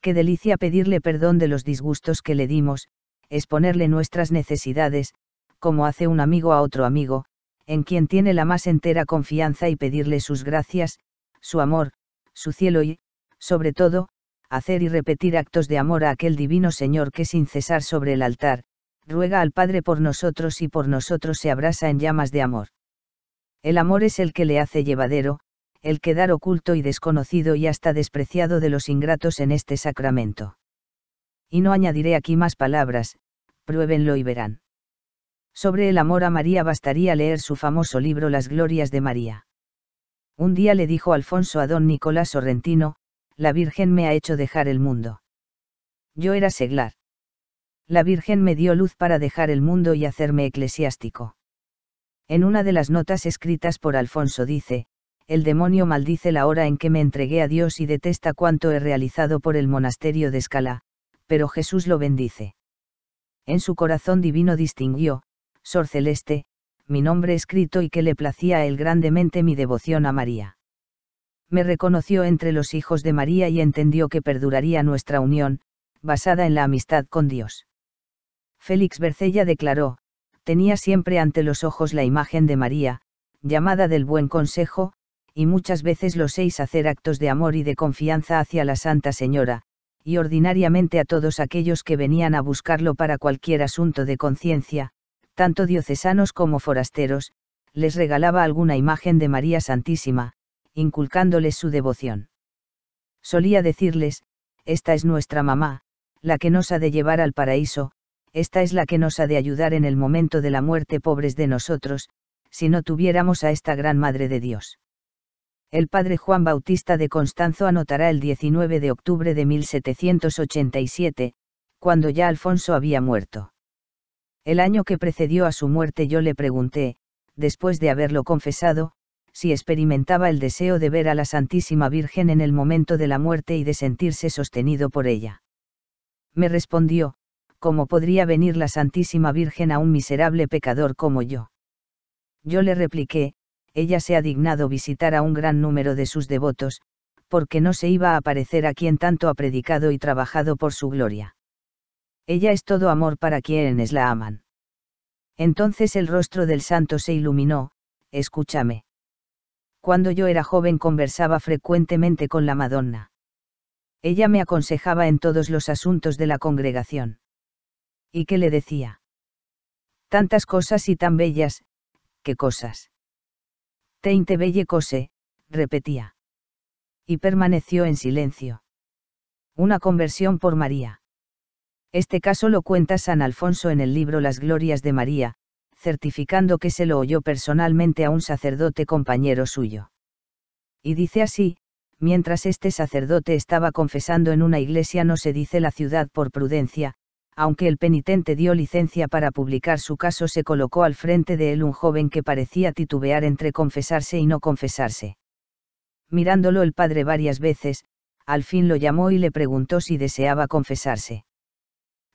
Qué delicia pedirle perdón de los disgustos que le dimos, exponerle nuestras necesidades, como hace un amigo a otro amigo, en quien tiene la más entera confianza y pedirle sus gracias, su amor, su cielo y, sobre todo, hacer y repetir actos de amor a aquel divino Señor que sin cesar sobre el altar, ruega al Padre por nosotros y por nosotros se abrasa en llamas de amor. El amor es el que le hace llevadero, el quedar oculto y desconocido y hasta despreciado de los ingratos en este sacramento. Y no añadiré aquí más palabras, pruébenlo y verán. Sobre el amor a María bastaría leer su famoso libro Las Glorias de María. Un día le dijo Alfonso a don Nicolás Sorrentino, la Virgen me ha hecho dejar el mundo. Yo era seglar. La Virgen me dio luz para dejar el mundo y hacerme eclesiástico. En una de las notas escritas por Alfonso dice, el demonio maldice la hora en que me entregué a Dios y detesta cuanto he realizado por el monasterio de Escala, pero Jesús lo bendice. En su corazón divino distinguió, Sor Celeste, mi nombre escrito y que le placía a él grandemente mi devoción a María. Me reconoció entre los hijos de María y entendió que perduraría nuestra unión, basada en la amistad con Dios. Félix Bercella declaró, tenía siempre ante los ojos la imagen de María, llamada del buen consejo, y muchas veces los seis hacer actos de amor y de confianza hacia la Santa Señora, y ordinariamente a todos aquellos que venían a buscarlo para cualquier asunto de conciencia, tanto diocesanos como forasteros, les regalaba alguna imagen de María Santísima, inculcándoles su devoción. Solía decirles, esta es nuestra mamá, la que nos ha de llevar al paraíso, esta es la que nos ha de ayudar en el momento de la muerte pobres de nosotros, si no tuviéramos a esta gran Madre de Dios el padre Juan Bautista de Constanzo anotará el 19 de octubre de 1787, cuando ya Alfonso había muerto. El año que precedió a su muerte yo le pregunté, después de haberlo confesado, si experimentaba el deseo de ver a la Santísima Virgen en el momento de la muerte y de sentirse sostenido por ella. Me respondió, ¿cómo podría venir la Santísima Virgen a un miserable pecador como yo? Yo le repliqué, ella se ha dignado visitar a un gran número de sus devotos, porque no se iba a aparecer a quien tanto ha predicado y trabajado por su gloria. Ella es todo amor para quienes la aman. Entonces el rostro del santo se iluminó, escúchame. Cuando yo era joven conversaba frecuentemente con la Madonna. Ella me aconsejaba en todos los asuntos de la congregación. ¿Y qué le decía? Tantas cosas y tan bellas, qué cosas. Teinte belle repetía. Y permaneció en silencio. Una conversión por María. Este caso lo cuenta San Alfonso en el libro Las Glorias de María, certificando que se lo oyó personalmente a un sacerdote compañero suyo. Y dice así, mientras este sacerdote estaba confesando en una iglesia no se dice la ciudad por prudencia, aunque el penitente dio licencia para publicar su caso, se colocó al frente de él un joven que parecía titubear entre confesarse y no confesarse. Mirándolo el padre varias veces, al fin lo llamó y le preguntó si deseaba confesarse.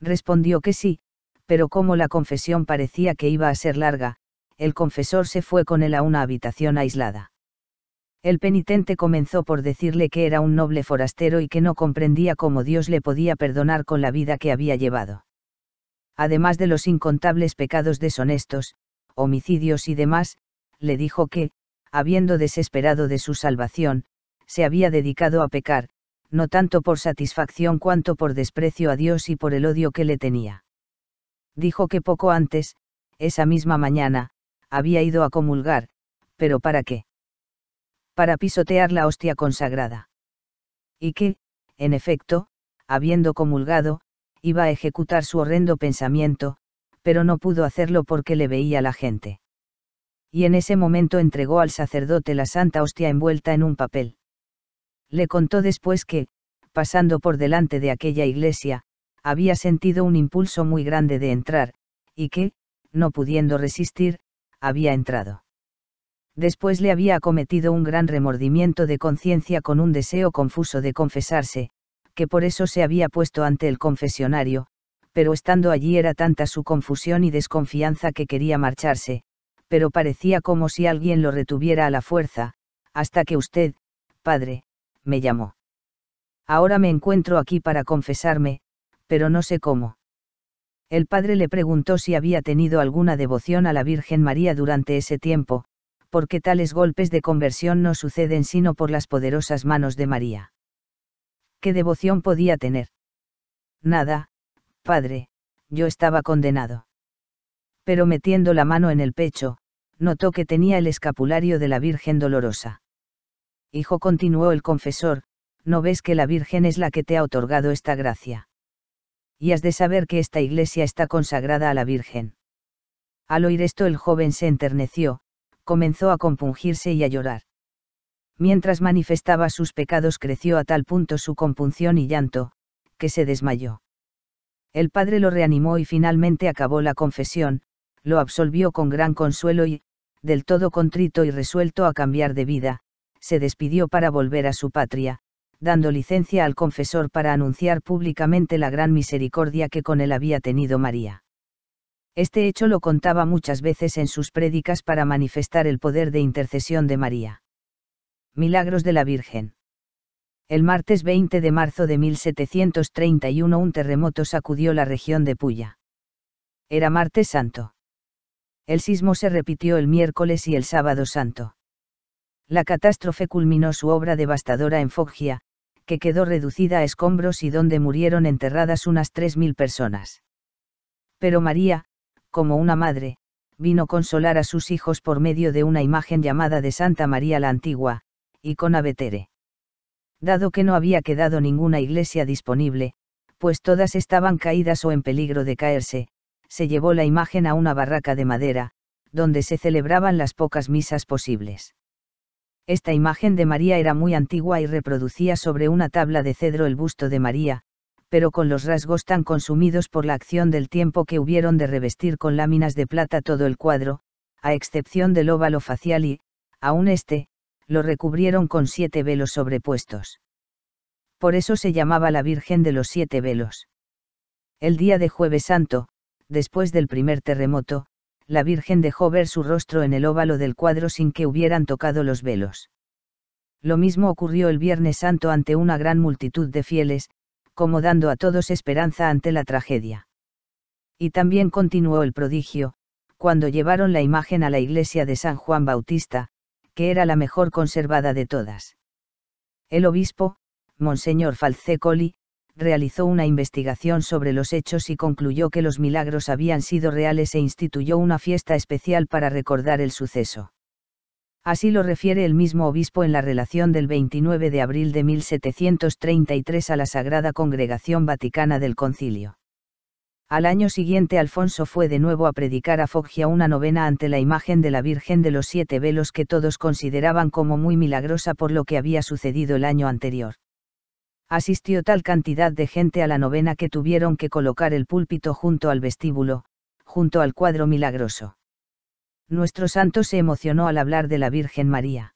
Respondió que sí, pero como la confesión parecía que iba a ser larga, el confesor se fue con él a una habitación aislada. El penitente comenzó por decirle que era un noble forastero y que no comprendía cómo Dios le podía perdonar con la vida que había llevado. Además de los incontables pecados deshonestos, homicidios y demás, le dijo que, habiendo desesperado de su salvación, se había dedicado a pecar, no tanto por satisfacción cuanto por desprecio a Dios y por el odio que le tenía. Dijo que poco antes, esa misma mañana, había ido a comulgar, pero ¿para qué? para pisotear la hostia consagrada. Y que, en efecto, habiendo comulgado, iba a ejecutar su horrendo pensamiento, pero no pudo hacerlo porque le veía la gente. Y en ese momento entregó al sacerdote la santa hostia envuelta en un papel. Le contó después que, pasando por delante de aquella iglesia, había sentido un impulso muy grande de entrar, y que, no pudiendo resistir, había entrado. Después le había acometido un gran remordimiento de conciencia con un deseo confuso de confesarse, que por eso se había puesto ante el confesionario, pero estando allí era tanta su confusión y desconfianza que quería marcharse, pero parecía como si alguien lo retuviera a la fuerza, hasta que usted, padre, me llamó. Ahora me encuentro aquí para confesarme, pero no sé cómo. El padre le preguntó si había tenido alguna devoción a la Virgen María durante ese tiempo, porque tales golpes de conversión no suceden sino por las poderosas manos de María. ¿Qué devoción podía tener? Nada, padre, yo estaba condenado. Pero metiendo la mano en el pecho, notó que tenía el escapulario de la Virgen dolorosa. Hijo, continuó el confesor, ¿no ves que la Virgen es la que te ha otorgado esta gracia? Y has de saber que esta iglesia está consagrada a la Virgen. Al oír esto el joven se enterneció, comenzó a compungirse y a llorar. Mientras manifestaba sus pecados creció a tal punto su compunción y llanto, que se desmayó. El padre lo reanimó y finalmente acabó la confesión, lo absolvió con gran consuelo y, del todo contrito y resuelto a cambiar de vida, se despidió para volver a su patria, dando licencia al confesor para anunciar públicamente la gran misericordia que con él había tenido María. Este hecho lo contaba muchas veces en sus prédicas para manifestar el poder de intercesión de María. Milagros de la Virgen. El martes 20 de marzo de 1731 un terremoto sacudió la región de Puya. Era martes santo. El sismo se repitió el miércoles y el sábado santo. La catástrofe culminó su obra devastadora en Foggia, que quedó reducida a escombros y donde murieron enterradas unas 3.000 personas. Pero María, como una madre, vino consolar a sus hijos por medio de una imagen llamada de Santa María la Antigua, y con abetere. Dado que no había quedado ninguna iglesia disponible, pues todas estaban caídas o en peligro de caerse, se llevó la imagen a una barraca de madera, donde se celebraban las pocas misas posibles. Esta imagen de María era muy antigua y reproducía sobre una tabla de cedro el busto de María, pero con los rasgos tan consumidos por la acción del tiempo que hubieron de revestir con láminas de plata todo el cuadro, a excepción del óvalo facial y, aún este, lo recubrieron con siete velos sobrepuestos. Por eso se llamaba la Virgen de los siete velos. El día de jueves santo, después del primer terremoto, la Virgen dejó ver su rostro en el óvalo del cuadro sin que hubieran tocado los velos. Lo mismo ocurrió el Viernes Santo ante una gran multitud de fieles, como dando a todos esperanza ante la tragedia. Y también continuó el prodigio, cuando llevaron la imagen a la iglesia de San Juan Bautista, que era la mejor conservada de todas. El obispo, Monseñor Falcecoli, realizó una investigación sobre los hechos y concluyó que los milagros habían sido reales e instituyó una fiesta especial para recordar el suceso. Así lo refiere el mismo obispo en la relación del 29 de abril de 1733 a la Sagrada Congregación Vaticana del Concilio. Al año siguiente Alfonso fue de nuevo a predicar a Foggia una novena ante la imagen de la Virgen de los Siete Velos que todos consideraban como muy milagrosa por lo que había sucedido el año anterior. Asistió tal cantidad de gente a la novena que tuvieron que colocar el púlpito junto al vestíbulo, junto al cuadro milagroso. Nuestro santo se emocionó al hablar de la Virgen María.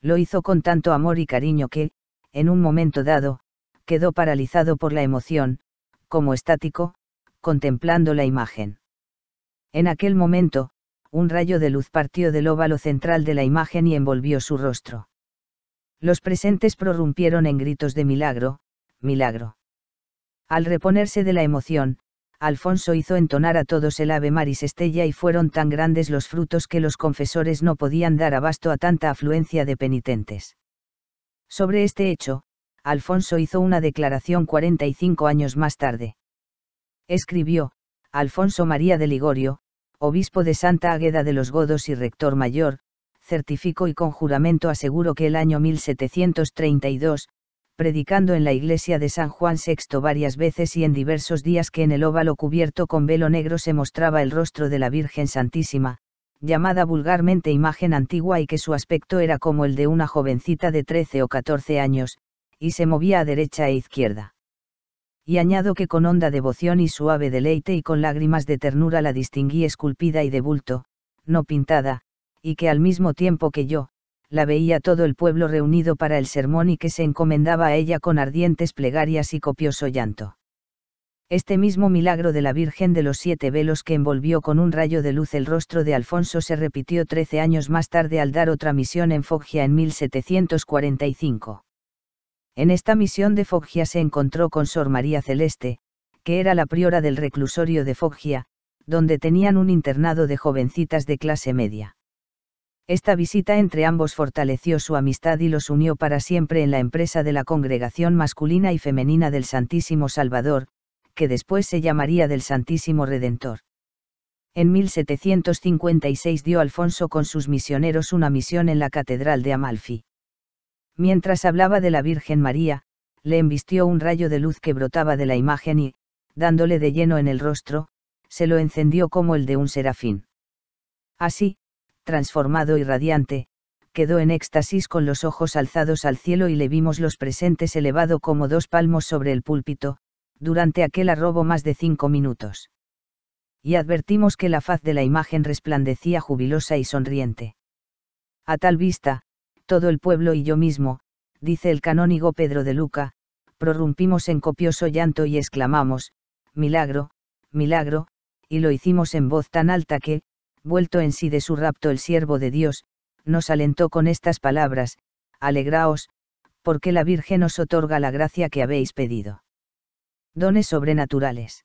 Lo hizo con tanto amor y cariño que, en un momento dado, quedó paralizado por la emoción, como estático, contemplando la imagen. En aquel momento, un rayo de luz partió del óvalo central de la imagen y envolvió su rostro. Los presentes prorrumpieron en gritos de milagro, milagro. Al reponerse de la emoción, Alfonso hizo entonar a todos el Ave Maris Estella y fueron tan grandes los frutos que los confesores no podían dar abasto a tanta afluencia de penitentes. Sobre este hecho, Alfonso hizo una declaración 45 años más tarde. Escribió, Alfonso María de Ligorio, obispo de Santa Águeda de los Godos y rector mayor, certifico y con juramento aseguro que el año 1732, predicando en la iglesia de San Juan VI varias veces y en diversos días que en el óvalo cubierto con velo negro se mostraba el rostro de la Virgen Santísima, llamada vulgarmente imagen antigua y que su aspecto era como el de una jovencita de 13 o 14 años, y se movía a derecha e izquierda. Y añado que con honda devoción y suave deleite y con lágrimas de ternura la distinguí esculpida y de bulto, no pintada, y que al mismo tiempo que yo, la veía todo el pueblo reunido para el sermón y que se encomendaba a ella con ardientes plegarias y copioso llanto. Este mismo milagro de la Virgen de los siete velos que envolvió con un rayo de luz el rostro de Alfonso se repitió trece años más tarde al dar otra misión en Foggia en 1745. En esta misión de Foggia se encontró con Sor María Celeste, que era la priora del reclusorio de Foggia, donde tenían un internado de jovencitas de clase media. Esta visita entre ambos fortaleció su amistad y los unió para siempre en la empresa de la congregación masculina y femenina del Santísimo Salvador, que después se llamaría del Santísimo Redentor. En 1756 dio Alfonso con sus misioneros una misión en la Catedral de Amalfi. Mientras hablaba de la Virgen María, le embistió un rayo de luz que brotaba de la imagen y, dándole de lleno en el rostro, se lo encendió como el de un serafín. Así, transformado y radiante, quedó en éxtasis con los ojos alzados al cielo y le vimos los presentes elevado como dos palmos sobre el púlpito, durante aquel arrobo más de cinco minutos. Y advertimos que la faz de la imagen resplandecía jubilosa y sonriente. A tal vista, todo el pueblo y yo mismo, dice el canónigo Pedro de Luca, prorrumpimos en copioso llanto y exclamamos, Milagro, milagro, y lo hicimos en voz tan alta que, vuelto en sí de su rapto el siervo de Dios, nos alentó con estas palabras, Alegraos, porque la Virgen os otorga la gracia que habéis pedido. Dones sobrenaturales.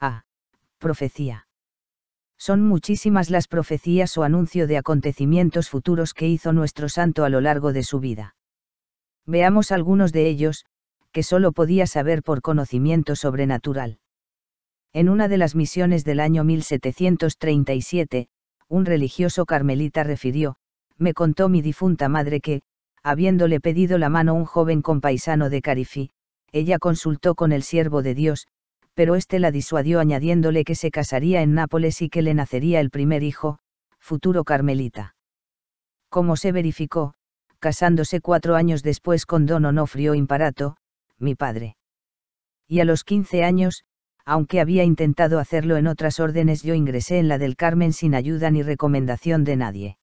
A. Ah, profecía. Son muchísimas las profecías o anuncio de acontecimientos futuros que hizo nuestro santo a lo largo de su vida. Veamos algunos de ellos, que solo podía saber por conocimiento sobrenatural. En una de las misiones del año 1737, un religioso carmelita refirió, me contó mi difunta madre que, habiéndole pedido la mano un joven compaisano de Carifí, ella consultó con el siervo de Dios, pero éste la disuadió añadiéndole que se casaría en Nápoles y que le nacería el primer hijo, futuro carmelita. Como se verificó, casándose cuatro años después con don Onofrio Imparato, mi padre. Y a los quince años, aunque había intentado hacerlo en otras órdenes yo ingresé en la del Carmen sin ayuda ni recomendación de nadie.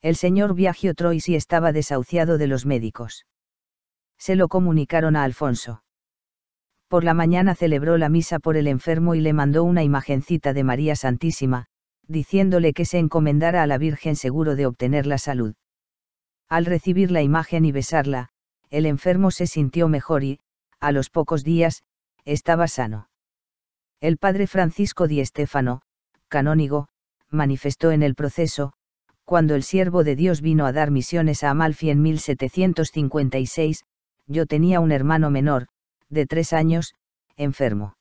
El señor Viagio Troisi estaba desahuciado de los médicos. Se lo comunicaron a Alfonso. Por la mañana celebró la misa por el enfermo y le mandó una imagencita de María Santísima, diciéndole que se encomendara a la Virgen seguro de obtener la salud. Al recibir la imagen y besarla, el enfermo se sintió mejor y, a los pocos días, estaba sano. El padre Francisco di Estefano, canónigo, manifestó en el proceso, cuando el siervo de Dios vino a dar misiones a Amalfi en 1756, yo tenía un hermano menor, de tres años, enfermo.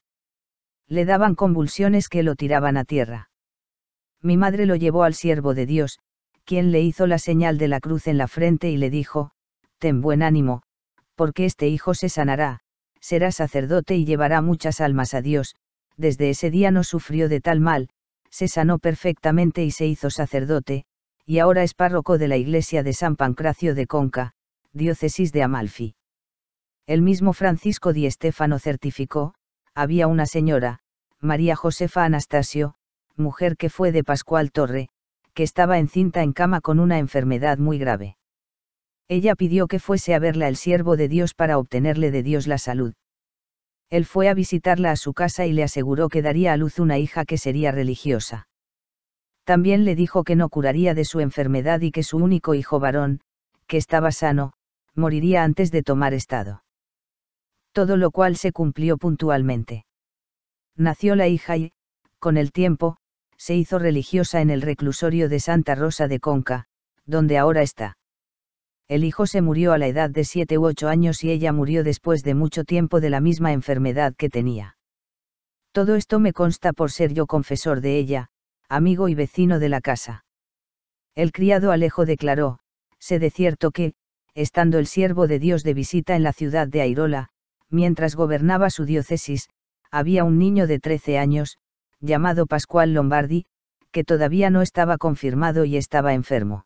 Le daban convulsiones que lo tiraban a tierra. Mi madre lo llevó al siervo de Dios, quien le hizo la señal de la cruz en la frente y le dijo, Ten buen ánimo, porque este hijo se sanará, será sacerdote y llevará muchas almas a Dios, desde ese día no sufrió de tal mal, se sanó perfectamente y se hizo sacerdote, y ahora es párroco de la iglesia de San Pancracio de Conca, diócesis de Amalfi. El mismo Francisco di Estefano certificó, había una señora, María Josefa Anastasio, mujer que fue de Pascual Torre, que estaba encinta en cama con una enfermedad muy grave. Ella pidió que fuese a verla el siervo de Dios para obtenerle de Dios la salud él fue a visitarla a su casa y le aseguró que daría a luz una hija que sería religiosa. También le dijo que no curaría de su enfermedad y que su único hijo varón, que estaba sano, moriría antes de tomar estado. Todo lo cual se cumplió puntualmente. Nació la hija y, con el tiempo, se hizo religiosa en el reclusorio de Santa Rosa de Conca, donde ahora está el hijo se murió a la edad de siete u ocho años y ella murió después de mucho tiempo de la misma enfermedad que tenía. Todo esto me consta por ser yo confesor de ella, amigo y vecino de la casa. El criado Alejo declaró, sé de cierto que, estando el siervo de Dios de visita en la ciudad de Airola, mientras gobernaba su diócesis, había un niño de 13 años, llamado Pascual Lombardi, que todavía no estaba confirmado y estaba enfermo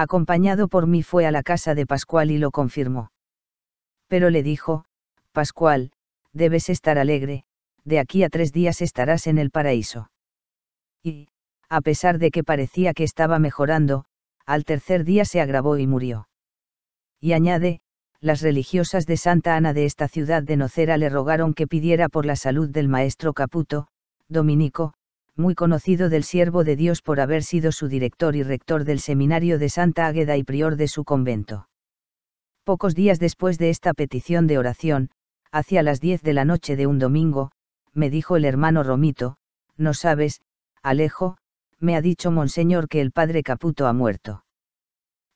acompañado por mí fue a la casa de Pascual y lo confirmó. Pero le dijo, Pascual, debes estar alegre, de aquí a tres días estarás en el paraíso. Y, a pesar de que parecía que estaba mejorando, al tercer día se agravó y murió. Y añade, las religiosas de Santa Ana de esta ciudad de Nocera le rogaron que pidiera por la salud del maestro Caputo, dominico, muy conocido del siervo de Dios por haber sido su director y rector del seminario de Santa Águeda y prior de su convento. Pocos días después de esta petición de oración, hacia las diez de la noche de un domingo, me dijo el hermano Romito, no sabes, Alejo, me ha dicho Monseñor que el padre Caputo ha muerto.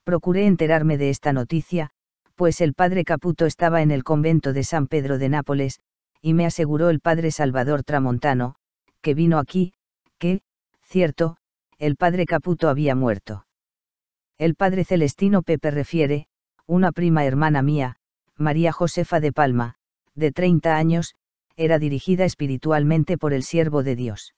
Procuré enterarme de esta noticia, pues el padre Caputo estaba en el convento de San Pedro de Nápoles, y me aseguró el padre Salvador Tramontano, que vino aquí, que, cierto, el padre Caputo había muerto. El padre Celestino Pepe refiere, una prima hermana mía, María Josefa de Palma, de 30 años, era dirigida espiritualmente por el siervo de Dios.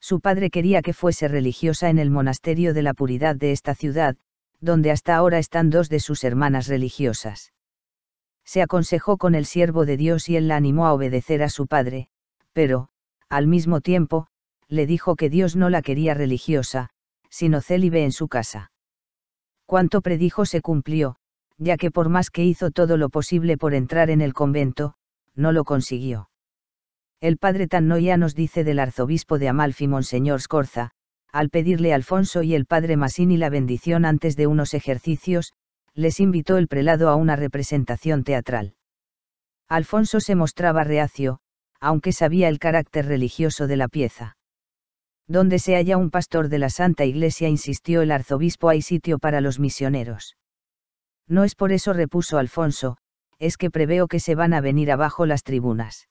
Su padre quería que fuese religiosa en el monasterio de la puridad de esta ciudad, donde hasta ahora están dos de sus hermanas religiosas. Se aconsejó con el siervo de Dios y él la animó a obedecer a su padre, pero, al mismo tiempo, le dijo que Dios no la quería religiosa, sino célibe en su casa. Cuanto predijo se cumplió, ya que por más que hizo todo lo posible por entrar en el convento, no lo consiguió. El padre Tannoya nos dice del arzobispo de Amalfi Monseñor Scorza, al pedirle a Alfonso y el padre Masini la bendición antes de unos ejercicios, les invitó el prelado a una representación teatral. Alfonso se mostraba reacio, aunque sabía el carácter religioso de la pieza. Donde se halla un pastor de la Santa Iglesia, insistió el arzobispo, hay sitio para los misioneros. No es por eso, repuso Alfonso, es que preveo que se van a venir abajo las tribunas.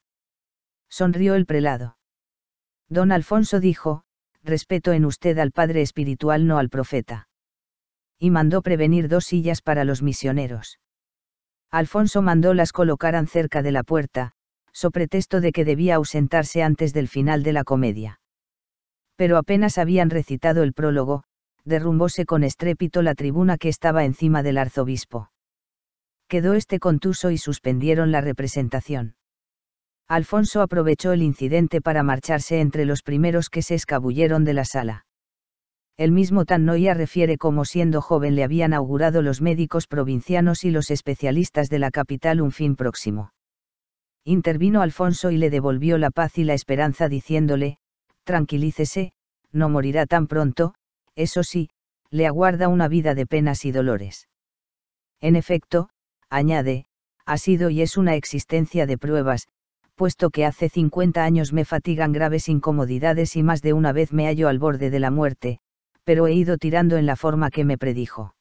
Sonrió el prelado. Don Alfonso dijo, respeto en usted al Padre Espiritual, no al profeta. Y mandó prevenir dos sillas para los misioneros. Alfonso mandó las colocaran cerca de la puerta, so pretexto de que debía ausentarse antes del final de la comedia pero apenas habían recitado el prólogo, derrumbóse con estrépito la tribuna que estaba encima del arzobispo. Quedó este contuso y suspendieron la representación. Alfonso aprovechó el incidente para marcharse entre los primeros que se escabulleron de la sala. El mismo Tannoya refiere cómo siendo joven le habían augurado los médicos provincianos y los especialistas de la capital un fin próximo. Intervino Alfonso y le devolvió la paz y la esperanza diciéndole, Tranquilícese, no morirá tan pronto, eso sí, le aguarda una vida de penas y dolores. En efecto, añade, ha sido y es una existencia de pruebas, puesto que hace 50 años me fatigan graves incomodidades y más de una vez me hallo al borde de la muerte, pero he ido tirando en la forma que me predijo.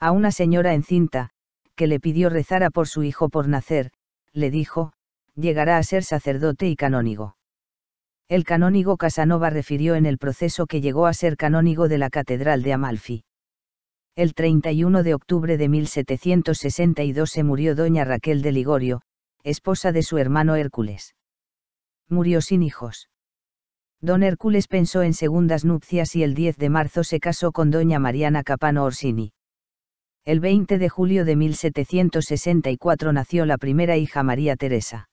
A una señora encinta, que le pidió rezara por su hijo por nacer, le dijo, llegará a ser sacerdote y canónigo el canónigo Casanova refirió en el proceso que llegó a ser canónigo de la Catedral de Amalfi. El 31 de octubre de 1762 se murió doña Raquel de Ligorio, esposa de su hermano Hércules. Murió sin hijos. Don Hércules pensó en segundas nupcias y el 10 de marzo se casó con doña Mariana Capano Orsini. El 20 de julio de 1764 nació la primera hija María Teresa.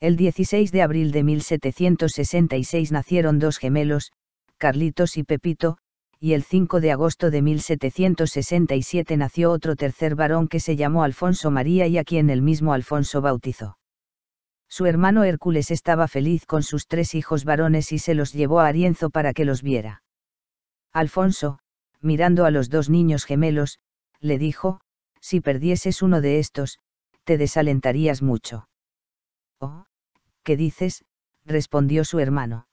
El 16 de abril de 1766 nacieron dos gemelos, Carlitos y Pepito, y el 5 de agosto de 1767 nació otro tercer varón que se llamó Alfonso María y a quien el mismo Alfonso bautizó. Su hermano Hércules estaba feliz con sus tres hijos varones y se los llevó a Arienzo para que los viera. Alfonso, mirando a los dos niños gemelos, le dijo, si perdieses uno de estos, te desalentarías mucho. Oh, Qué dices, respondió su hermano.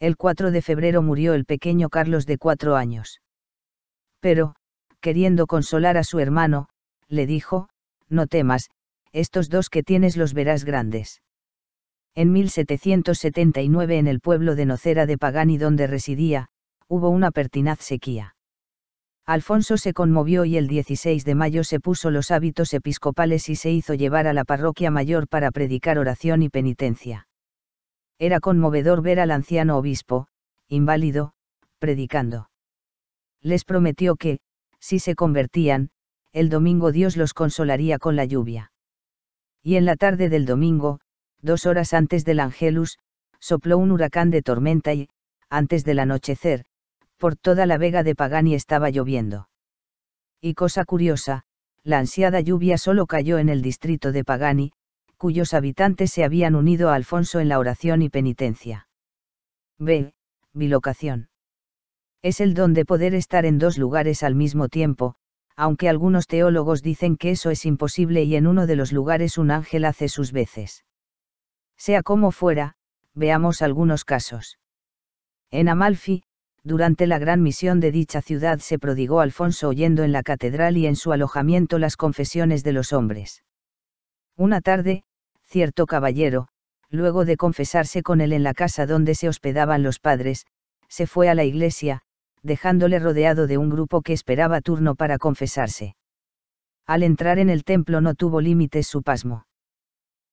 El 4 de febrero murió el pequeño Carlos de cuatro años. Pero, queriendo consolar a su hermano, le dijo, no temas, estos dos que tienes los verás grandes. En 1779 en el pueblo de Nocera de Pagani donde residía, hubo una pertinaz sequía. Alfonso se conmovió y el 16 de mayo se puso los hábitos episcopales y se hizo llevar a la parroquia mayor para predicar oración y penitencia. Era conmovedor ver al anciano obispo, inválido, predicando. Les prometió que, si se convertían, el domingo Dios los consolaría con la lluvia. Y en la tarde del domingo, dos horas antes del Angelus, sopló un huracán de tormenta y, antes del anochecer, por toda la vega de Pagani estaba lloviendo. Y cosa curiosa, la ansiada lluvia solo cayó en el distrito de Pagani, cuyos habitantes se habían unido a Alfonso en la oración y penitencia. B. Bilocación. Es el don de poder estar en dos lugares al mismo tiempo, aunque algunos teólogos dicen que eso es imposible y en uno de los lugares un ángel hace sus veces. Sea como fuera, veamos algunos casos. En Amalfi, durante la gran misión de dicha ciudad se prodigó Alfonso oyendo en la catedral y en su alojamiento las confesiones de los hombres. Una tarde, cierto caballero, luego de confesarse con él en la casa donde se hospedaban los padres, se fue a la iglesia, dejándole rodeado de un grupo que esperaba turno para confesarse. Al entrar en el templo no tuvo límites su pasmo.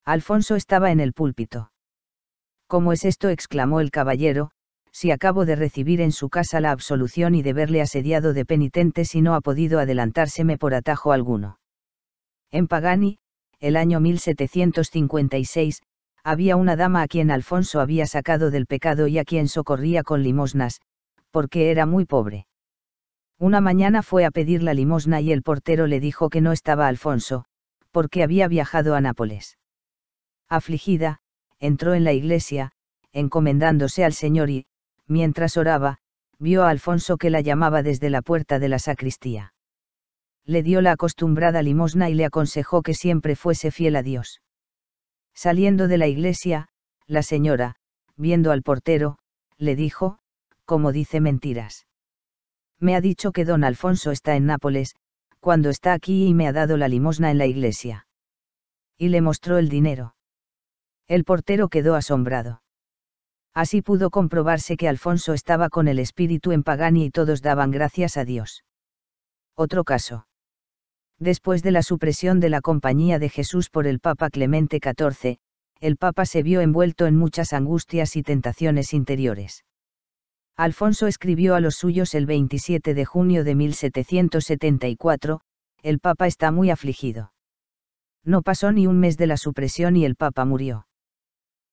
Alfonso estaba en el púlpito. ¿Cómo es esto? exclamó el caballero, si acabo de recibir en su casa la absolución y de verle asediado de penitentes y no ha podido adelantárseme por atajo alguno. En Pagani, el año 1756, había una dama a quien Alfonso había sacado del pecado y a quien socorría con limosnas, porque era muy pobre. Una mañana fue a pedir la limosna y el portero le dijo que no estaba Alfonso, porque había viajado a Nápoles. Afligida, entró en la iglesia, encomendándose al Señor y, mientras oraba, vio a Alfonso que la llamaba desde la puerta de la sacristía. Le dio la acostumbrada limosna y le aconsejó que siempre fuese fiel a Dios. Saliendo de la iglesia, la señora, viendo al portero, le dijo, como dice mentiras. Me ha dicho que don Alfonso está en Nápoles, cuando está aquí y me ha dado la limosna en la iglesia. Y le mostró el dinero. El portero quedó asombrado. Así pudo comprobarse que Alfonso estaba con el espíritu en Pagani y todos daban gracias a Dios. Otro caso. Después de la supresión de la Compañía de Jesús por el Papa Clemente XIV, el Papa se vio envuelto en muchas angustias y tentaciones interiores. Alfonso escribió a los suyos el 27 de junio de 1774, el Papa está muy afligido. No pasó ni un mes de la supresión y el Papa murió.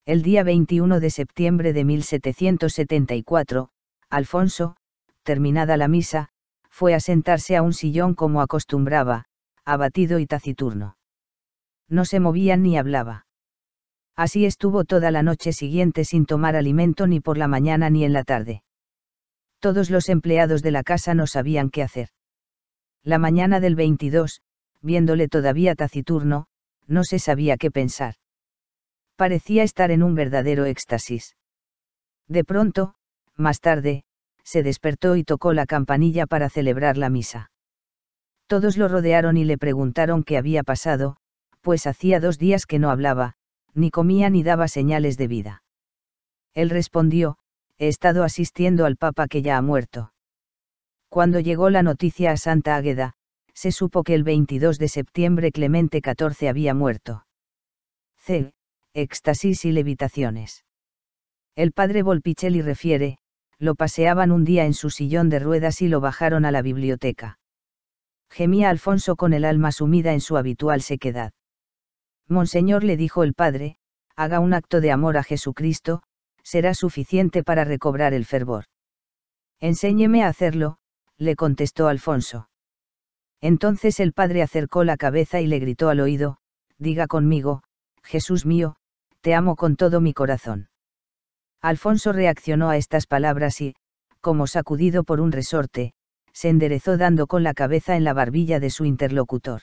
El día 21 de septiembre de 1774, Alfonso, terminada la misa, fue a sentarse a un sillón como acostumbraba, abatido y taciturno. No se movía ni hablaba. Así estuvo toda la noche siguiente sin tomar alimento ni por la mañana ni en la tarde. Todos los empleados de la casa no sabían qué hacer. La mañana del 22, viéndole todavía taciturno, no se sabía qué pensar parecía estar en un verdadero éxtasis. De pronto, más tarde, se despertó y tocó la campanilla para celebrar la misa. Todos lo rodearon y le preguntaron qué había pasado, pues hacía dos días que no hablaba, ni comía ni daba señales de vida. Él respondió, he estado asistiendo al Papa que ya ha muerto. Cuando llegó la noticia a Santa Águeda, se supo que el 22 de septiembre Clemente XIV había muerto. C éxtasis y levitaciones. El padre Volpicelli refiere, lo paseaban un día en su sillón de ruedas y lo bajaron a la biblioteca. Gemía Alfonso con el alma sumida en su habitual sequedad. Monseñor le dijo el padre, haga un acto de amor a Jesucristo, será suficiente para recobrar el fervor. Enséñeme a hacerlo, le contestó Alfonso. Entonces el padre acercó la cabeza y le gritó al oído, diga conmigo, Jesús mío, te amo con todo mi corazón. Alfonso reaccionó a estas palabras y, como sacudido por un resorte, se enderezó dando con la cabeza en la barbilla de su interlocutor.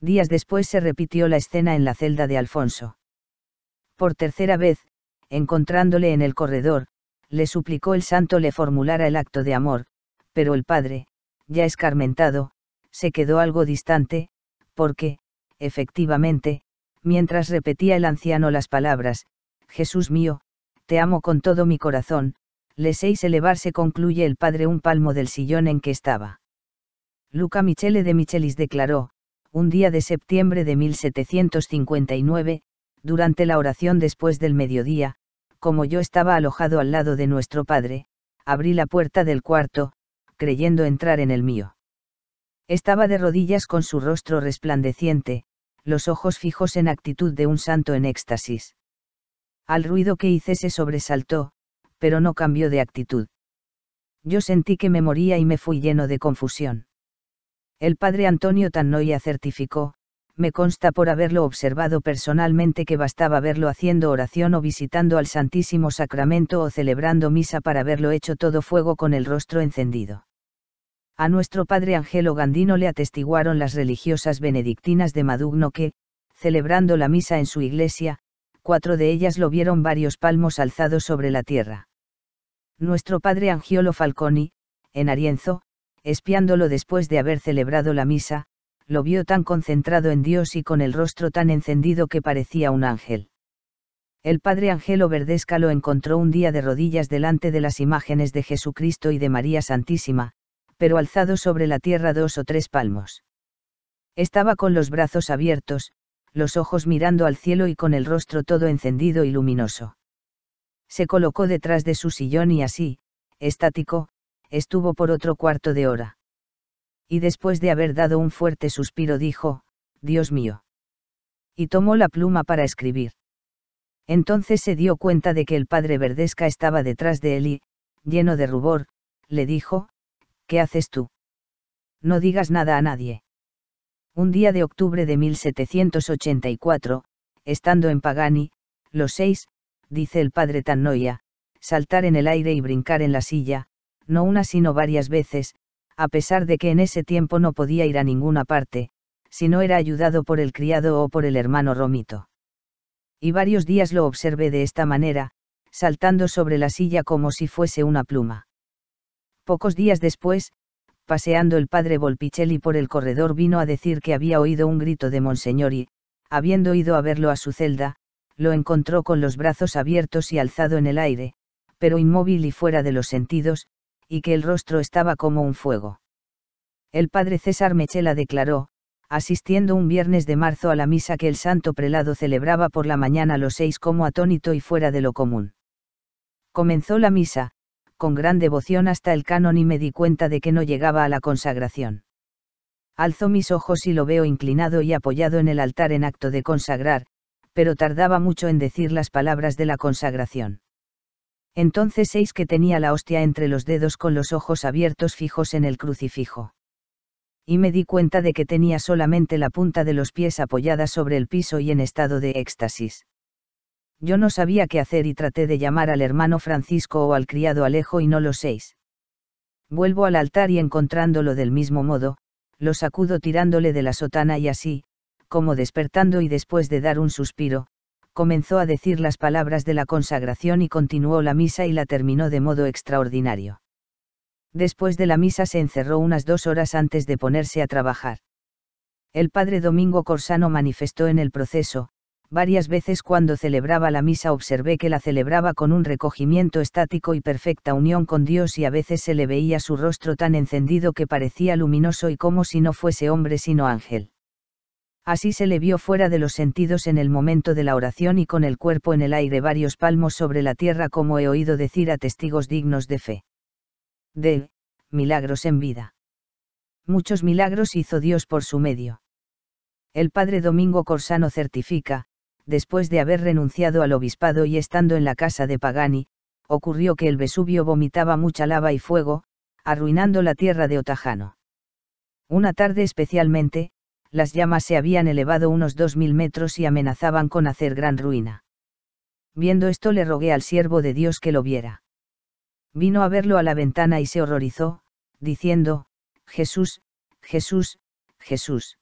Días después se repitió la escena en la celda de Alfonso. Por tercera vez, encontrándole en el corredor, le suplicó el santo le formulara el acto de amor, pero el padre, ya escarmentado, se quedó algo distante, porque, efectivamente, mientras repetía el anciano las palabras, Jesús mío, te amo con todo mi corazón, le seis elevarse concluye el padre un palmo del sillón en que estaba. Luca Michele de Michelis declaró, un día de septiembre de 1759, durante la oración después del mediodía, como yo estaba alojado al lado de nuestro padre, abrí la puerta del cuarto, creyendo entrar en el mío. Estaba de rodillas con su rostro resplandeciente, los ojos fijos en actitud de un santo en éxtasis. Al ruido que hice se sobresaltó, pero no cambió de actitud. Yo sentí que me moría y me fui lleno de confusión. El padre Antonio Tannoya certificó, me consta por haberlo observado personalmente que bastaba verlo haciendo oración o visitando al Santísimo Sacramento o celebrando misa para haberlo hecho todo fuego con el rostro encendido. A nuestro padre Angelo Gandino le atestiguaron las religiosas benedictinas de Madugno que, celebrando la misa en su iglesia, cuatro de ellas lo vieron varios palmos alzados sobre la tierra. Nuestro padre Angiolo Falconi, en Arienzo, espiándolo después de haber celebrado la misa, lo vio tan concentrado en Dios y con el rostro tan encendido que parecía un ángel. El padre Angelo Verdesca lo encontró un día de rodillas delante de las imágenes de Jesucristo y de María Santísima, pero alzado sobre la tierra dos o tres palmos. Estaba con los brazos abiertos, los ojos mirando al cielo y con el rostro todo encendido y luminoso. Se colocó detrás de su sillón y así, estático, estuvo por otro cuarto de hora. Y después de haber dado un fuerte suspiro dijo, Dios mío. Y tomó la pluma para escribir. Entonces se dio cuenta de que el padre Verdesca estaba detrás de él y, lleno de rubor, le dijo, ¿qué haces tú? No digas nada a nadie. Un día de octubre de 1784, estando en Pagani, los seis, dice el padre Tannoya, saltar en el aire y brincar en la silla, no una sino varias veces, a pesar de que en ese tiempo no podía ir a ninguna parte, si no era ayudado por el criado o por el hermano Romito. Y varios días lo observé de esta manera, saltando sobre la silla como si fuese una pluma. Pocos días después, paseando el padre Volpicelli por el corredor vino a decir que había oído un grito de Monseñor y, habiendo ido a verlo a su celda, lo encontró con los brazos abiertos y alzado en el aire, pero inmóvil y fuera de los sentidos, y que el rostro estaba como un fuego. El padre César Mechela declaró, asistiendo un viernes de marzo a la misa que el santo prelado celebraba por la mañana a los seis como atónito y fuera de lo común. Comenzó la misa, con gran devoción hasta el canon y me di cuenta de que no llegaba a la consagración. Alzo mis ojos y lo veo inclinado y apoyado en el altar en acto de consagrar, pero tardaba mucho en decir las palabras de la consagración. Entonces seis que tenía la hostia entre los dedos con los ojos abiertos fijos en el crucifijo. Y me di cuenta de que tenía solamente la punta de los pies apoyada sobre el piso y en estado de éxtasis. Yo no sabía qué hacer y traté de llamar al hermano Francisco o al criado Alejo y no lo seis. Vuelvo al altar y encontrándolo del mismo modo, lo sacudo tirándole de la sotana y así, como despertando y después de dar un suspiro, comenzó a decir las palabras de la consagración y continuó la misa y la terminó de modo extraordinario. Después de la misa se encerró unas dos horas antes de ponerse a trabajar. El padre Domingo Corsano manifestó en el proceso, varias veces cuando celebraba la misa observé que la celebraba con un recogimiento estático y perfecta unión con Dios y a veces se le veía su rostro tan encendido que parecía luminoso y como si no fuese hombre sino ángel. Así se le vio fuera de los sentidos en el momento de la oración y con el cuerpo en el aire varios palmos sobre la tierra como he oído decir a testigos dignos de fe. De milagros en vida. Muchos milagros hizo Dios por su medio. El padre Domingo Corsano certifica, después de haber renunciado al obispado y estando en la casa de Pagani, ocurrió que el Vesubio vomitaba mucha lava y fuego, arruinando la tierra de Otajano. Una tarde especialmente, las llamas se habían elevado unos dos mil metros y amenazaban con hacer gran ruina. Viendo esto le rogué al siervo de Dios que lo viera. Vino a verlo a la ventana y se horrorizó, diciendo, Jesús, Jesús, Jesús.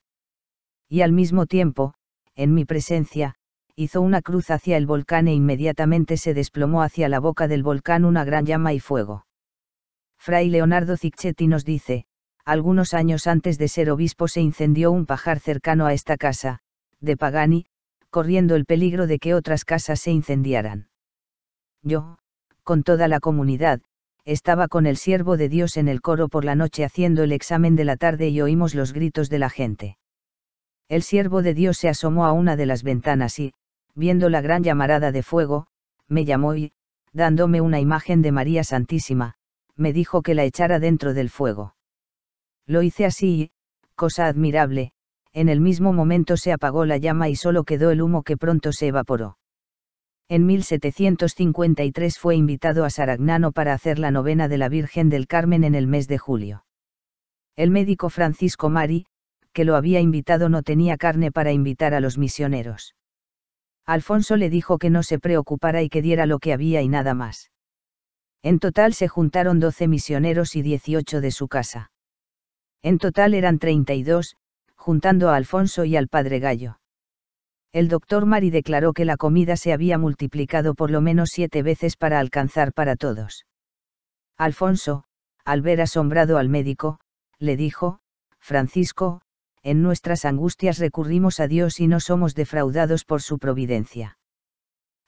Y al mismo tiempo, en mi presencia, hizo una cruz hacia el volcán e inmediatamente se desplomó hacia la boca del volcán una gran llama y fuego. Fray Leonardo Cicchetti nos dice, algunos años antes de ser obispo se incendió un pajar cercano a esta casa, de Pagani, corriendo el peligro de que otras casas se incendiaran. Yo, con toda la comunidad, estaba con el siervo de Dios en el coro por la noche haciendo el examen de la tarde y oímos los gritos de la gente. El siervo de Dios se asomó a una de las ventanas y, viendo la gran llamarada de fuego, me llamó y, dándome una imagen de María Santísima, me dijo que la echara dentro del fuego. Lo hice así y, cosa admirable, en el mismo momento se apagó la llama y solo quedó el humo que pronto se evaporó. En 1753 fue invitado a Saragnano para hacer la novena de la Virgen del Carmen en el mes de julio. El médico Francisco Mari, que lo había invitado no tenía carne para invitar a los misioneros. Alfonso le dijo que no se preocupara y que diera lo que había y nada más. En total se juntaron 12 misioneros y 18 de su casa. En total eran 32, juntando a Alfonso y al padre Gallo. El doctor Mari declaró que la comida se había multiplicado por lo menos siete veces para alcanzar para todos. Alfonso, al ver asombrado al médico, le dijo, Francisco, en nuestras angustias recurrimos a Dios y no somos defraudados por su providencia.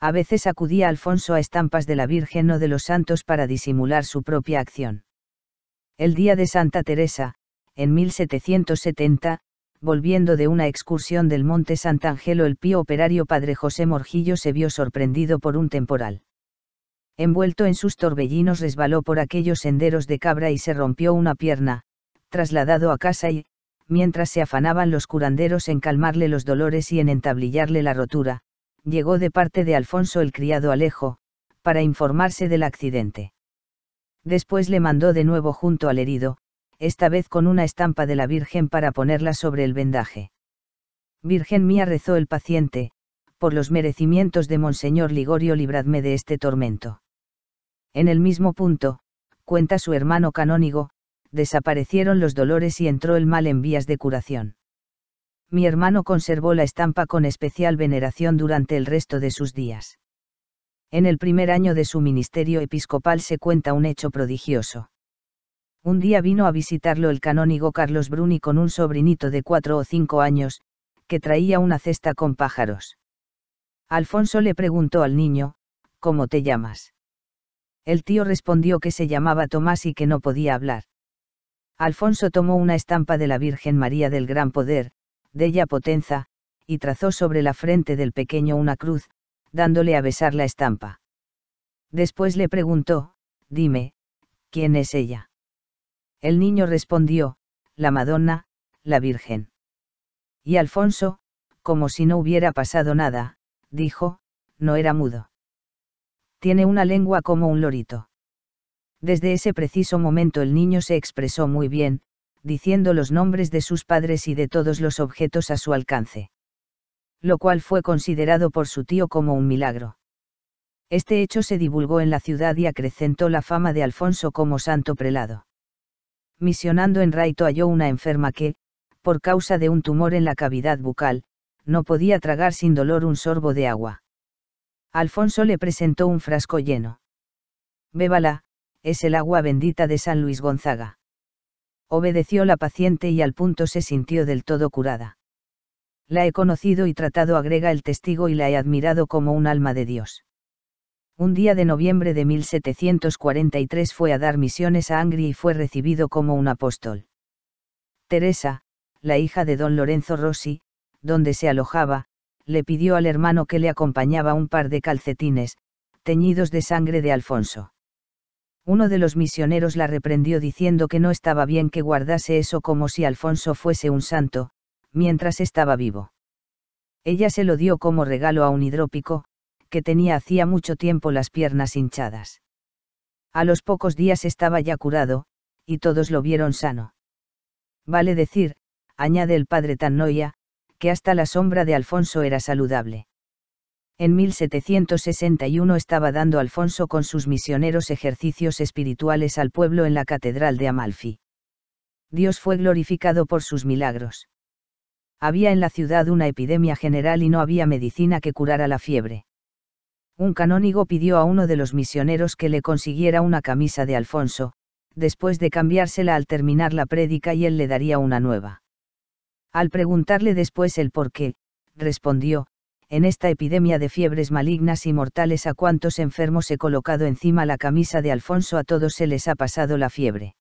A veces acudía Alfonso a estampas de la Virgen o de los santos para disimular su propia acción. El día de Santa Teresa, en 1770, volviendo de una excursión del monte Sant'Angelo el pío operario padre José Morjillo se vio sorprendido por un temporal. Envuelto en sus torbellinos resbaló por aquellos senderos de cabra y se rompió una pierna, trasladado a casa y, mientras se afanaban los curanderos en calmarle los dolores y en entablillarle la rotura, llegó de parte de Alfonso el criado Alejo, para informarse del accidente. Después le mandó de nuevo junto al herido, esta vez con una estampa de la Virgen para ponerla sobre el vendaje. Virgen mía rezó el paciente, por los merecimientos de Monseñor Ligorio libradme de este tormento. En el mismo punto, cuenta su hermano canónigo, desaparecieron los dolores y entró el mal en vías de curación. Mi hermano conservó la estampa con especial veneración durante el resto de sus días. En el primer año de su ministerio episcopal se cuenta un hecho prodigioso. Un día vino a visitarlo el canónigo Carlos Bruni con un sobrinito de cuatro o cinco años, que traía una cesta con pájaros. Alfonso le preguntó al niño, ¿cómo te llamas? El tío respondió que se llamaba Tomás y que no podía hablar. Alfonso tomó una estampa de la Virgen María del Gran Poder, de ella Potenza, y trazó sobre la frente del pequeño una cruz, dándole a besar la estampa. Después le preguntó, dime, ¿quién es ella? El niño respondió, la Madonna, la Virgen. Y Alfonso, como si no hubiera pasado nada, dijo, no era mudo. Tiene una lengua como un lorito. Desde ese preciso momento el niño se expresó muy bien, diciendo los nombres de sus padres y de todos los objetos a su alcance. Lo cual fue considerado por su tío como un milagro. Este hecho se divulgó en la ciudad y acrecentó la fama de Alfonso como santo prelado. Misionando en Raito halló una enferma que, por causa de un tumor en la cavidad bucal, no podía tragar sin dolor un sorbo de agua. Alfonso le presentó un frasco lleno. Bébala, es el agua bendita de San Luis Gonzaga. Obedeció la paciente y al punto se sintió del todo curada. La he conocido y tratado, agrega el testigo, y la he admirado como un alma de Dios. Un día de noviembre de 1743 fue a dar misiones a Angri y fue recibido como un apóstol. Teresa, la hija de don Lorenzo Rossi, donde se alojaba, le pidió al hermano que le acompañaba un par de calcetines, teñidos de sangre de Alfonso. Uno de los misioneros la reprendió diciendo que no estaba bien que guardase eso como si Alfonso fuese un santo, mientras estaba vivo. Ella se lo dio como regalo a un hidrópico, que tenía hacía mucho tiempo las piernas hinchadas. A los pocos días estaba ya curado, y todos lo vieron sano. Vale decir, añade el padre Tannoya, que hasta la sombra de Alfonso era saludable en 1761 estaba dando Alfonso con sus misioneros ejercicios espirituales al pueblo en la Catedral de Amalfi. Dios fue glorificado por sus milagros. Había en la ciudad una epidemia general y no había medicina que curara la fiebre. Un canónigo pidió a uno de los misioneros que le consiguiera una camisa de Alfonso, después de cambiársela al terminar la prédica y él le daría una nueva. Al preguntarle después el por qué, respondió, en esta epidemia de fiebres malignas y mortales a cuantos enfermos he colocado encima la camisa de Alfonso a todos se les ha pasado la fiebre.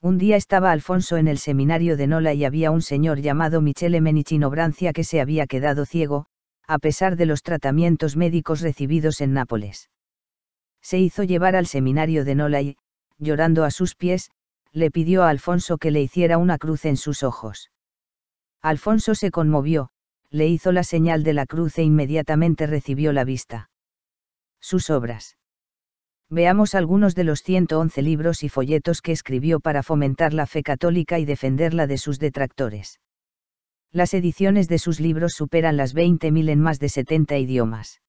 Un día estaba Alfonso en el seminario de Nola y había un señor llamado Michele Menichino Brancia que se había quedado ciego, a pesar de los tratamientos médicos recibidos en Nápoles. Se hizo llevar al seminario de Nola y, llorando a sus pies, le pidió a Alfonso que le hiciera una cruz en sus ojos. Alfonso se conmovió, le hizo la señal de la cruz e inmediatamente recibió la vista. Sus obras. Veamos algunos de los 111 libros y folletos que escribió para fomentar la fe católica y defenderla de sus detractores. Las ediciones de sus libros superan las 20.000 en más de 70 idiomas.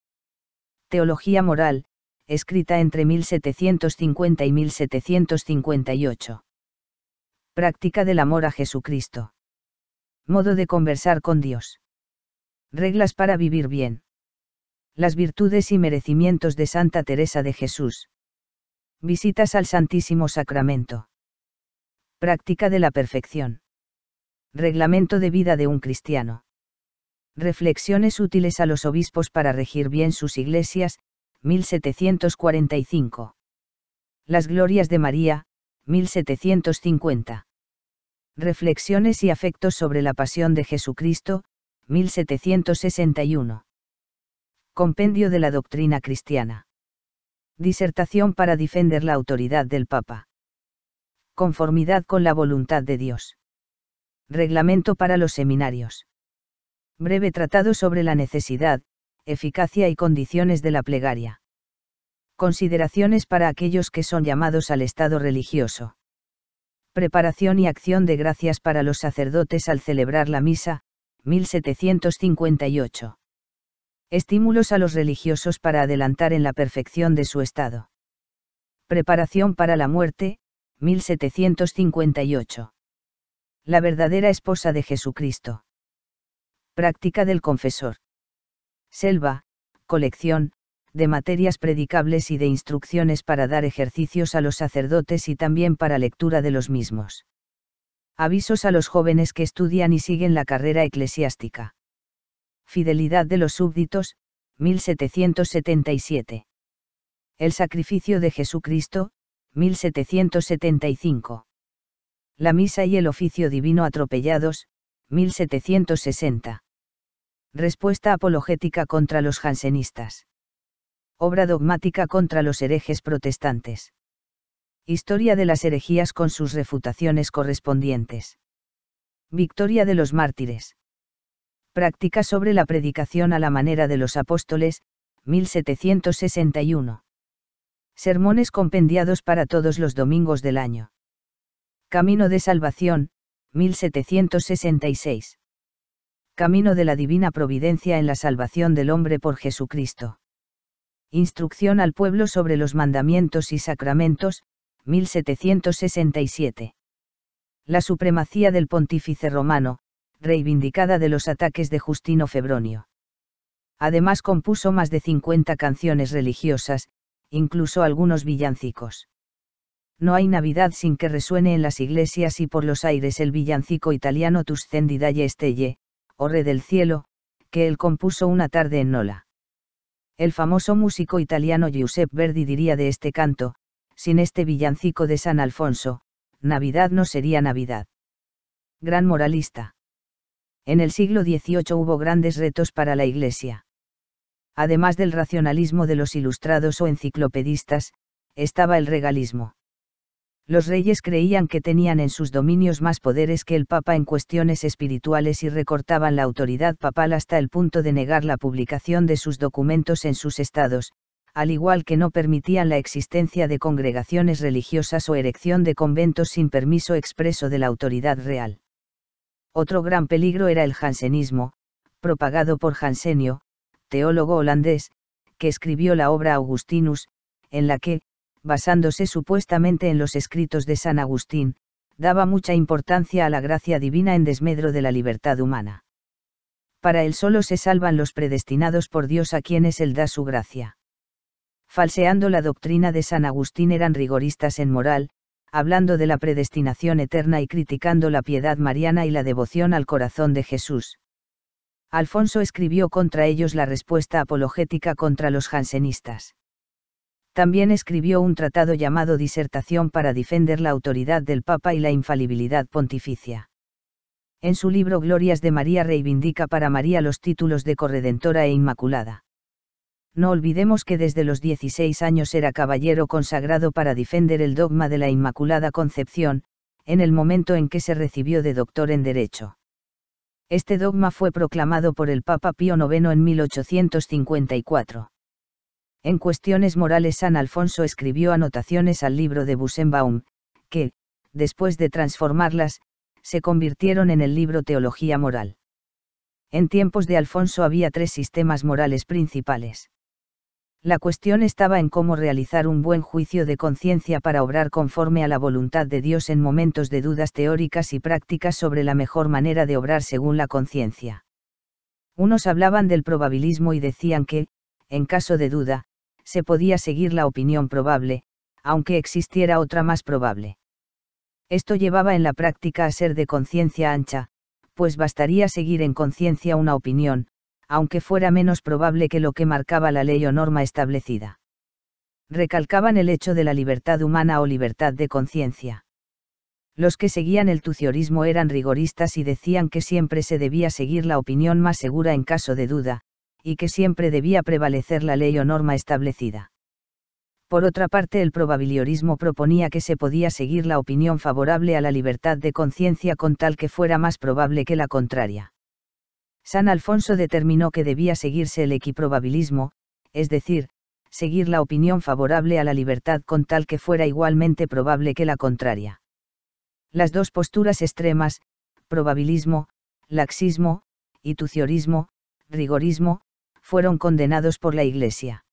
Teología moral, escrita entre 1750 y 1758. Práctica del amor a Jesucristo. Modo de conversar con Dios. Reglas para vivir bien. Las virtudes y merecimientos de Santa Teresa de Jesús. Visitas al Santísimo Sacramento. Práctica de la perfección. Reglamento de vida de un cristiano. Reflexiones útiles a los obispos para regir bien sus iglesias, 1745. Las glorias de María, 1750. Reflexiones y afectos sobre la pasión de Jesucristo, 1761. Compendio de la Doctrina Cristiana. Disertación para defender la autoridad del Papa. Conformidad con la voluntad de Dios. Reglamento para los seminarios. Breve tratado sobre la necesidad, eficacia y condiciones de la plegaria. Consideraciones para aquellos que son llamados al estado religioso. Preparación y acción de gracias para los sacerdotes al celebrar la misa, 1758. Estímulos a los religiosos para adelantar en la perfección de su estado. Preparación para la muerte, 1758. La verdadera esposa de Jesucristo. Práctica del confesor. Selva, colección, de materias predicables y de instrucciones para dar ejercicios a los sacerdotes y también para lectura de los mismos. Avisos a los jóvenes que estudian y siguen la carrera eclesiástica. Fidelidad de los súbditos, 1777. El sacrificio de Jesucristo, 1775. La misa y el oficio divino atropellados, 1760. Respuesta apologética contra los jansenistas. Obra dogmática contra los herejes protestantes. Historia de las herejías con sus refutaciones correspondientes. Victoria de los mártires. Práctica sobre la predicación a la manera de los apóstoles, 1761. Sermones compendiados para todos los domingos del año. Camino de Salvación, 1766. Camino de la Divina Providencia en la salvación del hombre por Jesucristo. Instrucción al pueblo sobre los mandamientos y sacramentos, 1767. La supremacía del pontífice romano, reivindicada de los ataques de Justino Febronio. Además compuso más de 50 canciones religiosas, incluso algunos villancicos. No hay Navidad sin que resuene en las iglesias y por los aires el villancico italiano Tus cendidalle estelle, o Re del cielo, que él compuso una tarde en Nola. El famoso músico italiano Giuseppe Verdi diría de este canto, sin este villancico de San Alfonso, Navidad no sería Navidad. Gran moralista. En el siglo XVIII hubo grandes retos para la Iglesia. Además del racionalismo de los ilustrados o enciclopedistas, estaba el regalismo. Los reyes creían que tenían en sus dominios más poderes que el Papa en cuestiones espirituales y recortaban la autoridad papal hasta el punto de negar la publicación de sus documentos en sus estados, al igual que no permitían la existencia de congregaciones religiosas o erección de conventos sin permiso expreso de la autoridad real. Otro gran peligro era el jansenismo, propagado por Jansenio, teólogo holandés, que escribió la obra Augustinus, en la que, basándose supuestamente en los escritos de San Agustín, daba mucha importancia a la gracia divina en desmedro de la libertad humana. Para él solo se salvan los predestinados por Dios a quienes él da su gracia falseando la doctrina de San Agustín eran rigoristas en moral, hablando de la predestinación eterna y criticando la piedad mariana y la devoción al corazón de Jesús. Alfonso escribió contra ellos la respuesta apologética contra los jansenistas. También escribió un tratado llamado Disertación para defender la autoridad del Papa y la infalibilidad pontificia. En su libro Glorias de María reivindica para María los títulos de corredentora e inmaculada no olvidemos que desde los 16 años era caballero consagrado para defender el dogma de la Inmaculada Concepción, en el momento en que se recibió de doctor en Derecho. Este dogma fue proclamado por el Papa Pío IX en 1854. En cuestiones morales San Alfonso escribió anotaciones al libro de Busenbaum, que, después de transformarlas, se convirtieron en el libro Teología Moral. En tiempos de Alfonso había tres sistemas morales principales la cuestión estaba en cómo realizar un buen juicio de conciencia para obrar conforme a la voluntad de Dios en momentos de dudas teóricas y prácticas sobre la mejor manera de obrar según la conciencia. Unos hablaban del probabilismo y decían que, en caso de duda, se podía seguir la opinión probable, aunque existiera otra más probable. Esto llevaba en la práctica a ser de conciencia ancha, pues bastaría seguir en conciencia una opinión, aunque fuera menos probable que lo que marcaba la ley o norma establecida. Recalcaban el hecho de la libertad humana o libertad de conciencia. Los que seguían el tuciorismo eran rigoristas y decían que siempre se debía seguir la opinión más segura en caso de duda, y que siempre debía prevalecer la ley o norma establecida. Por otra parte, el probabiliorismo proponía que se podía seguir la opinión favorable a la libertad de conciencia con tal que fuera más probable que la contraria. San Alfonso determinó que debía seguirse el equiprobabilismo, es decir, seguir la opinión favorable a la libertad con tal que fuera igualmente probable que la contraria. Las dos posturas extremas, probabilismo, laxismo, y tuciorismo, rigorismo, fueron condenados por la Iglesia.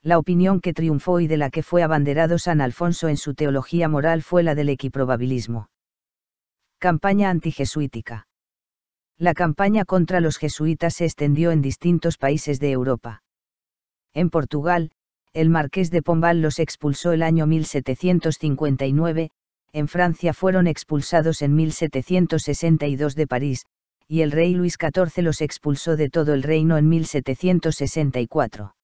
La opinión que triunfó y de la que fue abanderado San Alfonso en su teología moral fue la del equiprobabilismo. Campaña antijesuítica la campaña contra los jesuitas se extendió en distintos países de Europa. En Portugal, el marqués de Pombal los expulsó el año 1759, en Francia fueron expulsados en 1762 de París, y el rey Luis XIV los expulsó de todo el reino en 1764.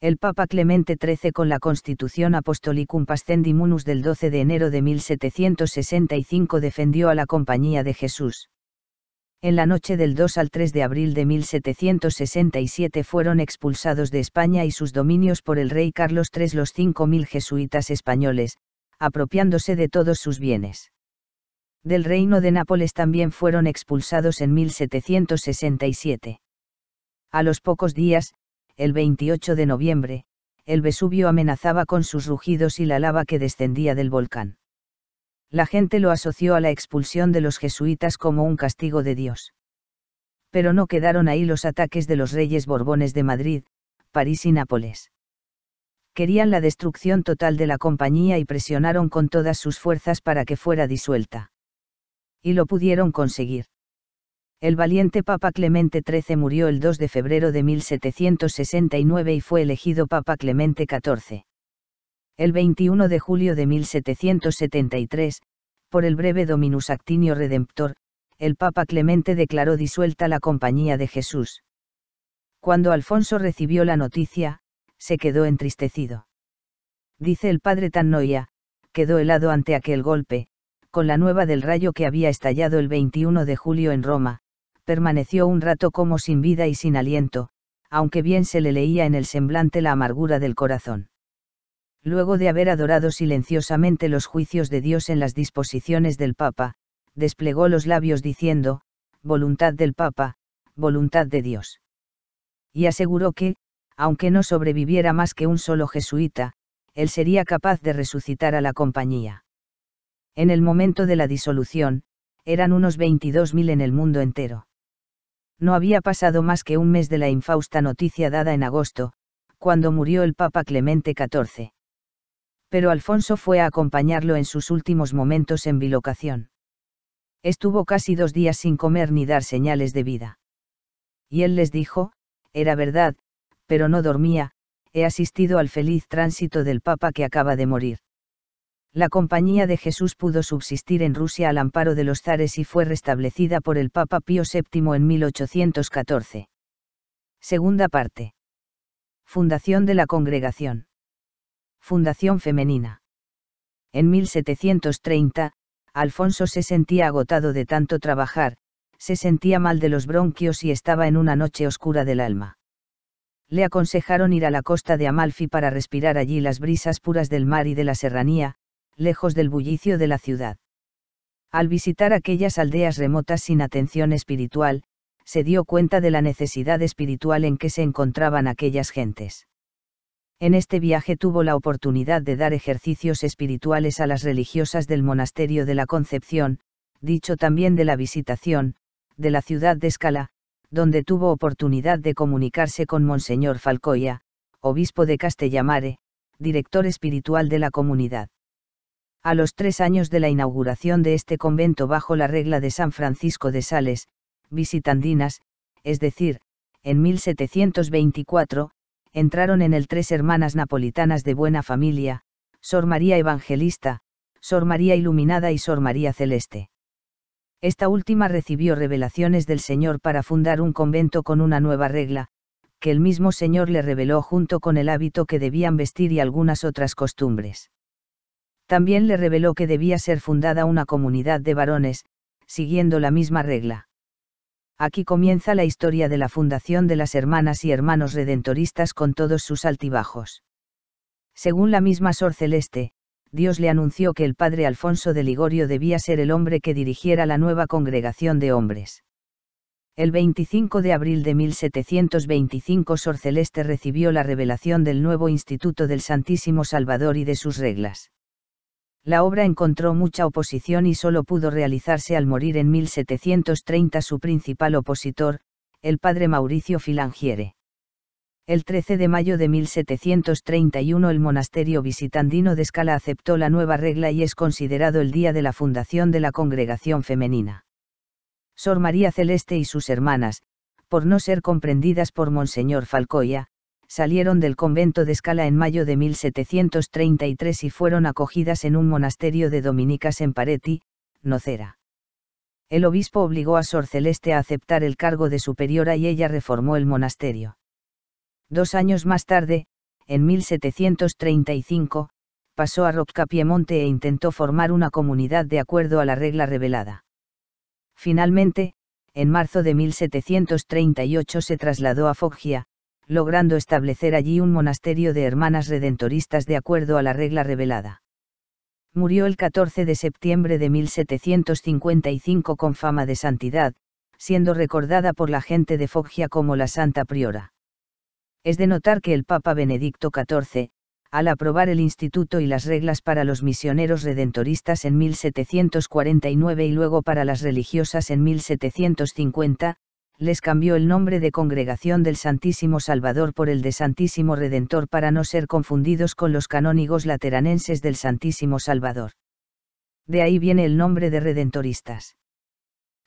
El Papa Clemente XIII con la Constitución Apostolicum Pascendimunus del 12 de enero de 1765 defendió a la Compañía de Jesús en la noche del 2 al 3 de abril de 1767 fueron expulsados de España y sus dominios por el rey Carlos III los 5.000 jesuitas españoles, apropiándose de todos sus bienes. Del reino de Nápoles también fueron expulsados en 1767. A los pocos días, el 28 de noviembre, el Vesubio amenazaba con sus rugidos y la lava que descendía del volcán la gente lo asoció a la expulsión de los jesuitas como un castigo de Dios. Pero no quedaron ahí los ataques de los reyes borbones de Madrid, París y Nápoles. Querían la destrucción total de la compañía y presionaron con todas sus fuerzas para que fuera disuelta. Y lo pudieron conseguir. El valiente Papa Clemente XIII murió el 2 de febrero de 1769 y fue elegido Papa Clemente XIV el 21 de julio de 1773, por el breve Dominus Actinio Redemptor, el Papa Clemente declaró disuelta la Compañía de Jesús. Cuando Alfonso recibió la noticia, se quedó entristecido. Dice el padre Tannoia, quedó helado ante aquel golpe, con la nueva del rayo que había estallado el 21 de julio en Roma, permaneció un rato como sin vida y sin aliento, aunque bien se le leía en el semblante la amargura del corazón luego de haber adorado silenciosamente los juicios de Dios en las disposiciones del Papa, desplegó los labios diciendo, voluntad del Papa, voluntad de Dios. Y aseguró que, aunque no sobreviviera más que un solo jesuita, él sería capaz de resucitar a la compañía. En el momento de la disolución, eran unos 22.000 en el mundo entero. No había pasado más que un mes de la infausta noticia dada en agosto, cuando murió el Papa Clemente XIV pero Alfonso fue a acompañarlo en sus últimos momentos en bilocación. Estuvo casi dos días sin comer ni dar señales de vida. Y él les dijo, era verdad, pero no dormía, he asistido al feliz tránsito del Papa que acaba de morir. La Compañía de Jesús pudo subsistir en Rusia al amparo de los zares y fue restablecida por el Papa Pío VII en 1814. Segunda parte. Fundación de la Congregación. Fundación Femenina. En 1730, Alfonso se sentía agotado de tanto trabajar, se sentía mal de los bronquios y estaba en una noche oscura del alma. Le aconsejaron ir a la costa de Amalfi para respirar allí las brisas puras del mar y de la serranía, lejos del bullicio de la ciudad. Al visitar aquellas aldeas remotas sin atención espiritual, se dio cuenta de la necesidad espiritual en que se encontraban aquellas gentes. En este viaje tuvo la oportunidad de dar ejercicios espirituales a las religiosas del monasterio de la Concepción, dicho también de la Visitación, de la ciudad de Escala, donde tuvo oportunidad de comunicarse con Monseñor Falcoya, obispo de Castellamare, director espiritual de la comunidad. A los tres años de la inauguración de este convento bajo la regla de San Francisco de Sales, visitandinas, es decir, en 1724, entraron en él tres hermanas napolitanas de buena familia, Sor María Evangelista, Sor María Iluminada y Sor María Celeste. Esta última recibió revelaciones del Señor para fundar un convento con una nueva regla, que el mismo Señor le reveló junto con el hábito que debían vestir y algunas otras costumbres. También le reveló que debía ser fundada una comunidad de varones, siguiendo la misma regla. Aquí comienza la historia de la fundación de las hermanas y hermanos redentoristas con todos sus altibajos. Según la misma Sor Celeste, Dios le anunció que el padre Alfonso de Ligorio debía ser el hombre que dirigiera la nueva congregación de hombres. El 25 de abril de 1725 Sor Celeste recibió la revelación del nuevo Instituto del Santísimo Salvador y de sus reglas la obra encontró mucha oposición y solo pudo realizarse al morir en 1730 su principal opositor, el padre Mauricio Filangiere. El 13 de mayo de 1731 el monasterio visitandino de Escala aceptó la nueva regla y es considerado el día de la fundación de la congregación femenina. Sor María Celeste y sus hermanas, por no ser comprendidas por Monseñor Falcoya, salieron del convento de Escala en mayo de 1733 y fueron acogidas en un monasterio de dominicas en Pareti, Nocera. El obispo obligó a Sor Celeste a aceptar el cargo de superiora y ella reformó el monasterio. Dos años más tarde, en 1735, pasó a Roccapiemonte e intentó formar una comunidad de acuerdo a la regla revelada. Finalmente, en marzo de 1738 se trasladó a Foggia, logrando establecer allí un monasterio de hermanas redentoristas de acuerdo a la regla revelada. Murió el 14 de septiembre de 1755 con fama de santidad, siendo recordada por la gente de Foggia como la Santa Priora. Es de notar que el Papa Benedicto XIV, al aprobar el instituto y las reglas para los misioneros redentoristas en 1749 y luego para las religiosas en 1750, les cambió el nombre de Congregación del Santísimo Salvador por el de Santísimo Redentor para no ser confundidos con los canónigos lateranenses del Santísimo Salvador. De ahí viene el nombre de redentoristas.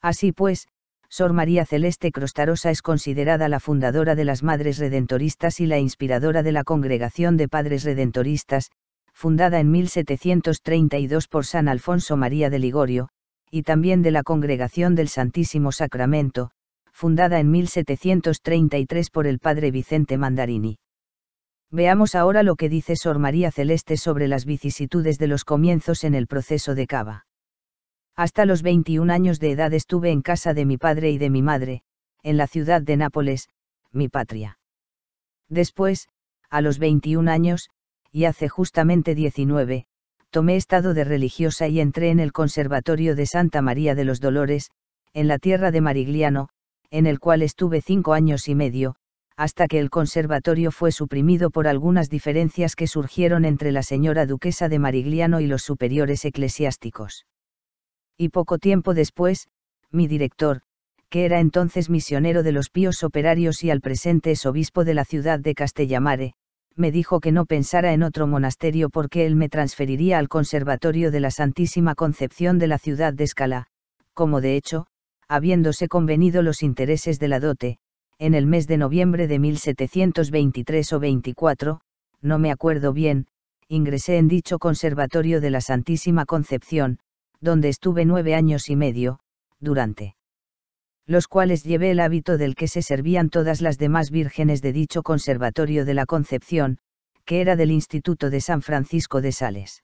Así pues, Sor María Celeste Crostarosa es considerada la fundadora de las Madres Redentoristas y la inspiradora de la Congregación de Padres Redentoristas, fundada en 1732 por San Alfonso María de Ligorio, y también de la Congregación del Santísimo Sacramento, fundada en 1733 por el padre Vicente Mandarini. Veamos ahora lo que dice Sor María Celeste sobre las vicisitudes de los comienzos en el proceso de cava. Hasta los 21 años de edad estuve en casa de mi padre y de mi madre, en la ciudad de Nápoles, mi patria. Después, a los 21 años, y hace justamente 19, tomé estado de religiosa y entré en el Conservatorio de Santa María de los Dolores, en la tierra de Marigliano, en el cual estuve cinco años y medio, hasta que el conservatorio fue suprimido por algunas diferencias que surgieron entre la señora duquesa de Marigliano y los superiores eclesiásticos. Y poco tiempo después, mi director, que era entonces misionero de los píos operarios y al presente es obispo de la ciudad de Castellamare, me dijo que no pensara en otro monasterio porque él me transferiría al Conservatorio de la Santísima Concepción de la ciudad de Escala, como de hecho, habiéndose convenido los intereses de la dote, en el mes de noviembre de 1723 o 24, no me acuerdo bien, ingresé en dicho Conservatorio de la Santísima Concepción, donde estuve nueve años y medio, durante los cuales llevé el hábito del que se servían todas las demás vírgenes de dicho Conservatorio de la Concepción, que era del Instituto de San Francisco de Sales.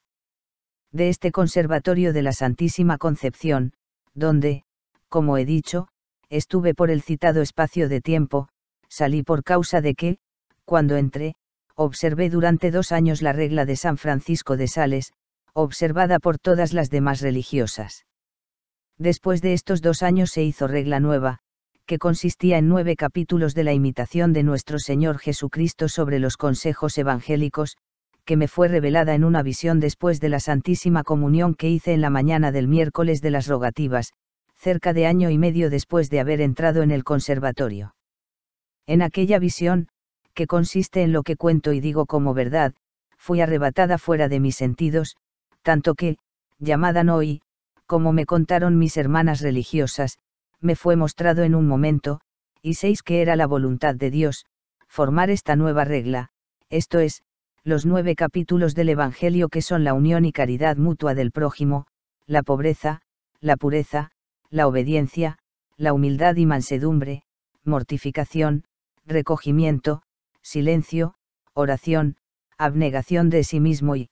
De este Conservatorio de la Santísima Concepción, donde, como he dicho, estuve por el citado espacio de tiempo, salí por causa de que, cuando entré, observé durante dos años la regla de San Francisco de Sales, observada por todas las demás religiosas. Después de estos dos años se hizo regla nueva, que consistía en nueve capítulos de la imitación de nuestro Señor Jesucristo sobre los consejos evangélicos, que me fue revelada en una visión después de la Santísima Comunión que hice en la mañana del miércoles de las rogativas, cerca de año y medio después de haber entrado en el conservatorio. En aquella visión, que consiste en lo que cuento y digo como verdad, fui arrebatada fuera de mis sentidos, tanto que, llamada no como me contaron mis hermanas religiosas, me fue mostrado en un momento, y seis que era la voluntad de Dios, formar esta nueva regla, esto es, los nueve capítulos del Evangelio que son la unión y caridad mutua del prójimo, la pobreza, la pureza, la obediencia, la humildad y mansedumbre, mortificación, recogimiento, silencio, oración, abnegación de sí mismo y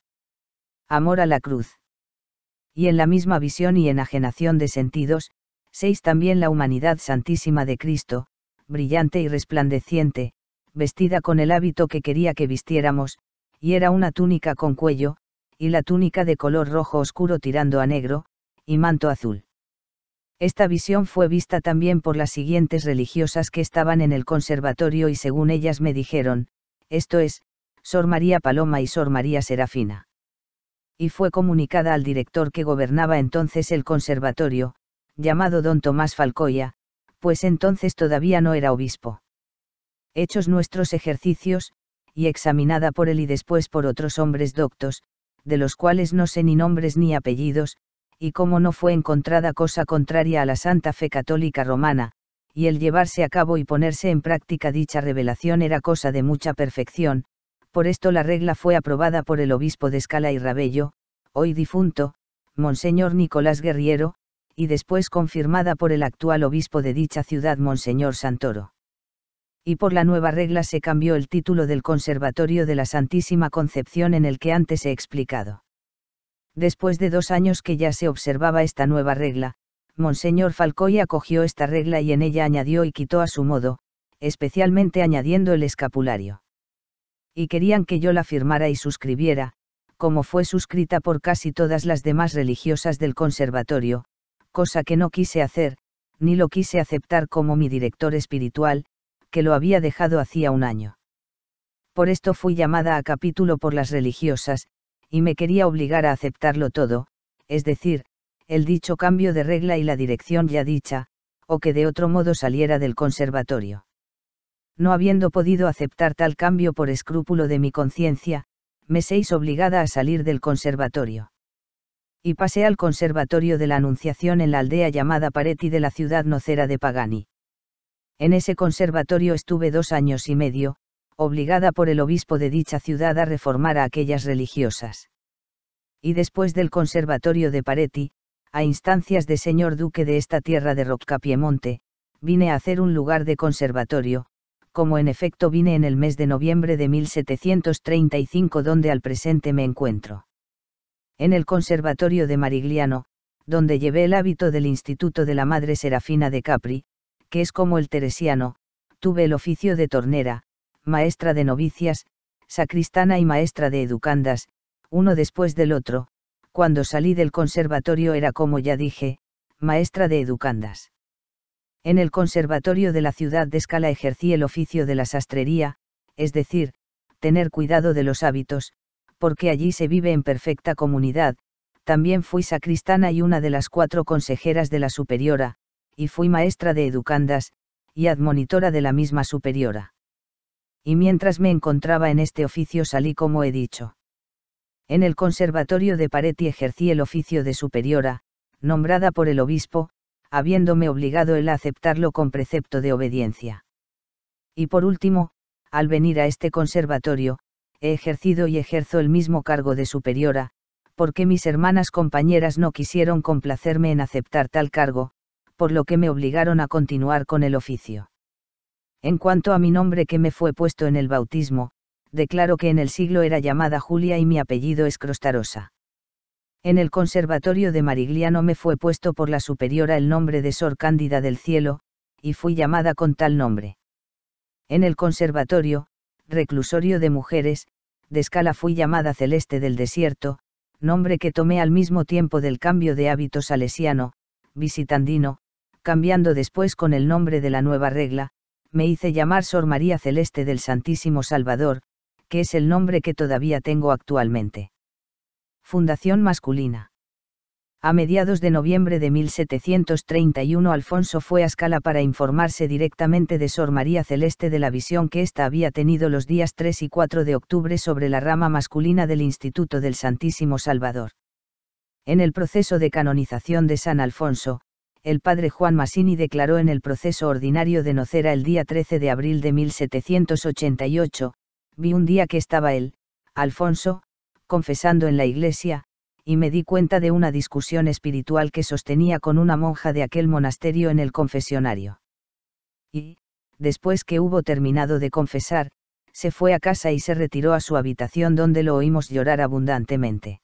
amor a la cruz. Y en la misma visión y enajenación de sentidos, seis también la humanidad santísima de Cristo, brillante y resplandeciente, vestida con el hábito que quería que vistiéramos, y era una túnica con cuello, y la túnica de color rojo oscuro tirando a negro, y manto azul. Esta visión fue vista también por las siguientes religiosas que estaban en el conservatorio y según ellas me dijeron, esto es, Sor María Paloma y Sor María Serafina. Y fue comunicada al director que gobernaba entonces el conservatorio, llamado don Tomás Falcoya, pues entonces todavía no era obispo. Hechos nuestros ejercicios, y examinada por él y después por otros hombres doctos, de los cuales no sé ni nombres ni apellidos, y como no fue encontrada cosa contraria a la Santa Fe Católica Romana, y el llevarse a cabo y ponerse en práctica dicha revelación era cosa de mucha perfección, por esto la regla fue aprobada por el obispo de Escala y Rabello, hoy difunto, Monseñor Nicolás Guerriero, y después confirmada por el actual obispo de dicha ciudad, Monseñor Santoro. Y por la nueva regla se cambió el título del Conservatorio de la Santísima Concepción en el que antes he explicado. Después de dos años que ya se observaba esta nueva regla, Monseñor Falcoy acogió esta regla y en ella añadió y quitó a su modo, especialmente añadiendo el escapulario. Y querían que yo la firmara y suscribiera, como fue suscrita por casi todas las demás religiosas del conservatorio, cosa que no quise hacer, ni lo quise aceptar como mi director espiritual, que lo había dejado hacía un año. Por esto fui llamada a capítulo por las religiosas, y me quería obligar a aceptarlo todo, es decir, el dicho cambio de regla y la dirección ya dicha, o que de otro modo saliera del conservatorio. No habiendo podido aceptar tal cambio por escrúpulo de mi conciencia, me seis obligada a salir del conservatorio. Y pasé al conservatorio de la Anunciación en la aldea llamada Pareti de la ciudad nocera de Pagani. En ese conservatorio estuve dos años y medio, obligada por el obispo de dicha ciudad a reformar a aquellas religiosas. Y después del conservatorio de Pareti, a instancias de señor duque de esta tierra de Roccapiemonte, vine a hacer un lugar de conservatorio, como en efecto vine en el mes de noviembre de 1735 donde al presente me encuentro. En el conservatorio de Marigliano, donde llevé el hábito del Instituto de la Madre Serafina de Capri, que es como el teresiano, tuve el oficio de tornera, maestra de novicias, sacristana y maestra de educandas, uno después del otro, cuando salí del conservatorio era como ya dije, maestra de educandas. En el conservatorio de la ciudad de Escala ejercí el oficio de la sastrería, es decir, tener cuidado de los hábitos, porque allí se vive en perfecta comunidad, también fui sacristana y una de las cuatro consejeras de la superiora, y fui maestra de educandas, y admonitora de la misma superiora y mientras me encontraba en este oficio salí como he dicho. En el conservatorio de Pareti ejercí el oficio de superiora, nombrada por el obispo, habiéndome obligado él a aceptarlo con precepto de obediencia. Y por último, al venir a este conservatorio, he ejercido y ejerzo el mismo cargo de superiora, porque mis hermanas compañeras no quisieron complacerme en aceptar tal cargo, por lo que me obligaron a continuar con el oficio. En cuanto a mi nombre que me fue puesto en el bautismo, declaro que en el siglo era llamada Julia y mi apellido es Crostarosa. En el conservatorio de Marigliano me fue puesto por la superiora el nombre de Sor Cándida del Cielo, y fui llamada con tal nombre. En el conservatorio, reclusorio de mujeres, de escala fui llamada Celeste del Desierto, nombre que tomé al mismo tiempo del cambio de hábito salesiano, visitandino, cambiando después con el nombre de la nueva regla, me hice llamar Sor María Celeste del Santísimo Salvador, que es el nombre que todavía tengo actualmente. Fundación masculina. A mediados de noviembre de 1731 Alfonso fue a Escala para informarse directamente de Sor María Celeste de la visión que ésta había tenido los días 3 y 4 de octubre sobre la rama masculina del Instituto del Santísimo Salvador. En el proceso de canonización de San Alfonso, el padre Juan Massini declaró en el proceso ordinario de Nocera el día 13 de abril de 1788, vi un día que estaba él, Alfonso, confesando en la iglesia, y me di cuenta de una discusión espiritual que sostenía con una monja de aquel monasterio en el confesionario. Y, después que hubo terminado de confesar, se fue a casa y se retiró a su habitación donde lo oímos llorar abundantemente.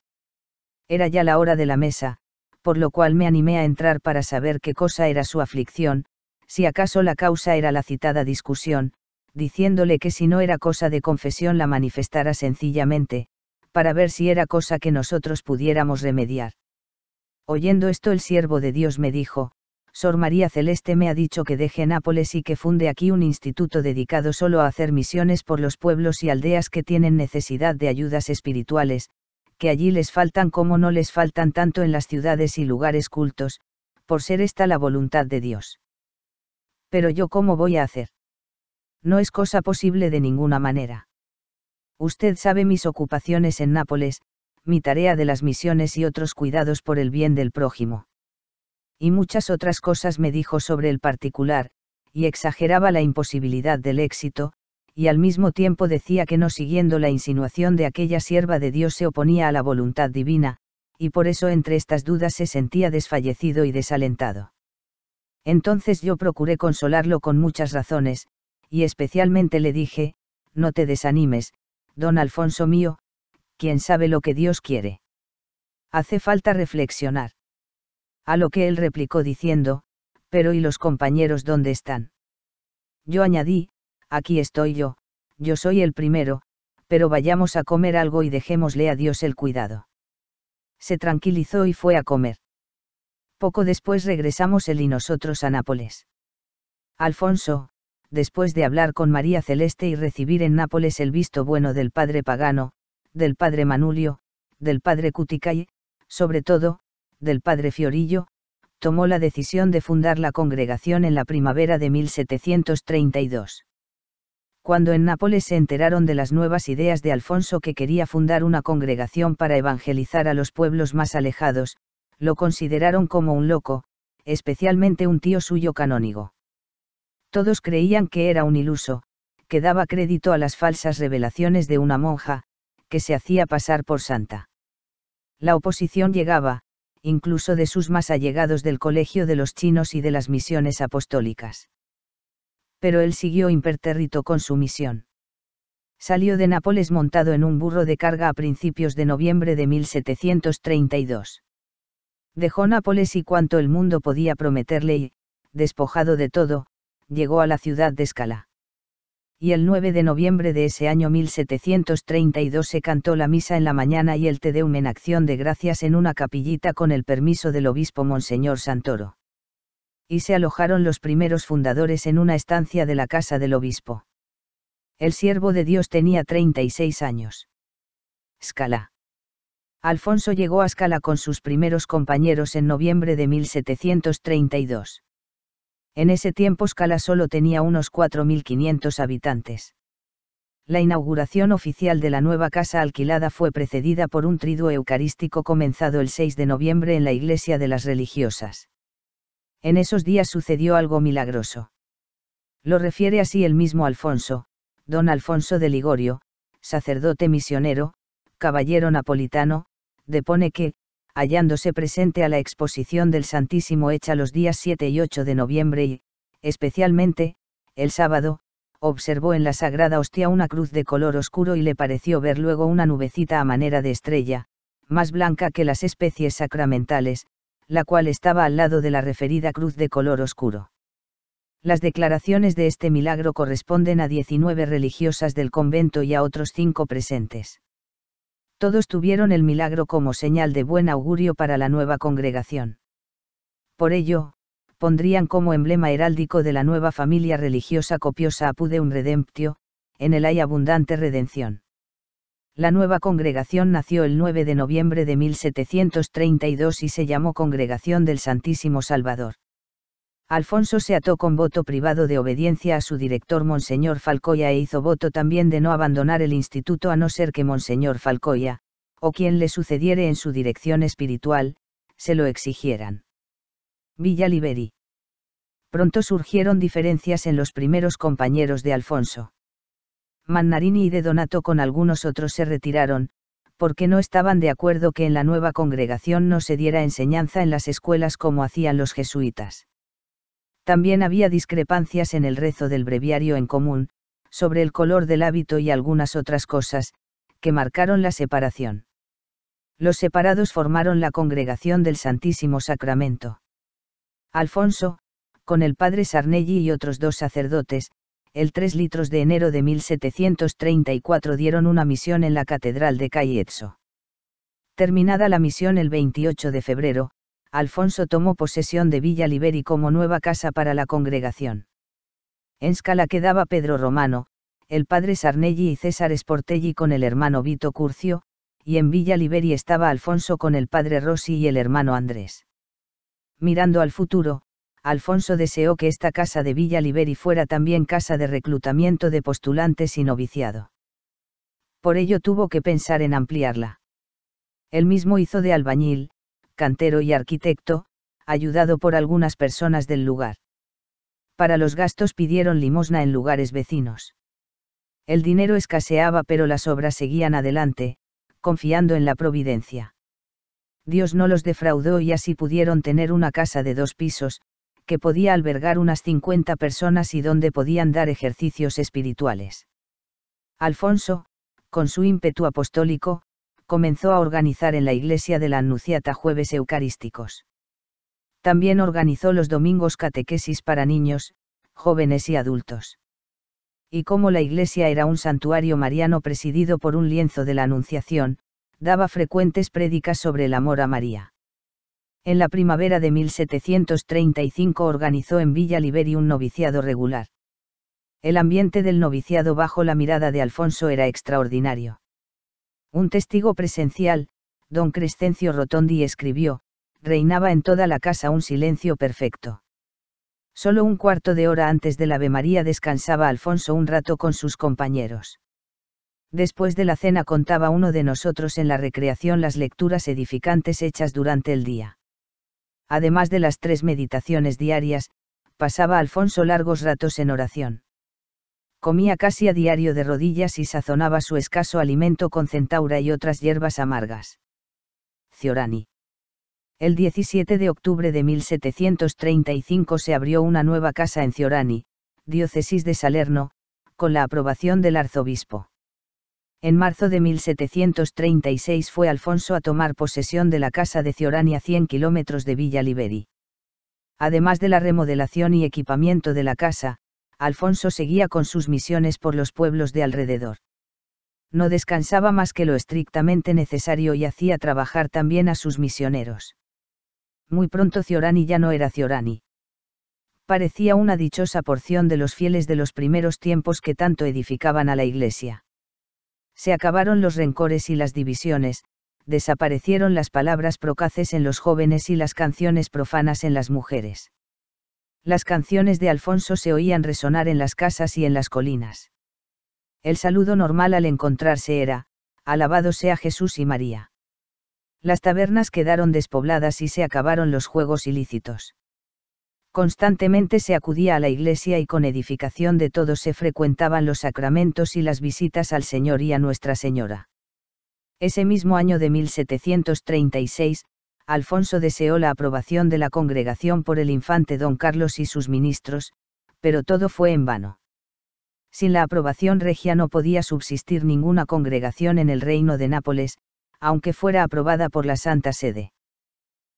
Era ya la hora de la mesa, por lo cual me animé a entrar para saber qué cosa era su aflicción, si acaso la causa era la citada discusión, diciéndole que si no era cosa de confesión la manifestara sencillamente, para ver si era cosa que nosotros pudiéramos remediar. Oyendo esto el siervo de Dios me dijo, Sor María Celeste me ha dicho que deje Nápoles y que funde aquí un instituto dedicado solo a hacer misiones por los pueblos y aldeas que tienen necesidad de ayudas espirituales, que allí les faltan como no les faltan tanto en las ciudades y lugares cultos, por ser esta la voluntad de Dios. Pero yo cómo voy a hacer? No es cosa posible de ninguna manera. Usted sabe mis ocupaciones en Nápoles, mi tarea de las misiones y otros cuidados por el bien del prójimo. Y muchas otras cosas me dijo sobre el particular, y exageraba la imposibilidad del éxito, y al mismo tiempo decía que no siguiendo la insinuación de aquella sierva de Dios se oponía a la voluntad divina, y por eso entre estas dudas se sentía desfallecido y desalentado. Entonces yo procuré consolarlo con muchas razones, y especialmente le dije, no te desanimes, don Alfonso mío, quien sabe lo que Dios quiere. Hace falta reflexionar. A lo que él replicó diciendo, pero ¿y los compañeros dónde están? Yo añadí, aquí estoy yo, yo soy el primero, pero vayamos a comer algo y dejémosle a Dios el cuidado. Se tranquilizó y fue a comer. Poco después regresamos él y nosotros a Nápoles. Alfonso, después de hablar con María Celeste y recibir en Nápoles el visto bueno del padre pagano, del padre Manulio, del padre Cuticay, sobre todo, del padre Fiorillo, tomó la decisión de fundar la congregación en la primavera de 1732 cuando en Nápoles se enteraron de las nuevas ideas de Alfonso que quería fundar una congregación para evangelizar a los pueblos más alejados, lo consideraron como un loco, especialmente un tío suyo canónigo. Todos creían que era un iluso, que daba crédito a las falsas revelaciones de una monja, que se hacía pasar por santa. La oposición llegaba, incluso de sus más allegados del colegio de los chinos y de las misiones apostólicas pero él siguió impertérrito con su misión. Salió de Nápoles montado en un burro de carga a principios de noviembre de 1732. Dejó Nápoles y cuanto el mundo podía prometerle y, despojado de todo, llegó a la ciudad de Escala. Y el 9 de noviembre de ese año 1732 se cantó la misa en la mañana y el Te Deum en acción de gracias en una capillita con el permiso del obispo Monseñor Santoro y se alojaron los primeros fundadores en una estancia de la casa del obispo. El siervo de Dios tenía 36 años. Scala. Alfonso llegó a Scala con sus primeros compañeros en noviembre de 1732. En ese tiempo Scala solo tenía unos 4.500 habitantes. La inauguración oficial de la nueva casa alquilada fue precedida por un triduo eucarístico comenzado el 6 de noviembre en la iglesia de las religiosas en esos días sucedió algo milagroso. Lo refiere así el mismo Alfonso, don Alfonso de Ligorio, sacerdote misionero, caballero napolitano, depone que, hallándose presente a la exposición del Santísimo hecha los días 7 y 8 de noviembre y, especialmente, el sábado, observó en la sagrada hostia una cruz de color oscuro y le pareció ver luego una nubecita a manera de estrella, más blanca que las especies sacramentales, la cual estaba al lado de la referida cruz de color oscuro. Las declaraciones de este milagro corresponden a 19 religiosas del convento y a otros cinco presentes. Todos tuvieron el milagro como señal de buen augurio para la nueva congregación. Por ello, pondrían como emblema heráldico de la nueva familia religiosa copiosa apude un redemptio, en el hay abundante redención. La nueva congregación nació el 9 de noviembre de 1732 y se llamó Congregación del Santísimo Salvador. Alfonso se ató con voto privado de obediencia a su director Monseñor Falcoya e hizo voto también de no abandonar el instituto a no ser que Monseñor Falcoya, o quien le sucediere en su dirección espiritual, se lo exigieran. Villa Liberi. Pronto surgieron diferencias en los primeros compañeros de Alfonso Mannarini y de Donato con algunos otros se retiraron, porque no estaban de acuerdo que en la nueva congregación no se diera enseñanza en las escuelas como hacían los jesuitas. También había discrepancias en el rezo del breviario en común, sobre el color del hábito y algunas otras cosas, que marcaron la separación. Los separados formaron la congregación del Santísimo Sacramento. Alfonso, con el padre Sarnelli y otros dos sacerdotes, el 3 litros de enero de 1734 dieron una misión en la Catedral de Cayetzo. Terminada la misión el 28 de febrero, Alfonso tomó posesión de Villa Liberi como nueva casa para la congregación. En Scala quedaba Pedro Romano, el padre Sarnelli y César Sportelli con el hermano Vito Curcio, y en Villa Liberi estaba Alfonso con el padre Rossi y el hermano Andrés. Mirando al futuro, Alfonso deseó que esta casa de Villa Liberi fuera también casa de reclutamiento de postulantes y noviciado. Por ello tuvo que pensar en ampliarla. Él mismo hizo de albañil, cantero y arquitecto, ayudado por algunas personas del lugar. Para los gastos pidieron limosna en lugares vecinos. El dinero escaseaba pero las obras seguían adelante, confiando en la providencia. Dios no los defraudó y así pudieron tener una casa de dos pisos, que podía albergar unas 50 personas y donde podían dar ejercicios espirituales. Alfonso, con su ímpetu apostólico, comenzó a organizar en la iglesia de la Annunciata jueves eucarísticos. También organizó los domingos catequesis para niños, jóvenes y adultos. Y como la iglesia era un santuario mariano presidido por un lienzo de la Anunciación, daba frecuentes prédicas sobre el amor a María en la primavera de 1735 organizó en Villa Liberi un noviciado regular. El ambiente del noviciado bajo la mirada de Alfonso era extraordinario. Un testigo presencial, don Crescencio Rotondi escribió, reinaba en toda la casa un silencio perfecto. Solo un cuarto de hora antes del Ave María descansaba Alfonso un rato con sus compañeros. Después de la cena contaba uno de nosotros en la recreación las lecturas edificantes hechas durante el día además de las tres meditaciones diarias, pasaba Alfonso largos ratos en oración. Comía casi a diario de rodillas y sazonaba su escaso alimento con centaura y otras hierbas amargas. Ciorani. El 17 de octubre de 1735 se abrió una nueva casa en Ciorani, diócesis de Salerno, con la aprobación del arzobispo en marzo de 1736 fue Alfonso a tomar posesión de la casa de Ciorani a 100 kilómetros de Villa Liberi. Además de la remodelación y equipamiento de la casa, Alfonso seguía con sus misiones por los pueblos de alrededor. No descansaba más que lo estrictamente necesario y hacía trabajar también a sus misioneros. Muy pronto Ciorani ya no era Ciorani. Parecía una dichosa porción de los fieles de los primeros tiempos que tanto edificaban a la iglesia. Se acabaron los rencores y las divisiones, desaparecieron las palabras procaces en los jóvenes y las canciones profanas en las mujeres. Las canciones de Alfonso se oían resonar en las casas y en las colinas. El saludo normal al encontrarse era, alabado sea Jesús y María. Las tabernas quedaron despobladas y se acabaron los juegos ilícitos. Constantemente se acudía a la iglesia y con edificación de todos se frecuentaban los sacramentos y las visitas al Señor y a Nuestra Señora. Ese mismo año de 1736, Alfonso deseó la aprobación de la congregación por el infante don Carlos y sus ministros, pero todo fue en vano. Sin la aprobación regia no podía subsistir ninguna congregación en el reino de Nápoles, aunque fuera aprobada por la Santa Sede.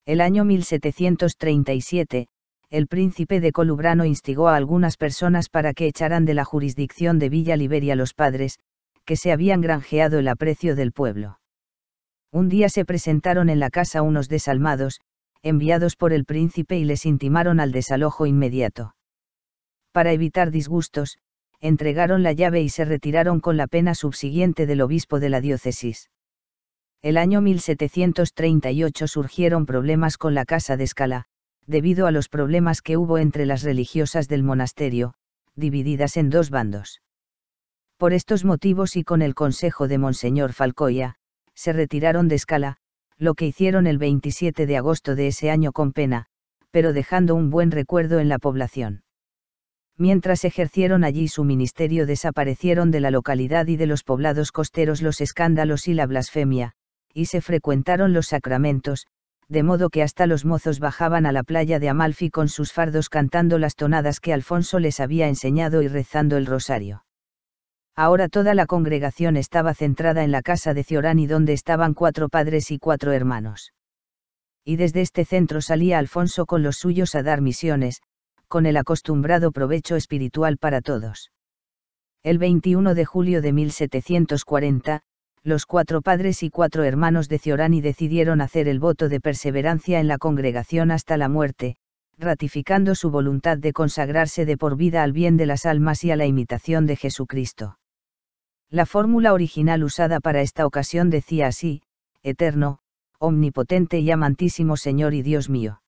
El año 1737, el príncipe de Colubrano instigó a algunas personas para que echaran de la jurisdicción de Villa Liberia los padres, que se habían granjeado el aprecio del pueblo. Un día se presentaron en la casa unos desalmados, enviados por el príncipe y les intimaron al desalojo inmediato. Para evitar disgustos, entregaron la llave y se retiraron con la pena subsiguiente del obispo de la diócesis. El año 1738 surgieron problemas con la casa de Escala, debido a los problemas que hubo entre las religiosas del monasterio, divididas en dos bandos. Por estos motivos y con el consejo de Monseñor Falcoya, se retiraron de Escala, lo que hicieron el 27 de agosto de ese año con pena, pero dejando un buen recuerdo en la población. Mientras ejercieron allí su ministerio desaparecieron de la localidad y de los poblados costeros los escándalos y la blasfemia, y se frecuentaron los sacramentos, de modo que hasta los mozos bajaban a la playa de Amalfi con sus fardos cantando las tonadas que Alfonso les había enseñado y rezando el rosario. Ahora toda la congregación estaba centrada en la casa de Ciorani donde estaban cuatro padres y cuatro hermanos. Y desde este centro salía Alfonso con los suyos a dar misiones, con el acostumbrado provecho espiritual para todos. El 21 de julio de 1740, los cuatro padres y cuatro hermanos de Ciorani decidieron hacer el voto de perseverancia en la congregación hasta la muerte, ratificando su voluntad de consagrarse de por vida al bien de las almas y a la imitación de Jesucristo. La fórmula original usada para esta ocasión decía así, Eterno, omnipotente y amantísimo Señor y Dios mío.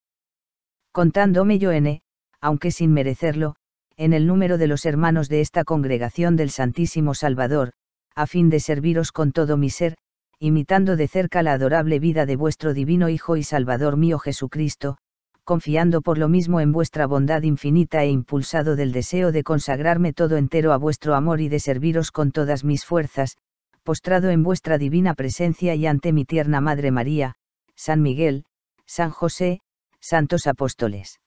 Contándome yo en, e, aunque sin merecerlo, en el número de los hermanos de esta congregación del Santísimo Salvador, a fin de serviros con todo mi ser, imitando de cerca la adorable vida de vuestro divino Hijo y Salvador mío Jesucristo, confiando por lo mismo en vuestra bondad infinita e impulsado del deseo de consagrarme todo entero a vuestro amor y de serviros con todas mis fuerzas, postrado en vuestra divina presencia y ante mi tierna Madre María, San Miguel, San José, Santos Apóstoles.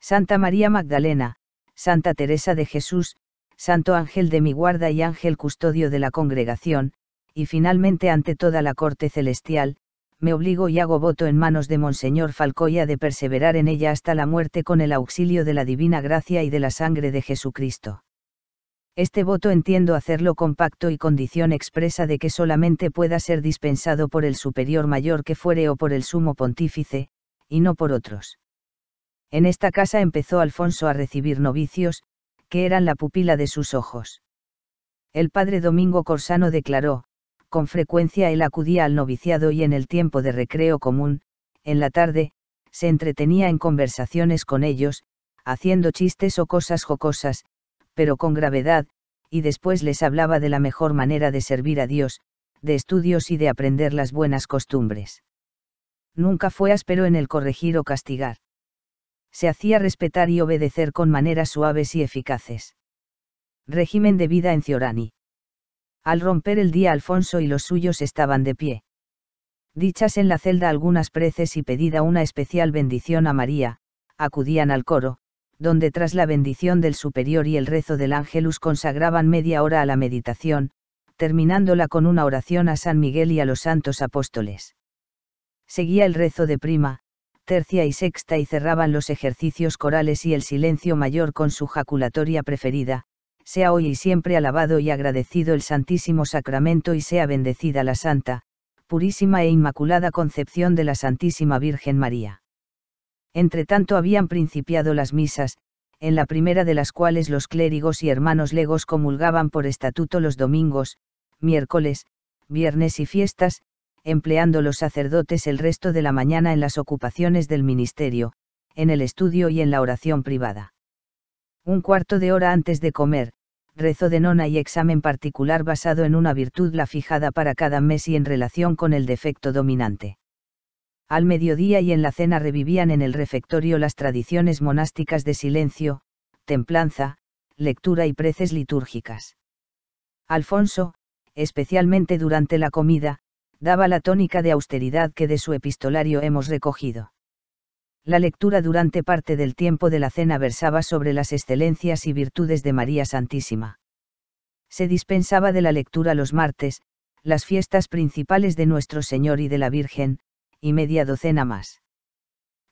Santa María Magdalena, Santa Teresa de Jesús, Santo Ángel de mi guarda y Ángel Custodio de la congregación, y finalmente ante toda la corte celestial, me obligo y hago voto en manos de Monseñor Falcoya de perseverar en ella hasta la muerte con el auxilio de la divina gracia y de la sangre de Jesucristo. Este voto entiendo hacerlo con pacto y condición expresa de que solamente pueda ser dispensado por el superior mayor que fuere o por el sumo pontífice, y no por otros. En esta casa empezó Alfonso a recibir novicios, que eran la pupila de sus ojos. El padre Domingo Corsano declaró, con frecuencia él acudía al noviciado y en el tiempo de recreo común, en la tarde, se entretenía en conversaciones con ellos, haciendo chistes o cosas jocosas, pero con gravedad, y después les hablaba de la mejor manera de servir a Dios, de estudios y de aprender las buenas costumbres. Nunca fue áspero en el corregir o castigar se hacía respetar y obedecer con maneras suaves y eficaces. Régimen de vida en Ciorani. Al romper el día Alfonso y los suyos estaban de pie. Dichas en la celda algunas preces y pedida una especial bendición a María, acudían al coro, donde tras la bendición del superior y el rezo del ángelus consagraban media hora a la meditación, terminándola con una oración a San Miguel y a los santos apóstoles. Seguía el rezo de prima, tercia y sexta y cerraban los ejercicios corales y el silencio mayor con su jaculatoria preferida, sea hoy y siempre alabado y agradecido el Santísimo Sacramento y sea bendecida la Santa, purísima e inmaculada concepción de la Santísima Virgen María. Entretanto habían principiado las misas, en la primera de las cuales los clérigos y hermanos legos comulgaban por estatuto los domingos, miércoles, viernes y fiestas, empleando los sacerdotes el resto de la mañana en las ocupaciones del ministerio, en el estudio y en la oración privada. Un cuarto de hora antes de comer, rezo de nona y examen particular basado en una virtud la fijada para cada mes y en relación con el defecto dominante. Al mediodía y en la cena revivían en el refectorio las tradiciones monásticas de silencio, templanza, lectura y preces litúrgicas. Alfonso, especialmente durante la comida, daba la tónica de austeridad que de su epistolario hemos recogido. La lectura durante parte del tiempo de la cena versaba sobre las excelencias y virtudes de María Santísima. Se dispensaba de la lectura los martes, las fiestas principales de Nuestro Señor y de la Virgen, y media docena más.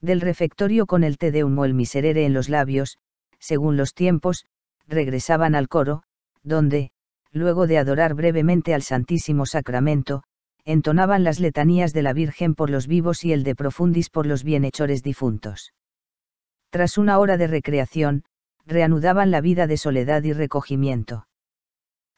Del refectorio con el te Deum humo el miserere en los labios, según los tiempos, regresaban al coro, donde, luego de adorar brevemente al Santísimo Sacramento, entonaban las letanías de la Virgen por los vivos y el de Profundis por los bienhechores difuntos. Tras una hora de recreación, reanudaban la vida de soledad y recogimiento.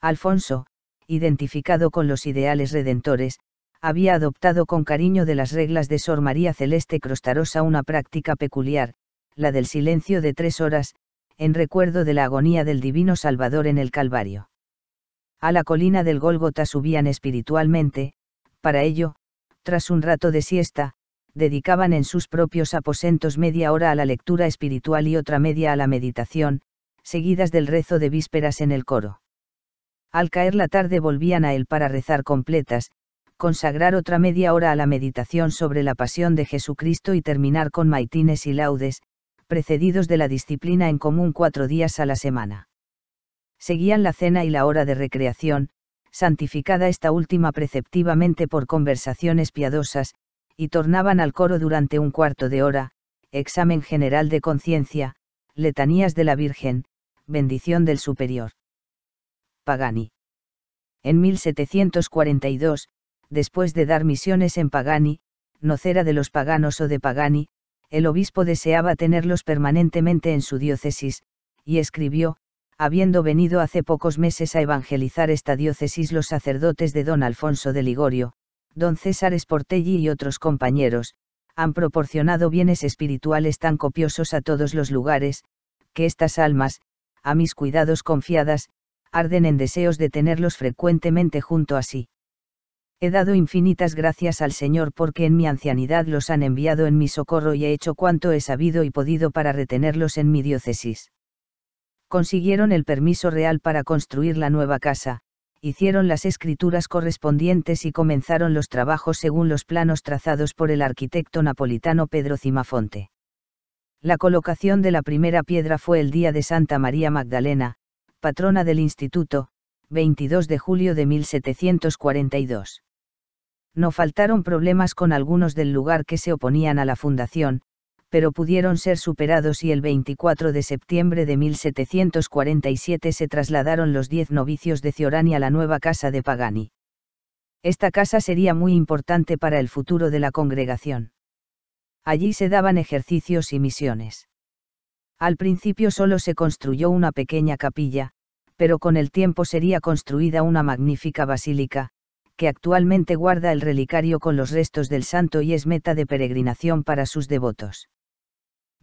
Alfonso, identificado con los ideales redentores, había adoptado con cariño de las reglas de Sor María Celeste Crostarosa una práctica peculiar, la del silencio de tres horas, en recuerdo de la agonía del Divino Salvador en el Calvario. A la colina del Gólgota subían espiritualmente, para ello, tras un rato de siesta, dedicaban en sus propios aposentos media hora a la lectura espiritual y otra media a la meditación, seguidas del rezo de vísperas en el coro. Al caer la tarde volvían a él para rezar completas, consagrar otra media hora a la meditación sobre la pasión de Jesucristo y terminar con maitines y laudes, precedidos de la disciplina en común cuatro días a la semana. Seguían la cena y la hora de recreación, santificada esta última preceptivamente por conversaciones piadosas, y tornaban al coro durante un cuarto de hora, examen general de conciencia, letanías de la Virgen, bendición del superior. Pagani. En 1742, después de dar misiones en Pagani, nocera de los paganos o de Pagani, el obispo deseaba tenerlos permanentemente en su diócesis, y escribió, habiendo venido hace pocos meses a evangelizar esta diócesis los sacerdotes de don Alfonso de Ligorio, don César Sportelli y otros compañeros, han proporcionado bienes espirituales tan copiosos a todos los lugares, que estas almas, a mis cuidados confiadas, arden en deseos de tenerlos frecuentemente junto a sí. He dado infinitas gracias al Señor porque en mi ancianidad los han enviado en mi socorro y he hecho cuanto he sabido y podido para retenerlos en mi diócesis consiguieron el permiso real para construir la nueva casa, hicieron las escrituras correspondientes y comenzaron los trabajos según los planos trazados por el arquitecto napolitano Pedro Cimafonte. La colocación de la primera piedra fue el día de Santa María Magdalena, patrona del instituto, 22 de julio de 1742. No faltaron problemas con algunos del lugar que se oponían a la fundación, pero pudieron ser superados y el 24 de septiembre de 1747 se trasladaron los diez novicios de Ciorani a la nueva casa de Pagani. Esta casa sería muy importante para el futuro de la congregación. Allí se daban ejercicios y misiones. Al principio solo se construyó una pequeña capilla, pero con el tiempo sería construida una magnífica basílica, que actualmente guarda el relicario con los restos del santo y es meta de peregrinación para sus devotos.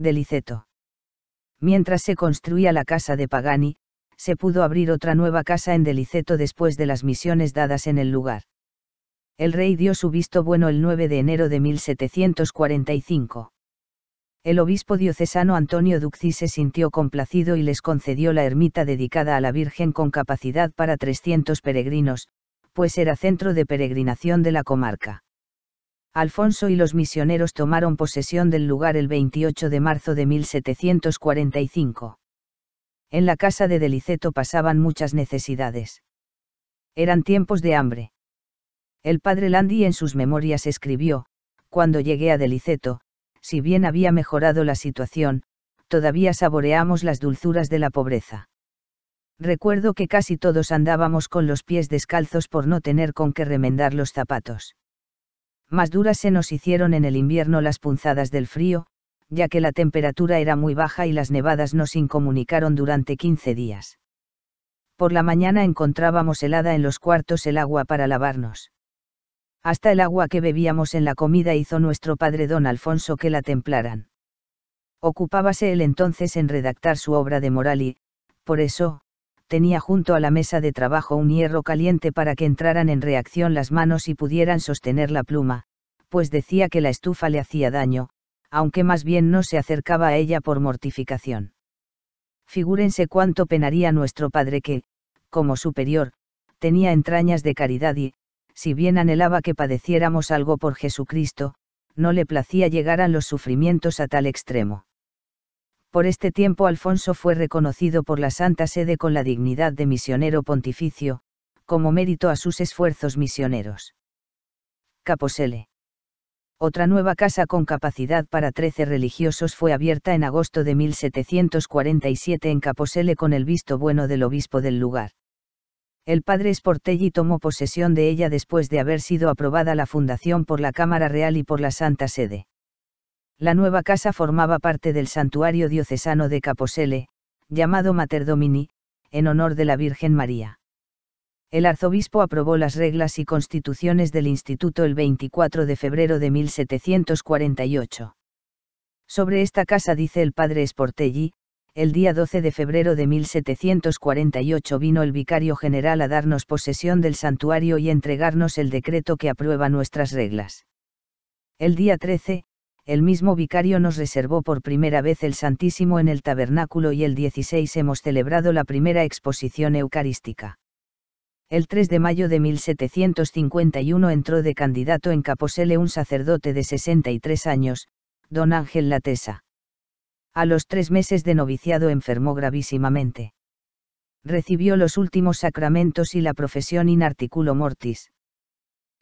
Deliceto. Mientras se construía la casa de Pagani, se pudo abrir otra nueva casa en Deliceto después de las misiones dadas en el lugar. El rey dio su visto bueno el 9 de enero de 1745. El obispo diocesano Antonio Duxi se sintió complacido y les concedió la ermita dedicada a la Virgen con capacidad para 300 peregrinos, pues era centro de peregrinación de la comarca. Alfonso y los misioneros tomaron posesión del lugar el 28 de marzo de 1745. En la casa de Deliceto pasaban muchas necesidades. Eran tiempos de hambre. El padre Landi en sus memorias escribió, cuando llegué a Deliceto, si bien había mejorado la situación, todavía saboreamos las dulzuras de la pobreza. Recuerdo que casi todos andábamos con los pies descalzos por no tener con qué remendar los zapatos más duras se nos hicieron en el invierno las punzadas del frío, ya que la temperatura era muy baja y las nevadas nos incomunicaron durante 15 días. Por la mañana encontrábamos helada en los cuartos el agua para lavarnos. Hasta el agua que bebíamos en la comida hizo nuestro padre don Alfonso que la templaran. Ocupábase él entonces en redactar su obra de moral y, por eso, tenía junto a la mesa de trabajo un hierro caliente para que entraran en reacción las manos y pudieran sostener la pluma, pues decía que la estufa le hacía daño, aunque más bien no se acercaba a ella por mortificación. Figúrense cuánto penaría nuestro padre que, como superior, tenía entrañas de caridad y, si bien anhelaba que padeciéramos algo por Jesucristo, no le placía llegar a los sufrimientos a tal extremo. Por este tiempo Alfonso fue reconocido por la Santa Sede con la dignidad de misionero pontificio, como mérito a sus esfuerzos misioneros. Caposele. Otra nueva casa con capacidad para trece religiosos fue abierta en agosto de 1747 en Caposele con el visto bueno del obispo del lugar. El padre Sportelli tomó posesión de ella después de haber sido aprobada la fundación por la Cámara Real y por la Santa Sede. La nueva casa formaba parte del santuario diocesano de Caposele, llamado Mater Domini, en honor de la Virgen María. El arzobispo aprobó las reglas y constituciones del instituto el 24 de febrero de 1748. Sobre esta casa dice el padre Sportelli, el día 12 de febrero de 1748 vino el vicario general a darnos posesión del santuario y entregarnos el decreto que aprueba nuestras reglas. El día 13, el mismo vicario nos reservó por primera vez el Santísimo en el tabernáculo y el 16 hemos celebrado la primera exposición eucarística. El 3 de mayo de 1751 entró de candidato en Caposele un sacerdote de 63 años, don Ángel Latesa. A los tres meses de noviciado enfermó gravísimamente. Recibió los últimos sacramentos y la profesión in articulo mortis.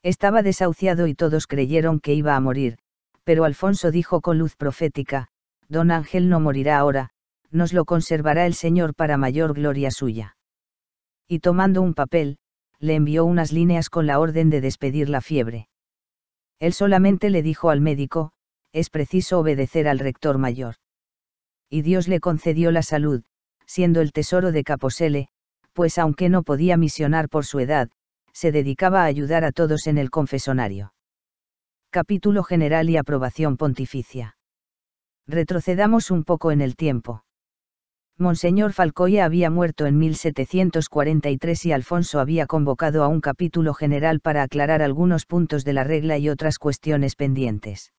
Estaba desahuciado y todos creyeron que iba a morir, pero Alfonso dijo con luz profética, Don Ángel no morirá ahora, nos lo conservará el Señor para mayor gloria suya. Y tomando un papel, le envió unas líneas con la orden de despedir la fiebre. Él solamente le dijo al médico, es preciso obedecer al rector mayor. Y Dios le concedió la salud, siendo el tesoro de Caposele, pues aunque no podía misionar por su edad, se dedicaba a ayudar a todos en el confesonario capítulo general y aprobación pontificia. Retrocedamos un poco en el tiempo. Monseñor Falcoya había muerto en 1743 y Alfonso había convocado a un capítulo general para aclarar algunos puntos de la regla y otras cuestiones pendientes.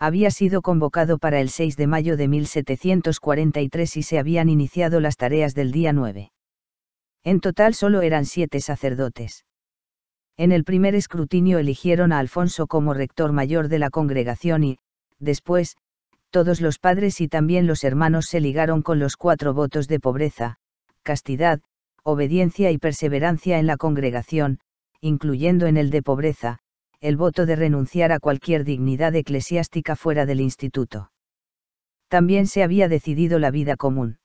Había sido convocado para el 6 de mayo de 1743 y se habían iniciado las tareas del día 9. En total solo eran siete sacerdotes. En el primer escrutinio eligieron a Alfonso como rector mayor de la congregación y, después, todos los padres y también los hermanos se ligaron con los cuatro votos de pobreza, castidad, obediencia y perseverancia en la congregación, incluyendo en el de pobreza, el voto de renunciar a cualquier dignidad eclesiástica fuera del instituto. También se había decidido la vida común.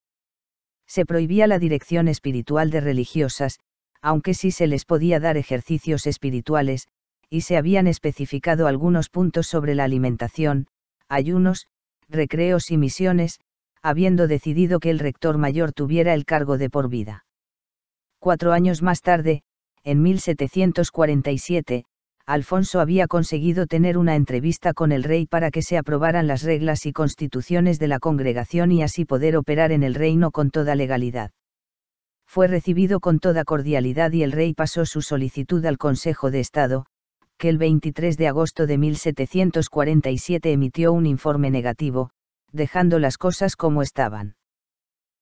Se prohibía la dirección espiritual de religiosas, aunque sí se les podía dar ejercicios espirituales, y se habían especificado algunos puntos sobre la alimentación, ayunos, recreos y misiones, habiendo decidido que el rector mayor tuviera el cargo de por vida. Cuatro años más tarde, en 1747, Alfonso había conseguido tener una entrevista con el rey para que se aprobaran las reglas y constituciones de la congregación y así poder operar en el reino con toda legalidad fue recibido con toda cordialidad y el rey pasó su solicitud al Consejo de Estado, que el 23 de agosto de 1747 emitió un informe negativo, dejando las cosas como estaban.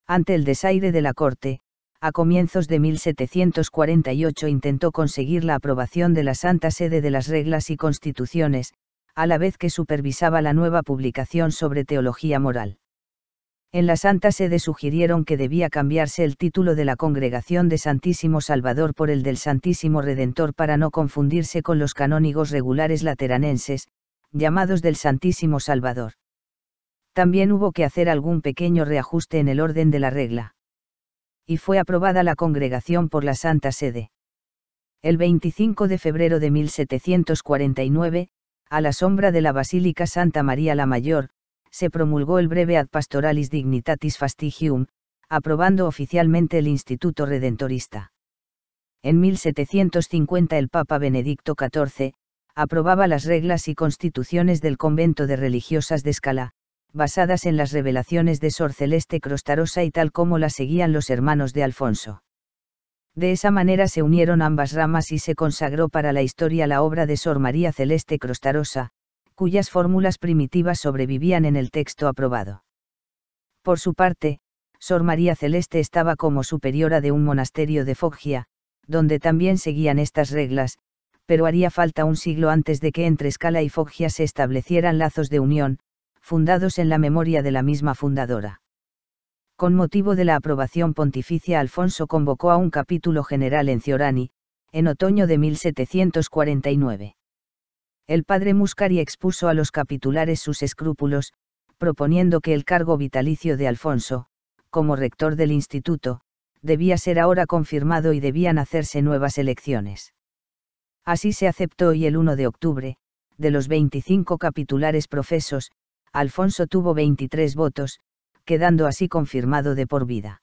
Ante el desaire de la corte, a comienzos de 1748 intentó conseguir la aprobación de la Santa Sede de las reglas y constituciones, a la vez que supervisaba la nueva publicación sobre teología moral en la Santa Sede sugirieron que debía cambiarse el título de la Congregación de Santísimo Salvador por el del Santísimo Redentor para no confundirse con los canónigos regulares lateranenses, llamados del Santísimo Salvador. También hubo que hacer algún pequeño reajuste en el orden de la regla. Y fue aprobada la congregación por la Santa Sede. El 25 de febrero de 1749, a la sombra de la Basílica Santa María la Mayor, se promulgó el breve Ad Pastoralis Dignitatis Fastigium, aprobando oficialmente el Instituto Redentorista. En 1750 el Papa Benedicto XIV, aprobaba las reglas y constituciones del convento de religiosas de Escala, basadas en las revelaciones de Sor Celeste Crostarosa y tal como las seguían los hermanos de Alfonso. De esa manera se unieron ambas ramas y se consagró para la historia la obra de Sor María Celeste Crostarosa, cuyas fórmulas primitivas sobrevivían en el texto aprobado. Por su parte, Sor María Celeste estaba como superiora de un monasterio de Foggia, donde también seguían estas reglas, pero haría falta un siglo antes de que entre Escala y Foggia se establecieran lazos de unión, fundados en la memoria de la misma fundadora. Con motivo de la aprobación pontificia, Alfonso convocó a un capítulo general en Ciorani, en otoño de 1749. El padre Muscari expuso a los capitulares sus escrúpulos, proponiendo que el cargo vitalicio de Alfonso, como rector del instituto, debía ser ahora confirmado y debían hacerse nuevas elecciones. Así se aceptó y el 1 de octubre, de los 25 capitulares profesos, Alfonso tuvo 23 votos, quedando así confirmado de por vida.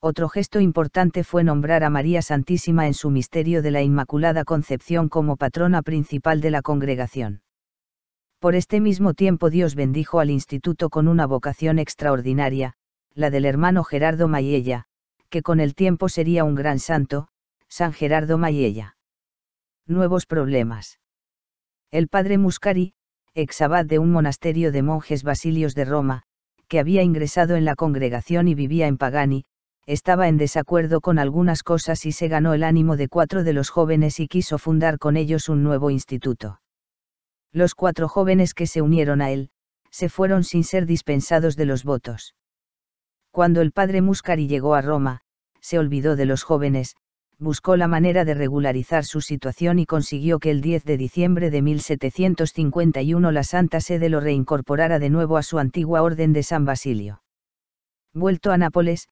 Otro gesto importante fue nombrar a María Santísima en su misterio de la Inmaculada Concepción como patrona principal de la congregación. Por este mismo tiempo Dios bendijo al instituto con una vocación extraordinaria, la del hermano Gerardo Mayella, que con el tiempo sería un gran santo, San Gerardo Mayella. Nuevos problemas. El padre Muscari, ex abad de un monasterio de monjes basilios de Roma, que había ingresado en la congregación y vivía en Pagani, estaba en desacuerdo con algunas cosas y se ganó el ánimo de cuatro de los jóvenes y quiso fundar con ellos un nuevo instituto. Los cuatro jóvenes que se unieron a él, se fueron sin ser dispensados de los votos. Cuando el padre Muscari llegó a Roma, se olvidó de los jóvenes, buscó la manera de regularizar su situación y consiguió que el 10 de diciembre de 1751 la Santa Sede lo reincorporara de nuevo a su antigua orden de San Basilio. Vuelto a Nápoles,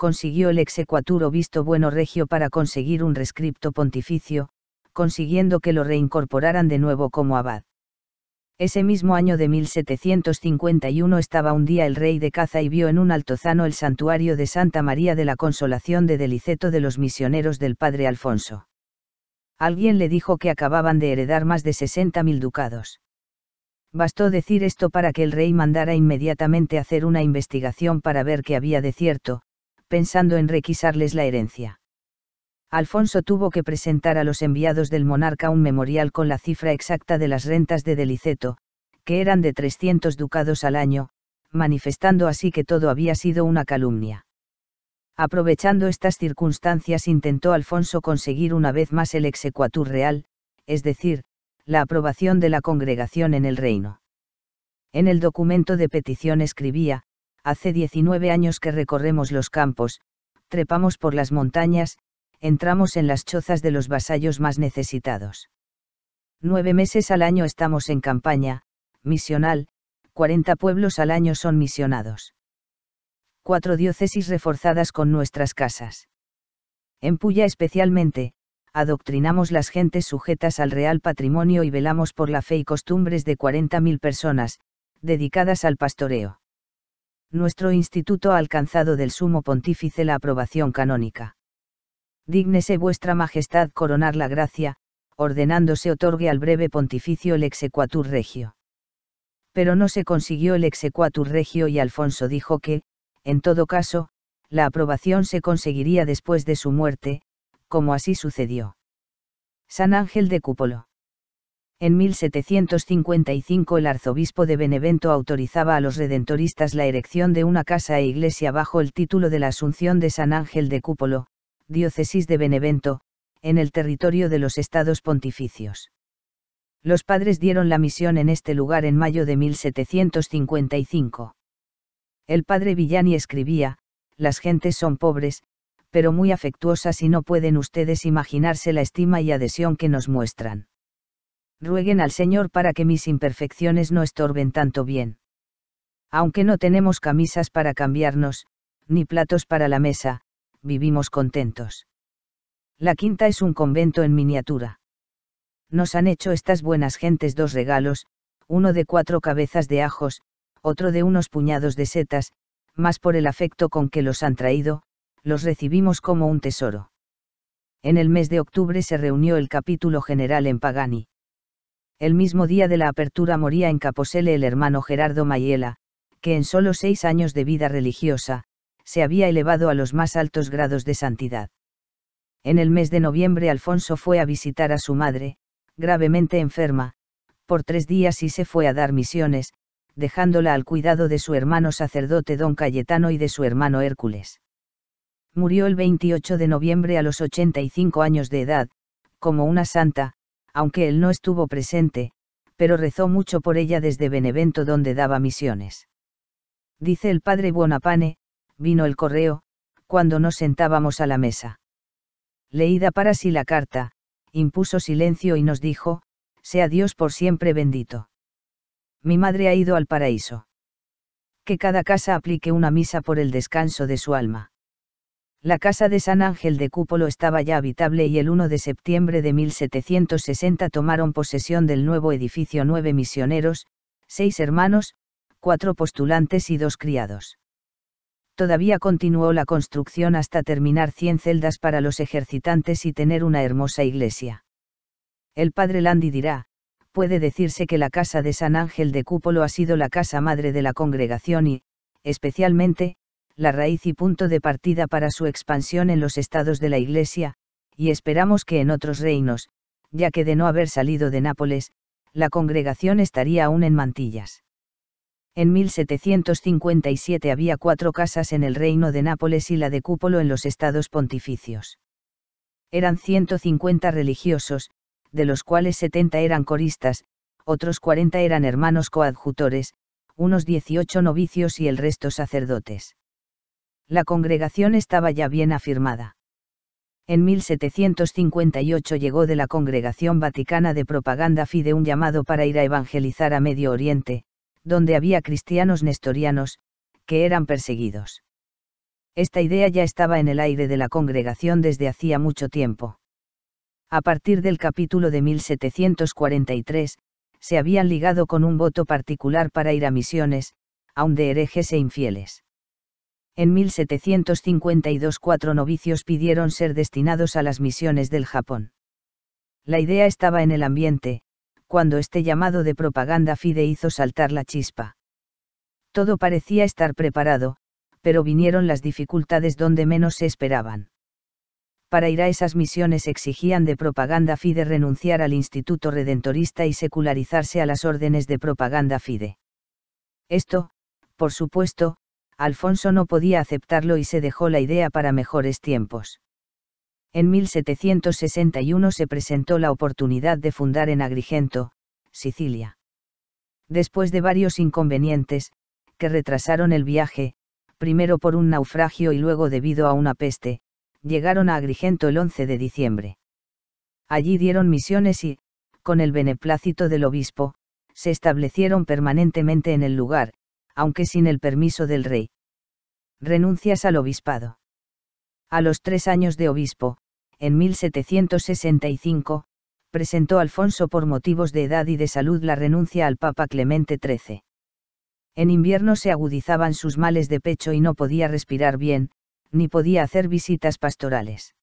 consiguió el exequaturo visto bueno regio para conseguir un rescripto pontificio, consiguiendo que lo reincorporaran de nuevo como abad. Ese mismo año de 1751 estaba un día el rey de caza y vio en un altozano el santuario de Santa María de la Consolación de Deliceto de los misioneros del padre Alfonso. Alguien le dijo que acababan de heredar más de 60.000 ducados. Bastó decir esto para que el rey mandara inmediatamente hacer una investigación para ver qué había de cierto, pensando en requisarles la herencia. Alfonso tuvo que presentar a los enviados del monarca un memorial con la cifra exacta de las rentas de Deliceto, que eran de 300 ducados al año, manifestando así que todo había sido una calumnia. Aprovechando estas circunstancias intentó Alfonso conseguir una vez más el exequatur real, es decir, la aprobación de la congregación en el reino. En el documento de petición escribía, hace 19 años que recorremos los campos, trepamos por las montañas, entramos en las chozas de los vasallos más necesitados. Nueve meses al año estamos en campaña, misional, 40 pueblos al año son misionados. Cuatro diócesis reforzadas con nuestras casas. En Puya especialmente, adoctrinamos las gentes sujetas al real patrimonio y velamos por la fe y costumbres de 40.000 personas, dedicadas al pastoreo nuestro instituto ha alcanzado del sumo pontífice la aprobación canónica. Dígnese vuestra majestad coronar la gracia, ordenándose otorgue al breve pontificio el exequatur regio. Pero no se consiguió el exequatur regio y Alfonso dijo que, en todo caso, la aprobación se conseguiría después de su muerte, como así sucedió. San Ángel de Cúpolo. En 1755 el arzobispo de Benevento autorizaba a los redentoristas la erección de una casa e iglesia bajo el título de la Asunción de San Ángel de Cúpolo, diócesis de Benevento, en el territorio de los estados pontificios. Los padres dieron la misión en este lugar en mayo de 1755. El padre Villani escribía, las gentes son pobres, pero muy afectuosas y no pueden ustedes imaginarse la estima y adhesión que nos muestran rueguen al Señor para que mis imperfecciones no estorben tanto bien. Aunque no tenemos camisas para cambiarnos, ni platos para la mesa, vivimos contentos. La quinta es un convento en miniatura. Nos han hecho estas buenas gentes dos regalos, uno de cuatro cabezas de ajos, otro de unos puñados de setas, más por el afecto con que los han traído, los recibimos como un tesoro. En el mes de octubre se reunió el capítulo general en Pagani. El mismo día de la apertura moría en Caposele el hermano Gerardo Mayela, que en solo seis años de vida religiosa, se había elevado a los más altos grados de santidad. En el mes de noviembre Alfonso fue a visitar a su madre, gravemente enferma, por tres días y se fue a dar misiones, dejándola al cuidado de su hermano sacerdote don Cayetano y de su hermano Hércules. Murió el 28 de noviembre a los 85 años de edad, como una santa, aunque él no estuvo presente, pero rezó mucho por ella desde Benevento donde daba misiones. Dice el padre Buonapane, vino el correo, cuando nos sentábamos a la mesa. Leída para sí la carta, impuso silencio y nos dijo, sea Dios por siempre bendito. Mi madre ha ido al paraíso. Que cada casa aplique una misa por el descanso de su alma la casa de San Ángel de Cúpolo estaba ya habitable y el 1 de septiembre de 1760 tomaron posesión del nuevo edificio nueve misioneros, seis hermanos, cuatro postulantes y dos criados. Todavía continuó la construcción hasta terminar 100 celdas para los ejercitantes y tener una hermosa iglesia. El padre Landi dirá, puede decirse que la casa de San Ángel de Cúpolo ha sido la casa madre de la congregación y, especialmente, la raíz y punto de partida para su expansión en los estados de la Iglesia, y esperamos que en otros reinos, ya que de no haber salido de Nápoles, la congregación estaría aún en mantillas. En 1757 había cuatro casas en el reino de Nápoles y la de Cúpolo en los estados pontificios. Eran 150 religiosos, de los cuales 70 eran coristas, otros 40 eran hermanos coadjutores, unos 18 novicios y el resto sacerdotes la congregación estaba ya bien afirmada. En 1758 llegó de la Congregación Vaticana de Propaganda Fide un llamado para ir a evangelizar a Medio Oriente, donde había cristianos nestorianos, que eran perseguidos. Esta idea ya estaba en el aire de la congregación desde hacía mucho tiempo. A partir del capítulo de 1743, se habían ligado con un voto particular para ir a misiones, aun de herejes e infieles en 1752 cuatro novicios pidieron ser destinados a las misiones del Japón. La idea estaba en el ambiente, cuando este llamado de propaganda FIDE hizo saltar la chispa. Todo parecía estar preparado, pero vinieron las dificultades donde menos se esperaban. Para ir a esas misiones exigían de propaganda FIDE renunciar al Instituto Redentorista y secularizarse a las órdenes de propaganda FIDE. Esto, por supuesto, Alfonso no podía aceptarlo y se dejó la idea para mejores tiempos. En 1761 se presentó la oportunidad de fundar en Agrigento, Sicilia. Después de varios inconvenientes, que retrasaron el viaje, primero por un naufragio y luego debido a una peste, llegaron a Agrigento el 11 de diciembre. Allí dieron misiones y, con el beneplácito del obispo, se establecieron permanentemente en el lugar, aunque sin el permiso del rey. Renuncias al obispado. A los tres años de obispo, en 1765, presentó Alfonso por motivos de edad y de salud la renuncia al Papa Clemente XIII. En invierno se agudizaban sus males de pecho y no podía respirar bien, ni podía hacer visitas pastorales.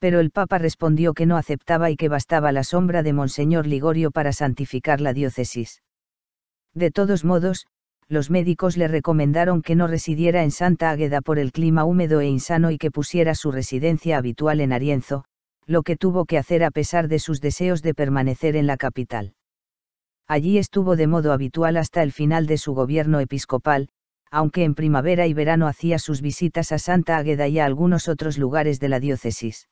Pero el Papa respondió que no aceptaba y que bastaba la sombra de Monseñor Ligorio para santificar la diócesis. De todos modos, los médicos le recomendaron que no residiera en Santa Águeda por el clima húmedo e insano y que pusiera su residencia habitual en Arienzo, lo que tuvo que hacer a pesar de sus deseos de permanecer en la capital. Allí estuvo de modo habitual hasta el final de su gobierno episcopal, aunque en primavera y verano hacía sus visitas a Santa Águeda y a algunos otros lugares de la diócesis.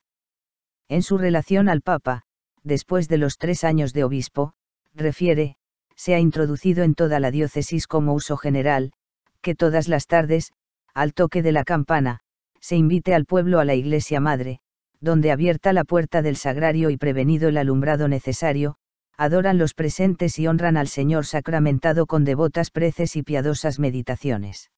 En su relación al Papa, después de los tres años de obispo, refiere, se ha introducido en toda la diócesis como uso general, que todas las tardes, al toque de la campana, se invite al pueblo a la iglesia madre, donde abierta la puerta del sagrario y prevenido el alumbrado necesario, adoran los presentes y honran al Señor sacramentado con devotas preces y piadosas meditaciones.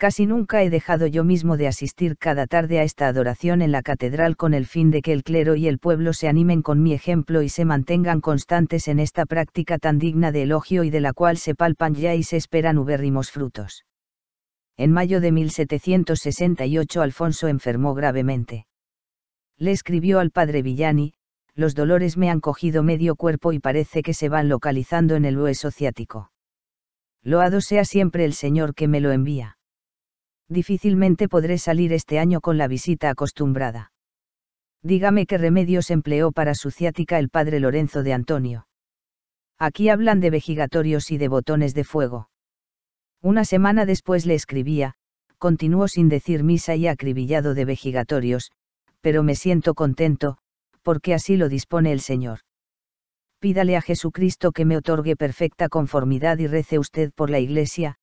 Casi nunca he dejado yo mismo de asistir cada tarde a esta adoración en la catedral con el fin de que el clero y el pueblo se animen con mi ejemplo y se mantengan constantes en esta práctica tan digna de elogio y de la cual se palpan ya y se esperan ubérrimos frutos. En mayo de 1768 Alfonso enfermó gravemente. Le escribió al padre Villani, los dolores me han cogido medio cuerpo y parece que se van localizando en el hueso ciático. Loado sea siempre el Señor que me lo envía difícilmente podré salir este año con la visita acostumbrada. Dígame qué remedios empleó para su ciática el padre Lorenzo de Antonio. Aquí hablan de vejigatorios y de botones de fuego. Una semana después le escribía, continuó sin decir misa y acribillado de vejigatorios, pero me siento contento, porque así lo dispone el Señor. Pídale a Jesucristo que me otorgue perfecta conformidad y rece usted por la Iglesia,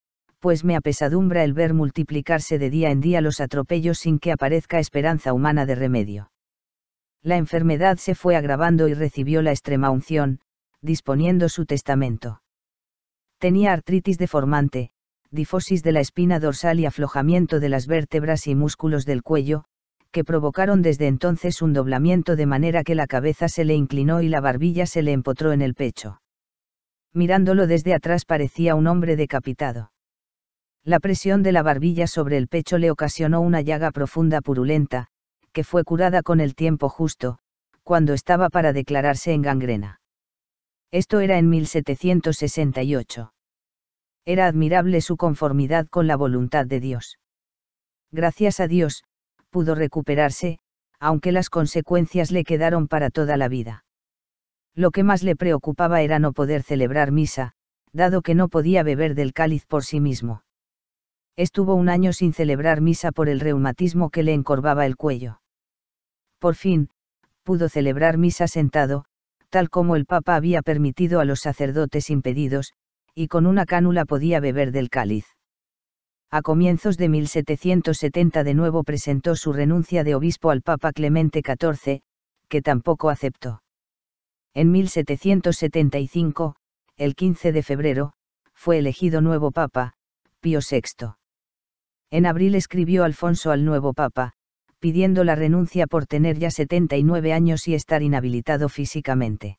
pues me apesadumbra el ver multiplicarse de día en día los atropellos sin que aparezca esperanza humana de remedio. La enfermedad se fue agravando y recibió la extrema unción, disponiendo su testamento. Tenía artritis deformante, difosis de la espina dorsal y aflojamiento de las vértebras y músculos del cuello, que provocaron desde entonces un doblamiento de manera que la cabeza se le inclinó y la barbilla se le empotró en el pecho. Mirándolo desde atrás parecía un hombre decapitado. La presión de la barbilla sobre el pecho le ocasionó una llaga profunda purulenta, que fue curada con el tiempo justo, cuando estaba para declararse en gangrena. Esto era en 1768. Era admirable su conformidad con la voluntad de Dios. Gracias a Dios, pudo recuperarse, aunque las consecuencias le quedaron para toda la vida. Lo que más le preocupaba era no poder celebrar misa, dado que no podía beber del cáliz por sí mismo estuvo un año sin celebrar misa por el reumatismo que le encorvaba el cuello. Por fin, pudo celebrar misa sentado, tal como el Papa había permitido a los sacerdotes impedidos, y con una cánula podía beber del cáliz. A comienzos de 1770 de nuevo presentó su renuncia de obispo al Papa Clemente XIV, que tampoco aceptó. En 1775, el 15 de febrero, fue elegido nuevo Papa, Pío VI. En abril escribió Alfonso al nuevo Papa, pidiendo la renuncia por tener ya 79 años y estar inhabilitado físicamente.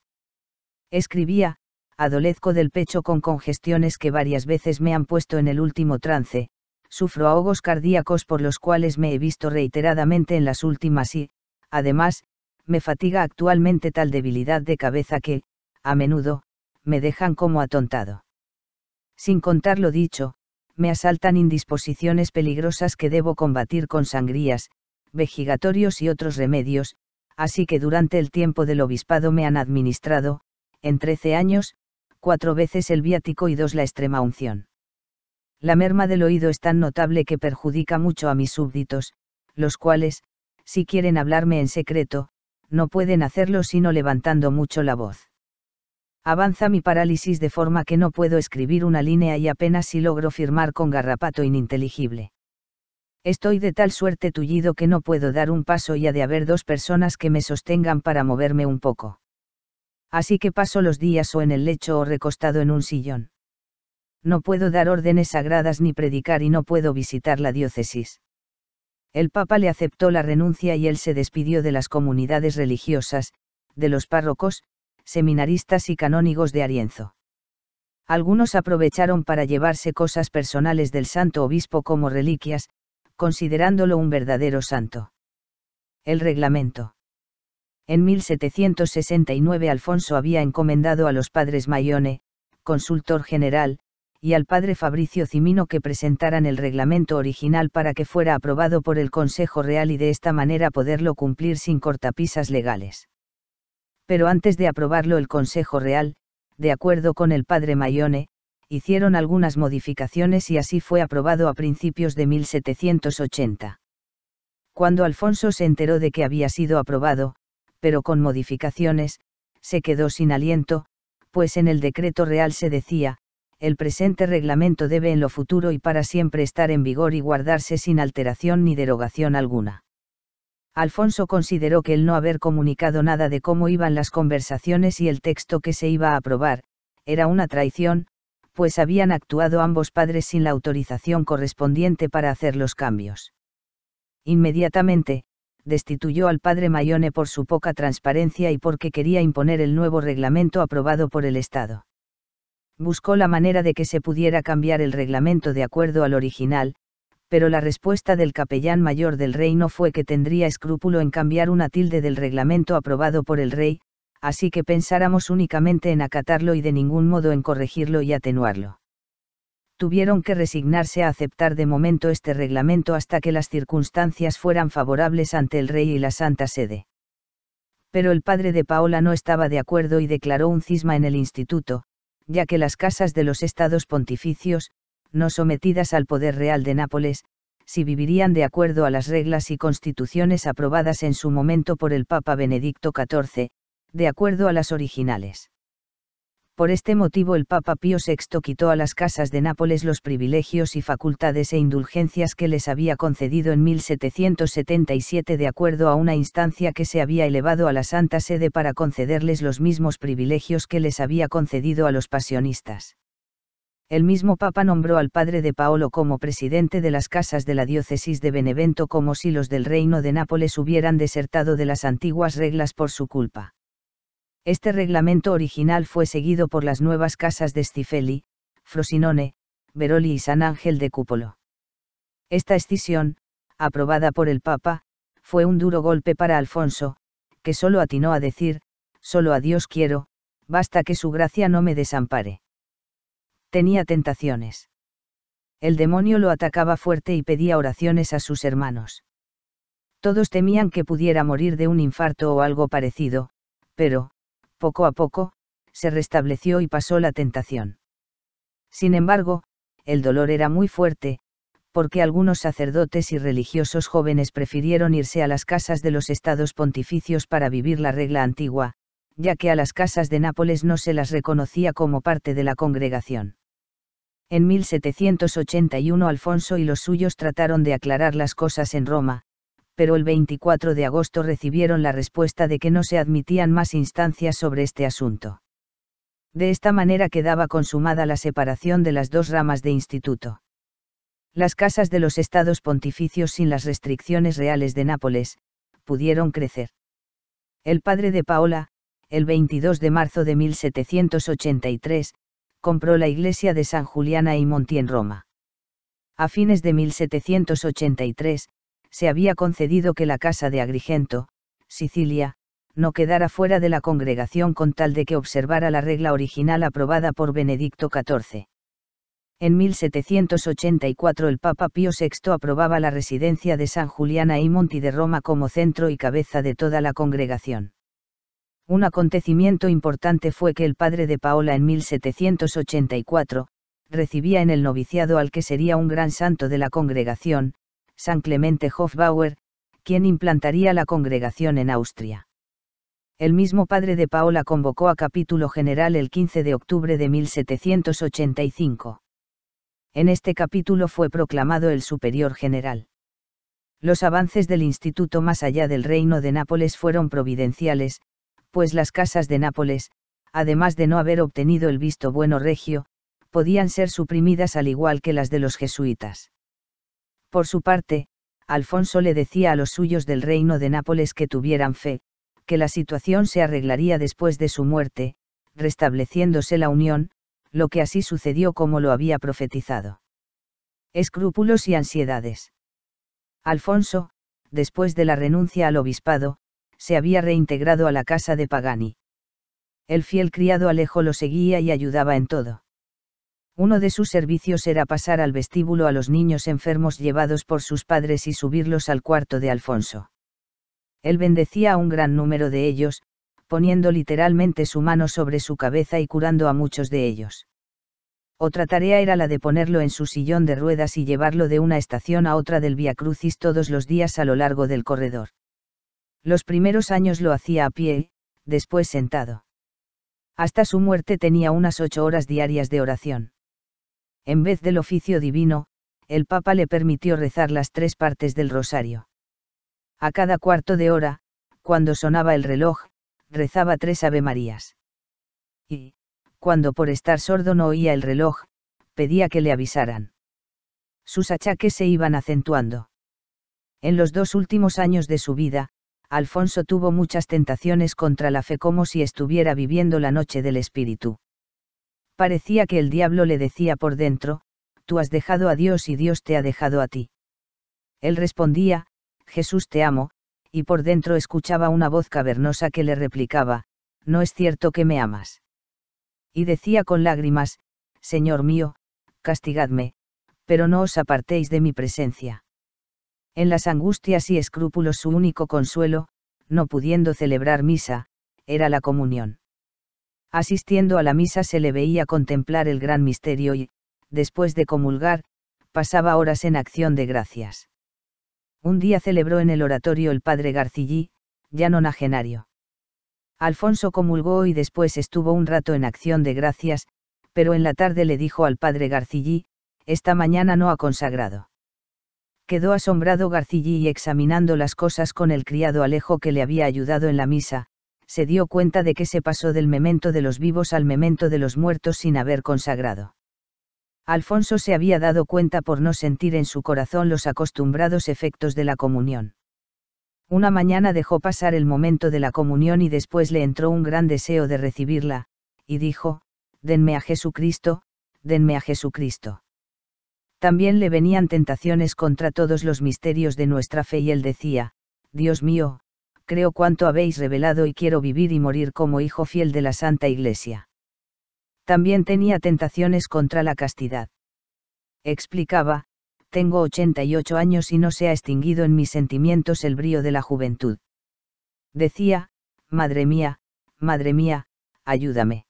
Escribía, adolezco del pecho con congestiones que varias veces me han puesto en el último trance, sufro ahogos cardíacos por los cuales me he visto reiteradamente en las últimas y, además, me fatiga actualmente tal debilidad de cabeza que, a menudo, me dejan como atontado. Sin contar lo dicho, me asaltan indisposiciones peligrosas que debo combatir con sangrías, vejigatorios y otros remedios, así que durante el tiempo del obispado me han administrado, en trece años, cuatro veces el viático y dos la extrema unción. La merma del oído es tan notable que perjudica mucho a mis súbditos, los cuales, si quieren hablarme en secreto, no pueden hacerlo sino levantando mucho la voz. Avanza mi parálisis de forma que no puedo escribir una línea y apenas si logro firmar con garrapato ininteligible. Estoy de tal suerte tullido que no puedo dar un paso y ha de haber dos personas que me sostengan para moverme un poco. Así que paso los días o en el lecho o recostado en un sillón. No puedo dar órdenes sagradas ni predicar y no puedo visitar la diócesis. El Papa le aceptó la renuncia y él se despidió de las comunidades religiosas, de los párrocos, seminaristas y canónigos de Arienzo. Algunos aprovecharon para llevarse cosas personales del santo obispo como reliquias, considerándolo un verdadero santo. El reglamento. En 1769 Alfonso había encomendado a los padres Mayone, consultor general, y al padre Fabricio Cimino que presentaran el reglamento original para que fuera aprobado por el Consejo Real y de esta manera poderlo cumplir sin cortapisas legales pero antes de aprobarlo el Consejo Real, de acuerdo con el padre Mayone, hicieron algunas modificaciones y así fue aprobado a principios de 1780. Cuando Alfonso se enteró de que había sido aprobado, pero con modificaciones, se quedó sin aliento, pues en el decreto real se decía, el presente reglamento debe en lo futuro y para siempre estar en vigor y guardarse sin alteración ni derogación alguna. Alfonso consideró que el no haber comunicado nada de cómo iban las conversaciones y el texto que se iba a aprobar, era una traición, pues habían actuado ambos padres sin la autorización correspondiente para hacer los cambios. Inmediatamente, destituyó al padre Mayone por su poca transparencia y porque quería imponer el nuevo reglamento aprobado por el Estado. Buscó la manera de que se pudiera cambiar el reglamento de acuerdo al original, pero la respuesta del capellán mayor del no fue que tendría escrúpulo en cambiar una tilde del reglamento aprobado por el rey, así que pensáramos únicamente en acatarlo y de ningún modo en corregirlo y atenuarlo. Tuvieron que resignarse a aceptar de momento este reglamento hasta que las circunstancias fueran favorables ante el rey y la Santa Sede. Pero el padre de Paola no estaba de acuerdo y declaró un cisma en el instituto, ya que las casas de los estados pontificios, no sometidas al poder real de Nápoles, si vivirían de acuerdo a las reglas y constituciones aprobadas en su momento por el Papa Benedicto XIV, de acuerdo a las originales. Por este motivo el Papa Pío VI quitó a las casas de Nápoles los privilegios y facultades e indulgencias que les había concedido en 1777 de acuerdo a una instancia que se había elevado a la Santa Sede para concederles los mismos privilegios que les había concedido a los pasionistas el mismo Papa nombró al padre de Paolo como presidente de las casas de la diócesis de Benevento como si los del reino de Nápoles hubieran desertado de las antiguas reglas por su culpa. Este reglamento original fue seguido por las nuevas casas de Stifeli, Frosinone, Veroli y San Ángel de Cúpolo. Esta escisión, aprobada por el Papa, fue un duro golpe para Alfonso, que solo atinó a decir, solo a Dios quiero, basta que su gracia no me desampare tenía tentaciones. El demonio lo atacaba fuerte y pedía oraciones a sus hermanos. Todos temían que pudiera morir de un infarto o algo parecido, pero, poco a poco, se restableció y pasó la tentación. Sin embargo, el dolor era muy fuerte, porque algunos sacerdotes y religiosos jóvenes prefirieron irse a las casas de los estados pontificios para vivir la regla antigua, ya que a las casas de Nápoles no se las reconocía como parte de la congregación. En 1781 Alfonso y los suyos trataron de aclarar las cosas en Roma, pero el 24 de agosto recibieron la respuesta de que no se admitían más instancias sobre este asunto. De esta manera quedaba consumada la separación de las dos ramas de instituto. Las casas de los estados pontificios sin las restricciones reales de Nápoles, pudieron crecer. El padre de Paola, el 22 de marzo de 1783, compró la iglesia de San Juliana y Monti en Roma. A fines de 1783, se había concedido que la casa de Agrigento, Sicilia, no quedara fuera de la congregación con tal de que observara la regla original aprobada por Benedicto XIV. En 1784 el Papa Pío VI aprobaba la residencia de San Juliana y Monti de Roma como centro y cabeza de toda la congregación. Un acontecimiento importante fue que el padre de Paola en 1784, recibía en el noviciado al que sería un gran santo de la congregación, San Clemente Hofbauer, quien implantaría la congregación en Austria. El mismo padre de Paola convocó a capítulo general el 15 de octubre de 1785. En este capítulo fue proclamado el superior general. Los avances del instituto más allá del reino de Nápoles fueron providenciales, pues las casas de Nápoles, además de no haber obtenido el visto bueno regio, podían ser suprimidas al igual que las de los jesuitas. Por su parte, Alfonso le decía a los suyos del reino de Nápoles que tuvieran fe, que la situación se arreglaría después de su muerte, restableciéndose la unión, lo que así sucedió como lo había profetizado. Escrúpulos y ansiedades. Alfonso, después de la renuncia al obispado, se había reintegrado a la casa de Pagani. El fiel criado Alejo lo seguía y ayudaba en todo. Uno de sus servicios era pasar al vestíbulo a los niños enfermos llevados por sus padres y subirlos al cuarto de Alfonso. Él bendecía a un gran número de ellos, poniendo literalmente su mano sobre su cabeza y curando a muchos de ellos. Otra tarea era la de ponerlo en su sillón de ruedas y llevarlo de una estación a otra del Via Crucis todos los días a lo largo del corredor. Los primeros años lo hacía a pie, después sentado. Hasta su muerte tenía unas ocho horas diarias de oración. En vez del oficio divino, el Papa le permitió rezar las tres partes del rosario. A cada cuarto de hora, cuando sonaba el reloj, rezaba tres Ave Marías. Y, cuando por estar sordo no oía el reloj, pedía que le avisaran. Sus achaques se iban acentuando. En los dos últimos años de su vida, Alfonso tuvo muchas tentaciones contra la fe como si estuviera viviendo la noche del espíritu. Parecía que el diablo le decía por dentro, tú has dejado a Dios y Dios te ha dejado a ti. Él respondía, Jesús te amo, y por dentro escuchaba una voz cavernosa que le replicaba, no es cierto que me amas. Y decía con lágrimas, Señor mío, castigadme, pero no os apartéis de mi presencia en las angustias y escrúpulos su único consuelo, no pudiendo celebrar misa, era la comunión. Asistiendo a la misa se le veía contemplar el gran misterio y, después de comulgar, pasaba horas en acción de gracias. Un día celebró en el oratorio el padre Garcillí, ya nonagenario. Alfonso comulgó y después estuvo un rato en acción de gracias, pero en la tarde le dijo al padre Garcillí, esta mañana no ha consagrado quedó asombrado Garcillí y examinando las cosas con el criado Alejo que le había ayudado en la misa, se dio cuenta de que se pasó del memento de los vivos al memento de los muertos sin haber consagrado. Alfonso se había dado cuenta por no sentir en su corazón los acostumbrados efectos de la comunión. Una mañana dejó pasar el momento de la comunión y después le entró un gran deseo de recibirla, y dijo, Denme a Jesucristo, denme a Jesucristo también le venían tentaciones contra todos los misterios de nuestra fe y él decía, Dios mío, creo cuanto habéis revelado y quiero vivir y morir como hijo fiel de la Santa Iglesia. También tenía tentaciones contra la castidad. Explicaba, tengo 88 años y no se ha extinguido en mis sentimientos el brío de la juventud. Decía, Madre mía, Madre mía, ayúdame.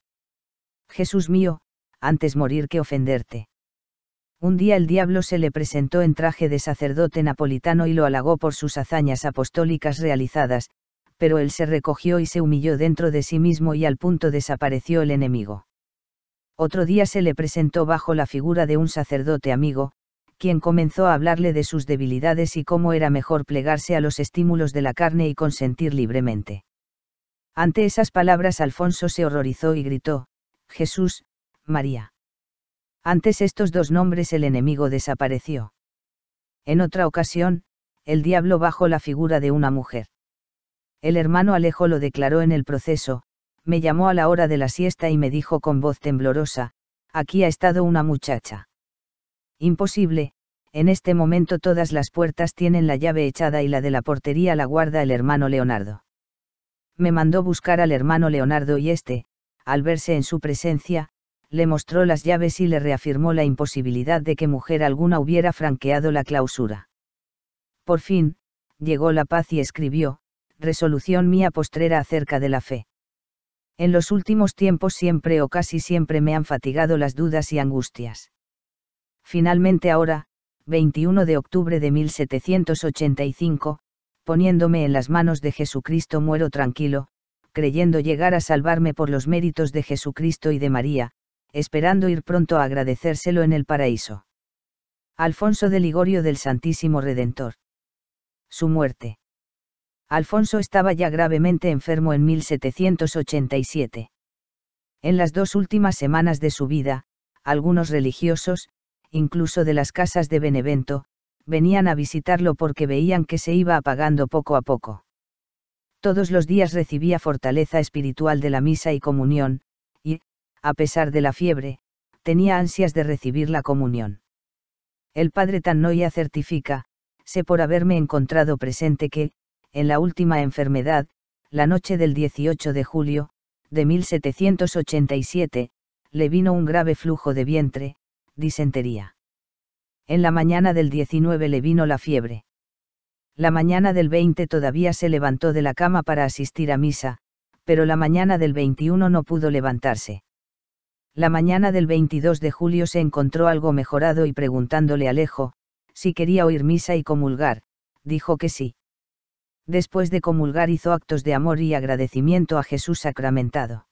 Jesús mío, antes morir que ofenderte un día el diablo se le presentó en traje de sacerdote napolitano y lo halagó por sus hazañas apostólicas realizadas, pero él se recogió y se humilló dentro de sí mismo y al punto desapareció el enemigo. Otro día se le presentó bajo la figura de un sacerdote amigo, quien comenzó a hablarle de sus debilidades y cómo era mejor plegarse a los estímulos de la carne y consentir libremente. Ante esas palabras Alfonso se horrorizó y gritó, Jesús, María. Antes estos dos nombres el enemigo desapareció. En otra ocasión, el diablo bajo la figura de una mujer. El hermano Alejo lo declaró en el proceso, me llamó a la hora de la siesta y me dijo con voz temblorosa, aquí ha estado una muchacha. Imposible, en este momento todas las puertas tienen la llave echada y la de la portería la guarda el hermano Leonardo. Me mandó buscar al hermano Leonardo y éste, al verse en su presencia, le mostró las llaves y le reafirmó la imposibilidad de que mujer alguna hubiera franqueado la clausura. Por fin, llegó la paz y escribió, resolución mía postrera acerca de la fe. En los últimos tiempos siempre o casi siempre me han fatigado las dudas y angustias. Finalmente ahora, 21 de octubre de 1785, poniéndome en las manos de Jesucristo muero tranquilo, creyendo llegar a salvarme por los méritos de Jesucristo y de María, esperando ir pronto a agradecérselo en el paraíso. Alfonso de Ligorio del Santísimo Redentor. Su muerte. Alfonso estaba ya gravemente enfermo en 1787. En las dos últimas semanas de su vida, algunos religiosos, incluso de las casas de Benevento, venían a visitarlo porque veían que se iba apagando poco a poco. Todos los días recibía fortaleza espiritual de la misa y comunión, a pesar de la fiebre, tenía ansias de recibir la comunión. El padre Tannoya certifica, sé por haberme encontrado presente que, en la última enfermedad, la noche del 18 de julio, de 1787, le vino un grave flujo de vientre, disentería. En la mañana del 19 le vino la fiebre. La mañana del 20 todavía se levantó de la cama para asistir a misa, pero la mañana del 21 no pudo levantarse. La mañana del 22 de julio se encontró algo mejorado y preguntándole a Alejo, si quería oír misa y comulgar, dijo que sí. Después de comulgar hizo actos de amor y agradecimiento a Jesús sacramentado.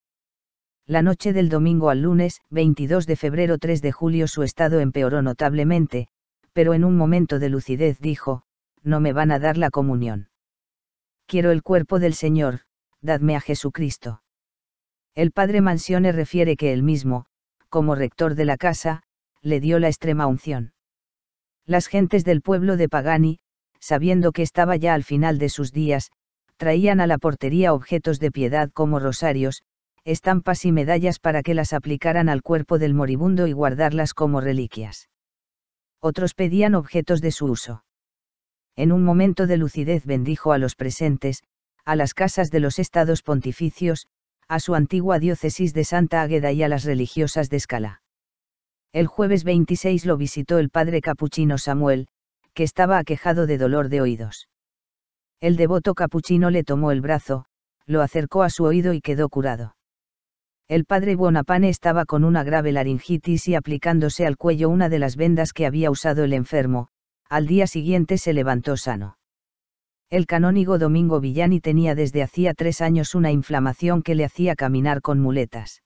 La noche del domingo al lunes, 22 de febrero 3 de julio su estado empeoró notablemente, pero en un momento de lucidez dijo, no me van a dar la comunión. Quiero el cuerpo del Señor, dadme a Jesucristo. El padre Mansione refiere que él mismo, como rector de la casa, le dio la extrema unción. Las gentes del pueblo de Pagani, sabiendo que estaba ya al final de sus días, traían a la portería objetos de piedad como rosarios, estampas y medallas para que las aplicaran al cuerpo del moribundo y guardarlas como reliquias. Otros pedían objetos de su uso. En un momento de lucidez bendijo a los presentes, a las casas de los estados pontificios, a su antigua diócesis de Santa Águeda y a las religiosas de Escala. El jueves 26 lo visitó el padre capuchino Samuel, que estaba aquejado de dolor de oídos. El devoto capuchino le tomó el brazo, lo acercó a su oído y quedó curado. El padre Buonapane estaba con una grave laringitis y aplicándose al cuello una de las vendas que había usado el enfermo, al día siguiente se levantó sano. El canónigo Domingo Villani tenía desde hacía tres años una inflamación que le hacía caminar con muletas.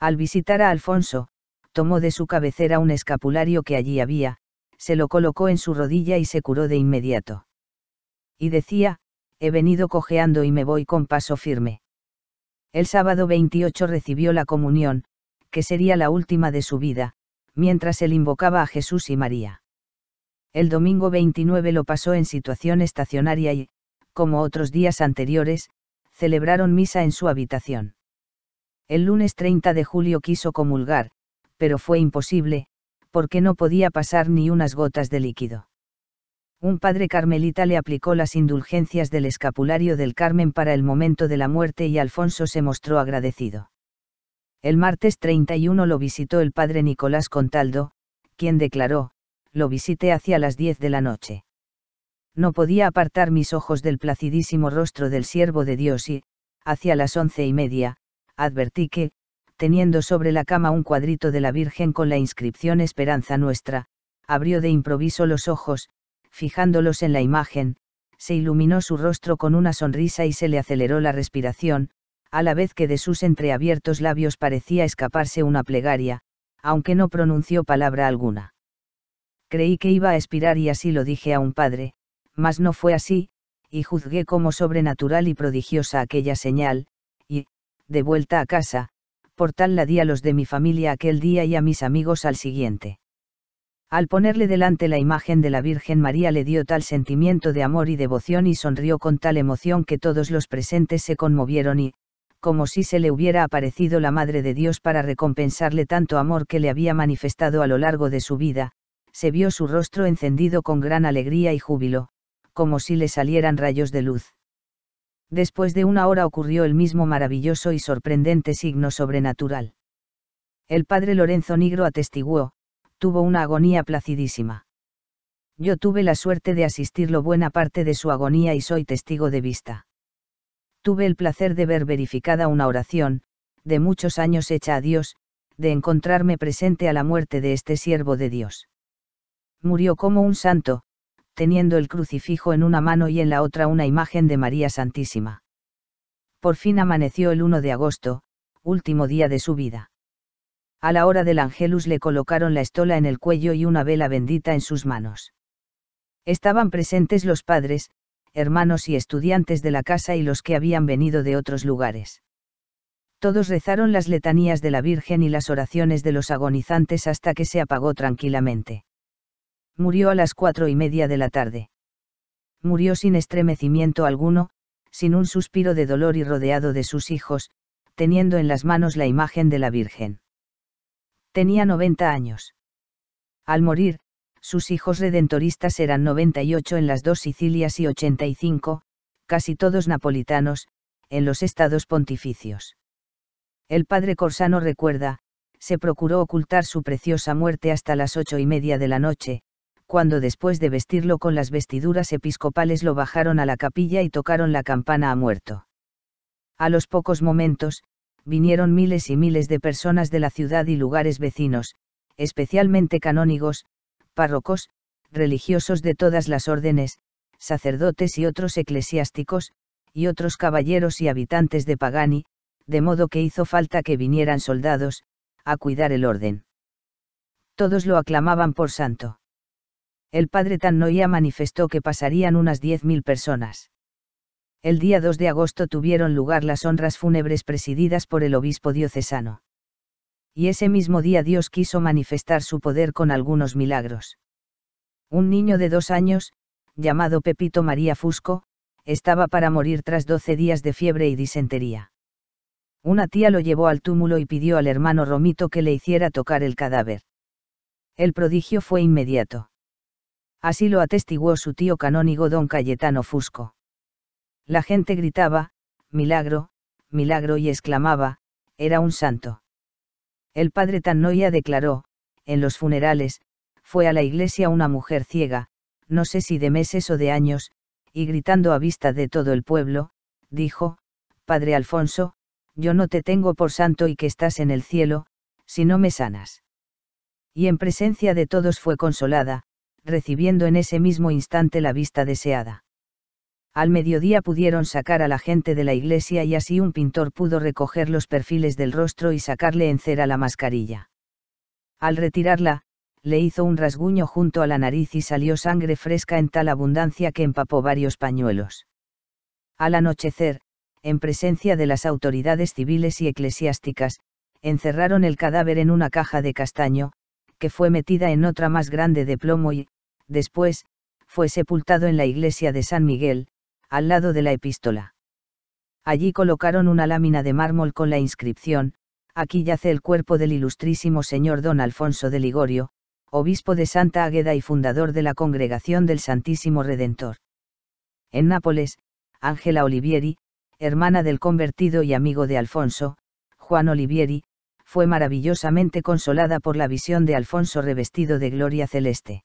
Al visitar a Alfonso, tomó de su cabecera un escapulario que allí había, se lo colocó en su rodilla y se curó de inmediato. Y decía, he venido cojeando y me voy con paso firme. El sábado 28 recibió la comunión, que sería la última de su vida, mientras él invocaba a Jesús y María. El domingo 29 lo pasó en situación estacionaria y, como otros días anteriores, celebraron misa en su habitación. El lunes 30 de julio quiso comulgar, pero fue imposible, porque no podía pasar ni unas gotas de líquido. Un padre carmelita le aplicó las indulgencias del escapulario del Carmen para el momento de la muerte y Alfonso se mostró agradecido. El martes 31 lo visitó el padre Nicolás Contaldo, quien declaró, lo visité hacia las diez de la noche. No podía apartar mis ojos del placidísimo rostro del siervo de Dios y, hacia las once y media, advertí que, teniendo sobre la cama un cuadrito de la Virgen con la inscripción Esperanza Nuestra, abrió de improviso los ojos, fijándolos en la imagen, se iluminó su rostro con una sonrisa y se le aceleró la respiración, a la vez que de sus entreabiertos labios parecía escaparse una plegaria, aunque no pronunció palabra alguna. Creí que iba a expirar y así lo dije a un padre, mas no fue así, y juzgué como sobrenatural y prodigiosa aquella señal, y, de vuelta a casa, por tal la di a los de mi familia aquel día y a mis amigos al siguiente. Al ponerle delante la imagen de la Virgen María le dio tal sentimiento de amor y devoción y sonrió con tal emoción que todos los presentes se conmovieron y, como si se le hubiera aparecido la Madre de Dios para recompensarle tanto amor que le había manifestado a lo largo de su vida, se vio su rostro encendido con gran alegría y júbilo, como si le salieran rayos de luz. Después de una hora ocurrió el mismo maravilloso y sorprendente signo sobrenatural. El padre Lorenzo Negro atestiguó, tuvo una agonía placidísima. Yo tuve la suerte de asistirlo buena parte de su agonía y soy testigo de vista. Tuve el placer de ver verificada una oración, de muchos años hecha a Dios, de encontrarme presente a la muerte de este siervo de Dios murió como un santo, teniendo el crucifijo en una mano y en la otra una imagen de María Santísima. Por fin amaneció el 1 de agosto, último día de su vida. A la hora del Angelus le colocaron la estola en el cuello y una vela bendita en sus manos. Estaban presentes los padres, hermanos y estudiantes de la casa y los que habían venido de otros lugares. Todos rezaron las letanías de la Virgen y las oraciones de los agonizantes hasta que se apagó tranquilamente. Murió a las cuatro y media de la tarde. Murió sin estremecimiento alguno, sin un suspiro de dolor y rodeado de sus hijos, teniendo en las manos la imagen de la Virgen. Tenía 90 años. Al morir, sus hijos redentoristas eran 98 en las dos Sicilias y 85, casi todos napolitanos, en los estados pontificios. El padre Corsano recuerda, se procuró ocultar su preciosa muerte hasta las ocho y media de la noche, cuando después de vestirlo con las vestiduras episcopales lo bajaron a la capilla y tocaron la campana a muerto. A los pocos momentos, vinieron miles y miles de personas de la ciudad y lugares vecinos, especialmente canónigos, párrocos, religiosos de todas las órdenes, sacerdotes y otros eclesiásticos, y otros caballeros y habitantes de Pagani, de modo que hizo falta que vinieran soldados, a cuidar el orden. Todos lo aclamaban por santo el padre Tannoia manifestó que pasarían unas 10.000 personas. El día 2 de agosto tuvieron lugar las honras fúnebres presididas por el obispo diocesano. Y ese mismo día Dios quiso manifestar su poder con algunos milagros. Un niño de dos años, llamado Pepito María Fusco, estaba para morir tras 12 días de fiebre y disentería. Una tía lo llevó al túmulo y pidió al hermano Romito que le hiciera tocar el cadáver. El prodigio fue inmediato Así lo atestiguó su tío canónigo don Cayetano Fusco. La gente gritaba, milagro, milagro y exclamaba, era un santo. El padre Tannoya declaró, en los funerales, fue a la iglesia una mujer ciega, no sé si de meses o de años, y gritando a vista de todo el pueblo, dijo, Padre Alfonso, yo no te tengo por santo y que estás en el cielo, si no me sanas. Y en presencia de todos fue consolada, recibiendo en ese mismo instante la vista deseada. Al mediodía pudieron sacar a la gente de la iglesia y así un pintor pudo recoger los perfiles del rostro y sacarle en cera la mascarilla. Al retirarla, le hizo un rasguño junto a la nariz y salió sangre fresca en tal abundancia que empapó varios pañuelos. Al anochecer, en presencia de las autoridades civiles y eclesiásticas, encerraron el cadáver en una caja de castaño, que fue metida en otra más grande de plomo y, después, fue sepultado en la iglesia de San Miguel, al lado de la epístola. Allí colocaron una lámina de mármol con la inscripción, aquí yace el cuerpo del ilustrísimo señor don Alfonso de Ligorio, obispo de Santa Águeda y fundador de la Congregación del Santísimo Redentor. En Nápoles, Ángela Olivieri, hermana del convertido y amigo de Alfonso, Juan Olivieri, fue maravillosamente consolada por la visión de Alfonso revestido de gloria celeste.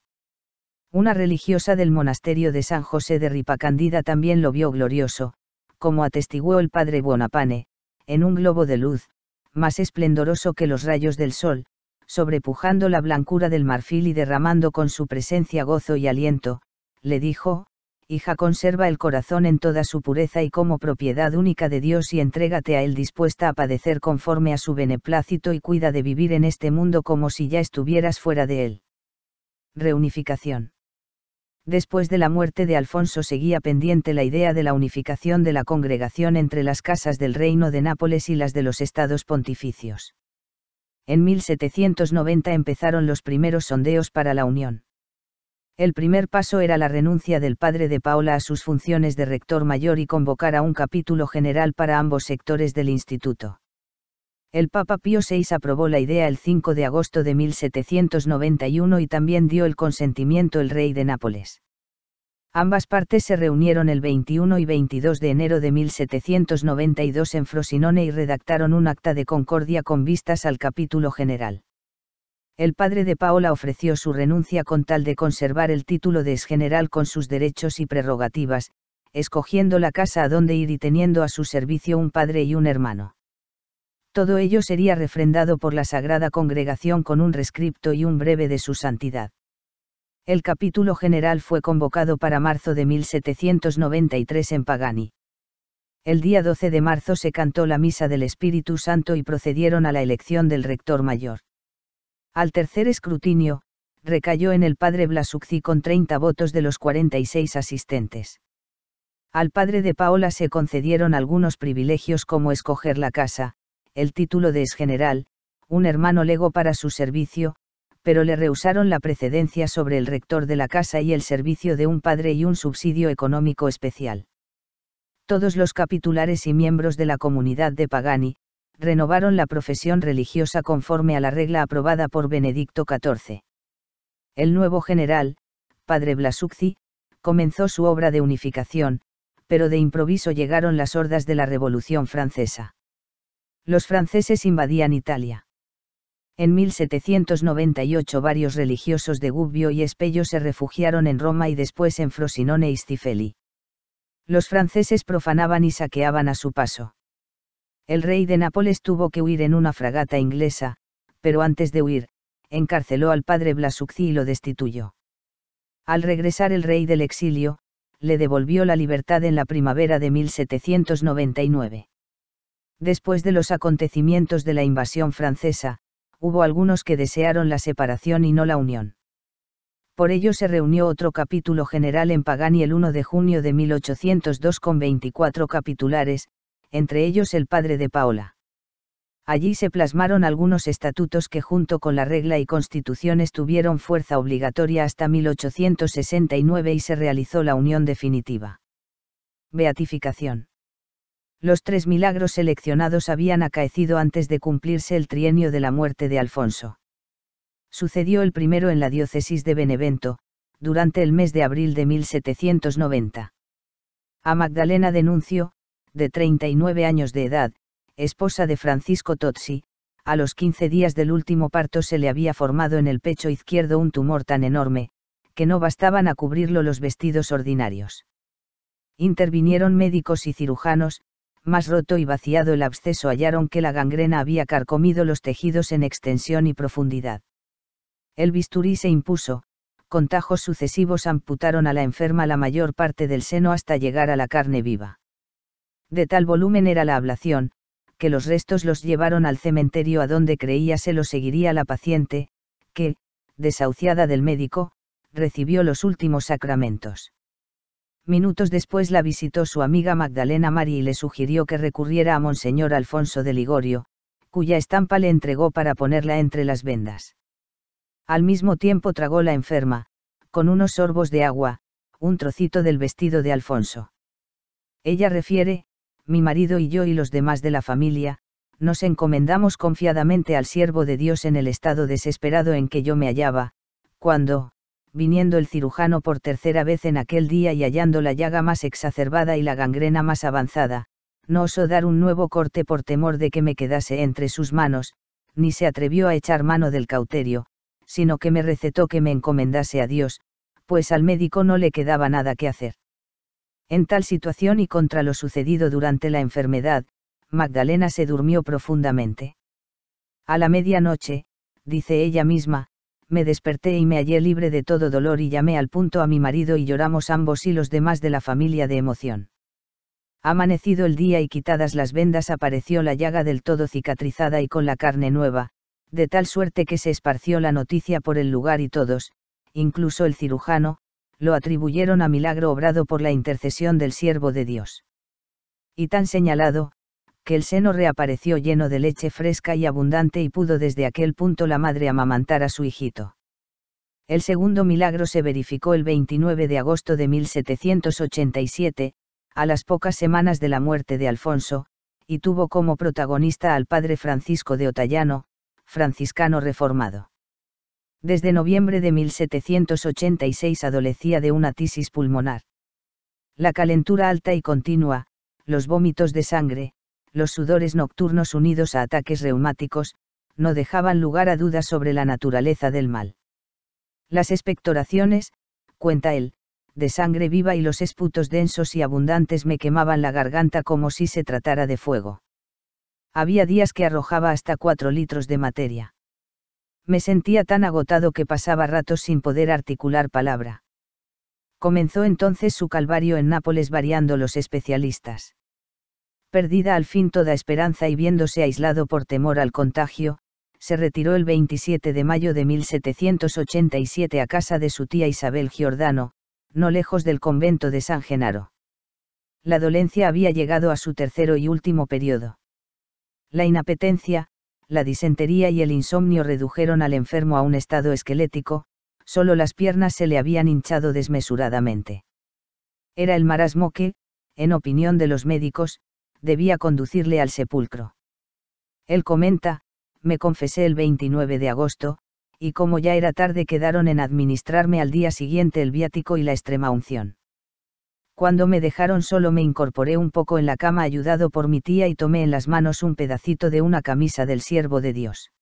Una religiosa del monasterio de San José de Ripacandida también lo vio glorioso, como atestiguó el padre Buonapane, en un globo de luz, más esplendoroso que los rayos del sol, sobrepujando la blancura del marfil y derramando con su presencia gozo y aliento, le dijo, hija conserva el corazón en toda su pureza y como propiedad única de Dios y entrégate a Él dispuesta a padecer conforme a su beneplácito y cuida de vivir en este mundo como si ya estuvieras fuera de Él. Reunificación. Después de la muerte de Alfonso seguía pendiente la idea de la unificación de la congregación entre las casas del reino de Nápoles y las de los estados pontificios. En 1790 empezaron los primeros sondeos para la unión el primer paso era la renuncia del padre de Paola a sus funciones de rector mayor y convocar a un capítulo general para ambos sectores del instituto. El Papa Pío VI aprobó la idea el 5 de agosto de 1791 y también dio el consentimiento el rey de Nápoles. Ambas partes se reunieron el 21 y 22 de enero de 1792 en Frosinone y redactaron un acta de concordia con vistas al capítulo general el padre de Paola ofreció su renuncia con tal de conservar el título de exgeneral con sus derechos y prerrogativas, escogiendo la casa a donde ir y teniendo a su servicio un padre y un hermano. Todo ello sería refrendado por la Sagrada Congregación con un rescripto y un breve de su santidad. El capítulo general fue convocado para marzo de 1793 en Pagani. El día 12 de marzo se cantó la Misa del Espíritu Santo y procedieron a la elección del rector mayor. Al tercer escrutinio, recayó en el padre Blasucci con 30 votos de los 46 asistentes. Al padre de Paola se concedieron algunos privilegios como escoger la casa, el título de exgeneral, un hermano lego para su servicio, pero le rehusaron la precedencia sobre el rector de la casa y el servicio de un padre y un subsidio económico especial. Todos los capitulares y miembros de la comunidad de Pagani, renovaron la profesión religiosa conforme a la regla aprobada por Benedicto XIV. El nuevo general, padre Blasucci, comenzó su obra de unificación, pero de improviso llegaron las hordas de la Revolución Francesa. Los franceses invadían Italia. En 1798 varios religiosos de Gubbio y Espello se refugiaron en Roma y después en Frosinone y Stifeli. Los franceses profanaban y saqueaban a su paso. El rey de Nápoles tuvo que huir en una fragata inglesa, pero antes de huir, encarceló al padre Blasucci y lo destituyó. Al regresar el rey del exilio, le devolvió la libertad en la primavera de 1799. Después de los acontecimientos de la invasión francesa, hubo algunos que desearon la separación y no la unión. Por ello se reunió otro capítulo general en Pagani el 1 de junio de 1802 con 24 capitulares, entre ellos el padre de Paola. Allí se plasmaron algunos estatutos que junto con la regla y constituciones tuvieron fuerza obligatoria hasta 1869 y se realizó la unión definitiva. Beatificación. Los tres milagros seleccionados habían acaecido antes de cumplirse el trienio de la muerte de Alfonso. Sucedió el primero en la diócesis de Benevento, durante el mes de abril de 1790. A Magdalena denunció, de 39 años de edad, esposa de Francisco Totsi, a los 15 días del último parto se le había formado en el pecho izquierdo un tumor tan enorme, que no bastaban a cubrirlo los vestidos ordinarios. Intervinieron médicos y cirujanos, más roto y vaciado el absceso hallaron que la gangrena había carcomido los tejidos en extensión y profundidad. El bisturí se impuso, contajos sucesivos amputaron a la enferma la mayor parte del seno hasta llegar a la carne viva. De tal volumen era la ablación, que los restos los llevaron al cementerio a donde creía se lo seguiría la paciente, que, desahuciada del médico, recibió los últimos sacramentos. Minutos después la visitó su amiga Magdalena Mari y le sugirió que recurriera a Monseñor Alfonso de Ligorio, cuya estampa le entregó para ponerla entre las vendas. Al mismo tiempo tragó la enferma, con unos sorbos de agua, un trocito del vestido de Alfonso. Ella refiere, mi marido y yo y los demás de la familia, nos encomendamos confiadamente al siervo de Dios en el estado desesperado en que yo me hallaba, cuando, viniendo el cirujano por tercera vez en aquel día y hallando la llaga más exacerbada y la gangrena más avanzada, no osó dar un nuevo corte por temor de que me quedase entre sus manos, ni se atrevió a echar mano del cauterio, sino que me recetó que me encomendase a Dios, pues al médico no le quedaba nada que hacer. En tal situación y contra lo sucedido durante la enfermedad, Magdalena se durmió profundamente. A la medianoche, dice ella misma, me desperté y me hallé libre de todo dolor y llamé al punto a mi marido y lloramos ambos y los demás de la familia de emoción. Amanecido el día y quitadas las vendas apareció la llaga del todo cicatrizada y con la carne nueva, de tal suerte que se esparció la noticia por el lugar y todos, incluso el cirujano, lo atribuyeron a milagro obrado por la intercesión del siervo de Dios. Y tan señalado, que el seno reapareció lleno de leche fresca y abundante y pudo desde aquel punto la madre amamantar a su hijito. El segundo milagro se verificó el 29 de agosto de 1787, a las pocas semanas de la muerte de Alfonso, y tuvo como protagonista al padre Francisco de Otayano, franciscano reformado. Desde noviembre de 1786 adolecía de una tisis pulmonar. La calentura alta y continua, los vómitos de sangre, los sudores nocturnos unidos a ataques reumáticos, no dejaban lugar a dudas sobre la naturaleza del mal. Las expectoraciones, cuenta él, de sangre viva y los esputos densos y abundantes me quemaban la garganta como si se tratara de fuego. Había días que arrojaba hasta cuatro litros de materia me sentía tan agotado que pasaba ratos sin poder articular palabra. Comenzó entonces su calvario en Nápoles variando los especialistas. Perdida al fin toda esperanza y viéndose aislado por temor al contagio, se retiró el 27 de mayo de 1787 a casa de su tía Isabel Giordano, no lejos del convento de San Genaro. La dolencia había llegado a su tercero y último periodo. La inapetencia, la disentería y el insomnio redujeron al enfermo a un estado esquelético, solo las piernas se le habían hinchado desmesuradamente. Era el marasmo que, en opinión de los médicos, debía conducirle al sepulcro. Él comenta, me confesé el 29 de agosto, y como ya era tarde quedaron en administrarme al día siguiente el viático y la extrema unción. Cuando me dejaron solo me incorporé un poco en la cama ayudado por mi tía y tomé en las manos un pedacito de una camisa del siervo de Dios.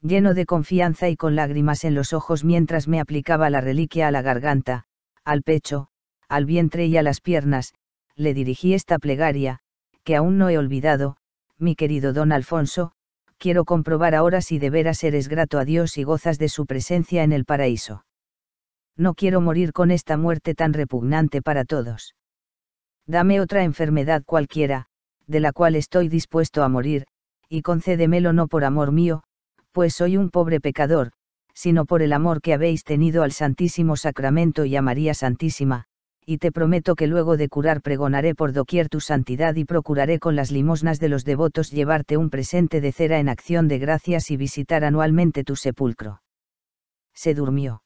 Lleno de confianza y con lágrimas en los ojos mientras me aplicaba la reliquia a la garganta, al pecho, al vientre y a las piernas, le dirigí esta plegaria, que aún no he olvidado, mi querido don Alfonso, quiero comprobar ahora si de veras eres grato a Dios y gozas de su presencia en el paraíso no quiero morir con esta muerte tan repugnante para todos. Dame otra enfermedad cualquiera, de la cual estoy dispuesto a morir, y concédemelo no por amor mío, pues soy un pobre pecador, sino por el amor que habéis tenido al Santísimo Sacramento y a María Santísima, y te prometo que luego de curar pregonaré por doquier tu santidad y procuraré con las limosnas de los devotos llevarte un presente de cera en acción de gracias y visitar anualmente tu sepulcro. Se durmió.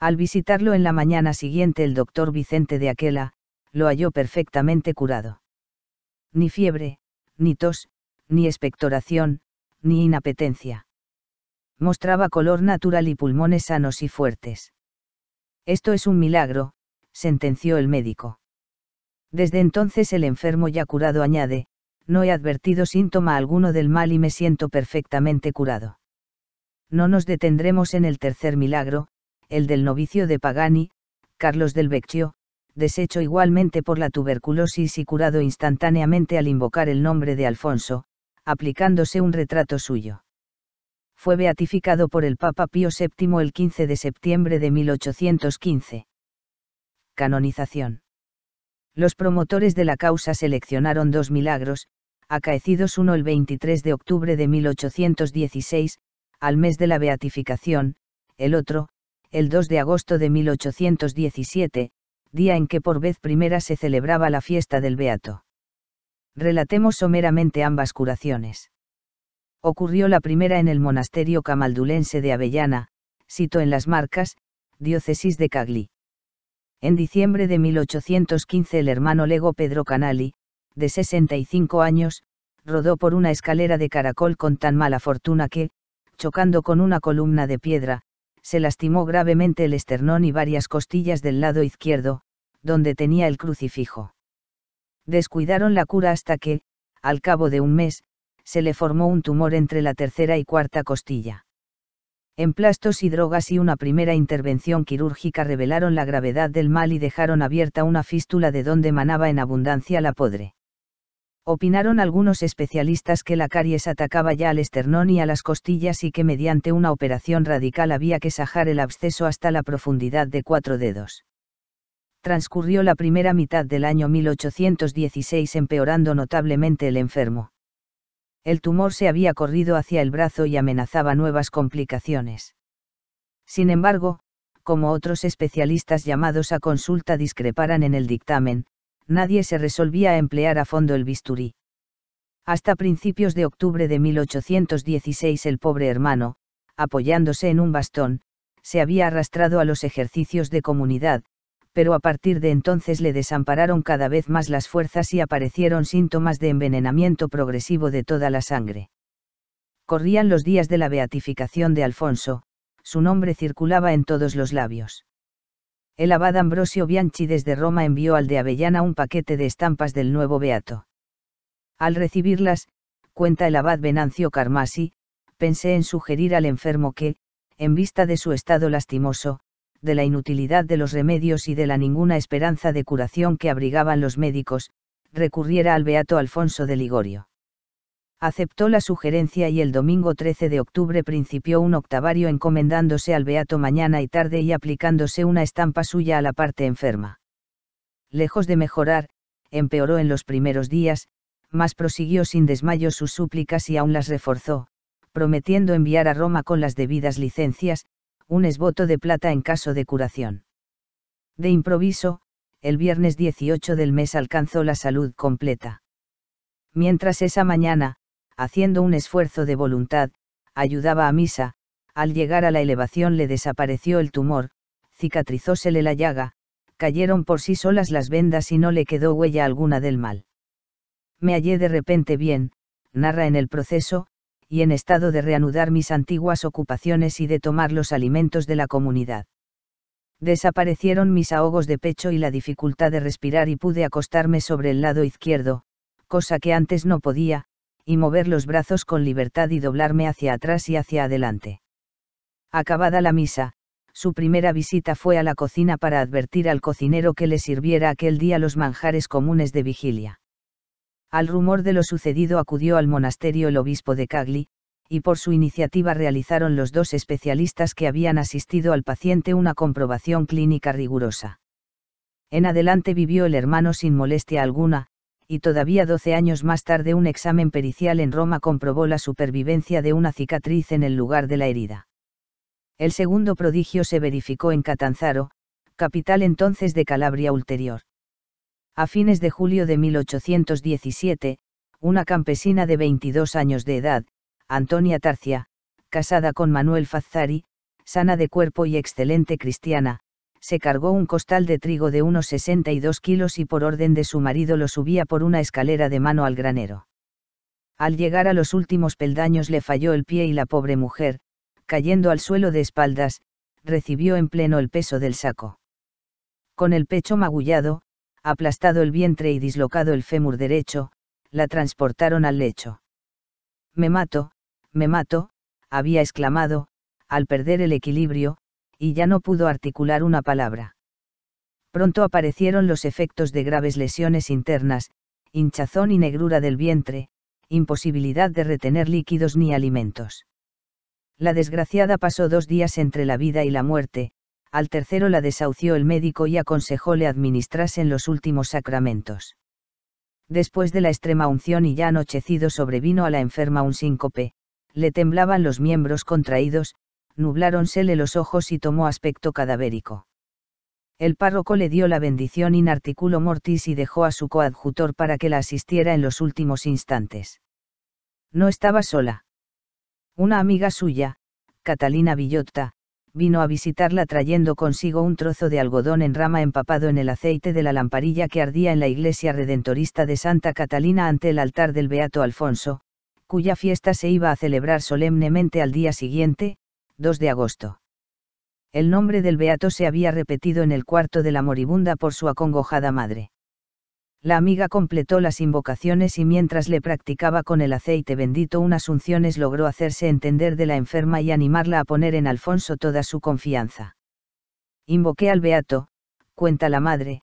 Al visitarlo en la mañana siguiente el doctor Vicente de Aquela, lo halló perfectamente curado. Ni fiebre, ni tos, ni expectoración, ni inapetencia. Mostraba color natural y pulmones sanos y fuertes. Esto es un milagro, sentenció el médico. Desde entonces el enfermo ya curado añade, no he advertido síntoma alguno del mal y me siento perfectamente curado. No nos detendremos en el tercer milagro, el del novicio de Pagani, Carlos del Vecchio, deshecho igualmente por la tuberculosis y curado instantáneamente al invocar el nombre de Alfonso, aplicándose un retrato suyo. Fue beatificado por el Papa Pío VII el 15 de septiembre de 1815. Canonización. Los promotores de la causa seleccionaron dos milagros, acaecidos uno el 23 de octubre de 1816, al mes de la beatificación, el otro, el 2 de agosto de 1817, día en que por vez primera se celebraba la fiesta del Beato. Relatemos someramente ambas curaciones. Ocurrió la primera en el monasterio camaldulense de Avellana, sito en las Marcas, diócesis de Cagli. En diciembre de 1815 el hermano Lego Pedro Canali, de 65 años, rodó por una escalera de caracol con tan mala fortuna que, chocando con una columna de piedra, se lastimó gravemente el esternón y varias costillas del lado izquierdo, donde tenía el crucifijo. Descuidaron la cura hasta que, al cabo de un mes, se le formó un tumor entre la tercera y cuarta costilla. Emplastos y drogas y una primera intervención quirúrgica revelaron la gravedad del mal y dejaron abierta una fístula de donde manaba en abundancia la podre. Opinaron algunos especialistas que la caries atacaba ya al esternón y a las costillas y que mediante una operación radical había que sajar el absceso hasta la profundidad de cuatro dedos transcurrió la primera mitad del año 1816 empeorando notablemente el enfermo. El tumor se había corrido hacia el brazo y amenazaba nuevas complicaciones. Sin embargo, como otros especialistas llamados a consulta discreparan en el dictamen, nadie se resolvía a emplear a fondo el bisturí. Hasta principios de octubre de 1816 el pobre hermano, apoyándose en un bastón, se había arrastrado a los ejercicios de comunidad, pero a partir de entonces le desampararon cada vez más las fuerzas y aparecieron síntomas de envenenamiento progresivo de toda la sangre. Corrían los días de la beatificación de Alfonso, su nombre circulaba en todos los labios el abad Ambrosio Bianchi desde Roma envió al de Avellana un paquete de estampas del nuevo beato. Al recibirlas, cuenta el abad Venancio Carmasi, pensé en sugerir al enfermo que, en vista de su estado lastimoso, de la inutilidad de los remedios y de la ninguna esperanza de curación que abrigaban los médicos, recurriera al beato Alfonso de Ligorio aceptó la sugerencia y el domingo 13 de octubre principió un octavario encomendándose al Beato mañana y tarde y aplicándose una estampa suya a la parte enferma. Lejos de mejorar, empeoró en los primeros días, mas prosiguió sin desmayo sus súplicas y aún las reforzó, prometiendo enviar a Roma con las debidas licencias, un esboto de plata en caso de curación. De improviso, el viernes 18 del mes alcanzó la salud completa. Mientras esa mañana, haciendo un esfuerzo de voluntad, ayudaba a misa, al llegar a la elevación le desapareció el tumor, cicatrizósele la llaga, cayeron por sí solas las vendas y no le quedó huella alguna del mal. Me hallé de repente bien, narra en el proceso, y en estado de reanudar mis antiguas ocupaciones y de tomar los alimentos de la comunidad. Desaparecieron mis ahogos de pecho y la dificultad de respirar y pude acostarme sobre el lado izquierdo, cosa que antes no podía, y mover los brazos con libertad y doblarme hacia atrás y hacia adelante. Acabada la misa, su primera visita fue a la cocina para advertir al cocinero que le sirviera aquel día los manjares comunes de vigilia. Al rumor de lo sucedido acudió al monasterio el obispo de Cagli, y por su iniciativa realizaron los dos especialistas que habían asistido al paciente una comprobación clínica rigurosa. En adelante vivió el hermano sin molestia alguna, y todavía 12 años más tarde un examen pericial en Roma comprobó la supervivencia de una cicatriz en el lugar de la herida. El segundo prodigio se verificó en Catanzaro, capital entonces de Calabria Ulterior. A fines de julio de 1817, una campesina de 22 años de edad, Antonia Tarcia, casada con Manuel Fazzari, sana de cuerpo y excelente cristiana, se cargó un costal de trigo de unos 62 kilos y por orden de su marido lo subía por una escalera de mano al granero. Al llegar a los últimos peldaños le falló el pie y la pobre mujer, cayendo al suelo de espaldas, recibió en pleno el peso del saco. Con el pecho magullado, aplastado el vientre y dislocado el fémur derecho, la transportaron al lecho. Me mato, me mato, había exclamado, al perder el equilibrio, y ya no pudo articular una palabra. Pronto aparecieron los efectos de graves lesiones internas, hinchazón y negrura del vientre, imposibilidad de retener líquidos ni alimentos. La desgraciada pasó dos días entre la vida y la muerte, al tercero la desahució el médico y aconsejó le administrasen los últimos sacramentos. Después de la extrema unción y ya anochecido sobrevino a la enferma un síncope, le temblaban los miembros contraídos, Nubláronsele los ojos y tomó aspecto cadavérico. El párroco le dio la bendición in articulo mortis y dejó a su coadjutor para que la asistiera en los últimos instantes. No estaba sola. Una amiga suya, Catalina Villotta, vino a visitarla trayendo consigo un trozo de algodón en rama empapado en el aceite de la lamparilla que ardía en la iglesia redentorista de Santa Catalina ante el altar del Beato Alfonso, cuya fiesta se iba a celebrar solemnemente al día siguiente, 2 de agosto. El nombre del beato se había repetido en el cuarto de la moribunda por su acongojada madre. La amiga completó las invocaciones y mientras le practicaba con el aceite bendito unas unciones logró hacerse entender de la enferma y animarla a poner en Alfonso toda su confianza. Invoqué al beato, cuenta la madre,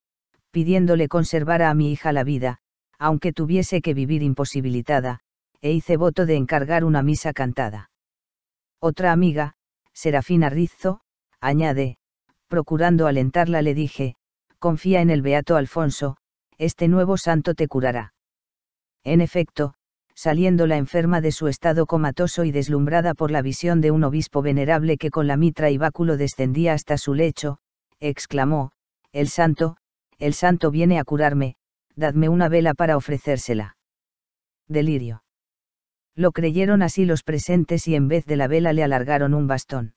pidiéndole conservar a mi hija la vida, aunque tuviese que vivir imposibilitada, e hice voto de encargar una misa cantada. Otra amiga, Serafina Rizzo, añade, procurando alentarla le dije, confía en el Beato Alfonso, este nuevo santo te curará. En efecto, saliendo la enferma de su estado comatoso y deslumbrada por la visión de un obispo venerable que con la mitra y báculo descendía hasta su lecho, exclamó, El santo, el santo viene a curarme, dadme una vela para ofrecérsela. Delirio. Lo creyeron así los presentes y en vez de la vela le alargaron un bastón.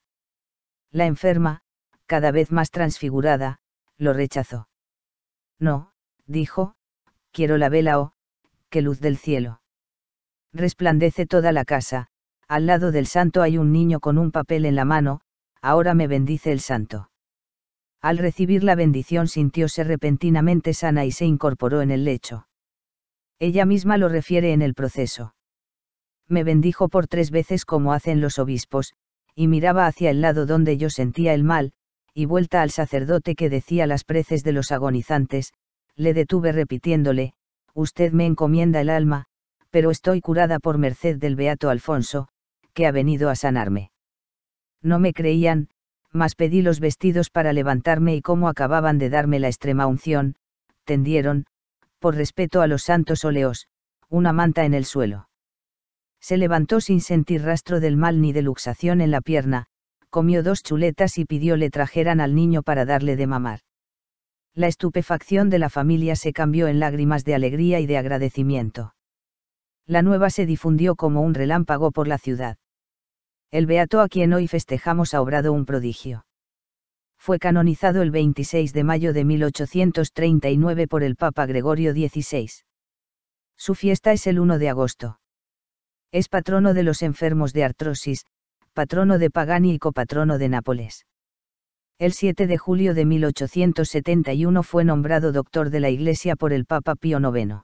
La enferma, cada vez más transfigurada, lo rechazó. No, dijo, quiero la vela o, oh, qué luz del cielo. Resplandece toda la casa, al lado del santo hay un niño con un papel en la mano, ahora me bendice el santo. Al recibir la bendición sintióse repentinamente sana y se incorporó en el lecho. Ella misma lo refiere en el proceso me bendijo por tres veces como hacen los obispos, y miraba hacia el lado donde yo sentía el mal, y vuelta al sacerdote que decía las preces de los agonizantes, le detuve repitiéndole, usted me encomienda el alma, pero estoy curada por merced del beato Alfonso, que ha venido a sanarme. No me creían, mas pedí los vestidos para levantarme y como acababan de darme la extrema unción, tendieron, por respeto a los santos óleos, una manta en el suelo. Se levantó sin sentir rastro del mal ni de luxación en la pierna, comió dos chuletas y pidió le trajeran al niño para darle de mamar. La estupefacción de la familia se cambió en lágrimas de alegría y de agradecimiento. La nueva se difundió como un relámpago por la ciudad. El beato a quien hoy festejamos ha obrado un prodigio. Fue canonizado el 26 de mayo de 1839 por el Papa Gregorio XVI. Su fiesta es el 1 de agosto. Es patrono de los enfermos de artrosis, patrono de Pagani y copatrono de Nápoles. El 7 de julio de 1871 fue nombrado doctor de la Iglesia por el Papa Pío IX.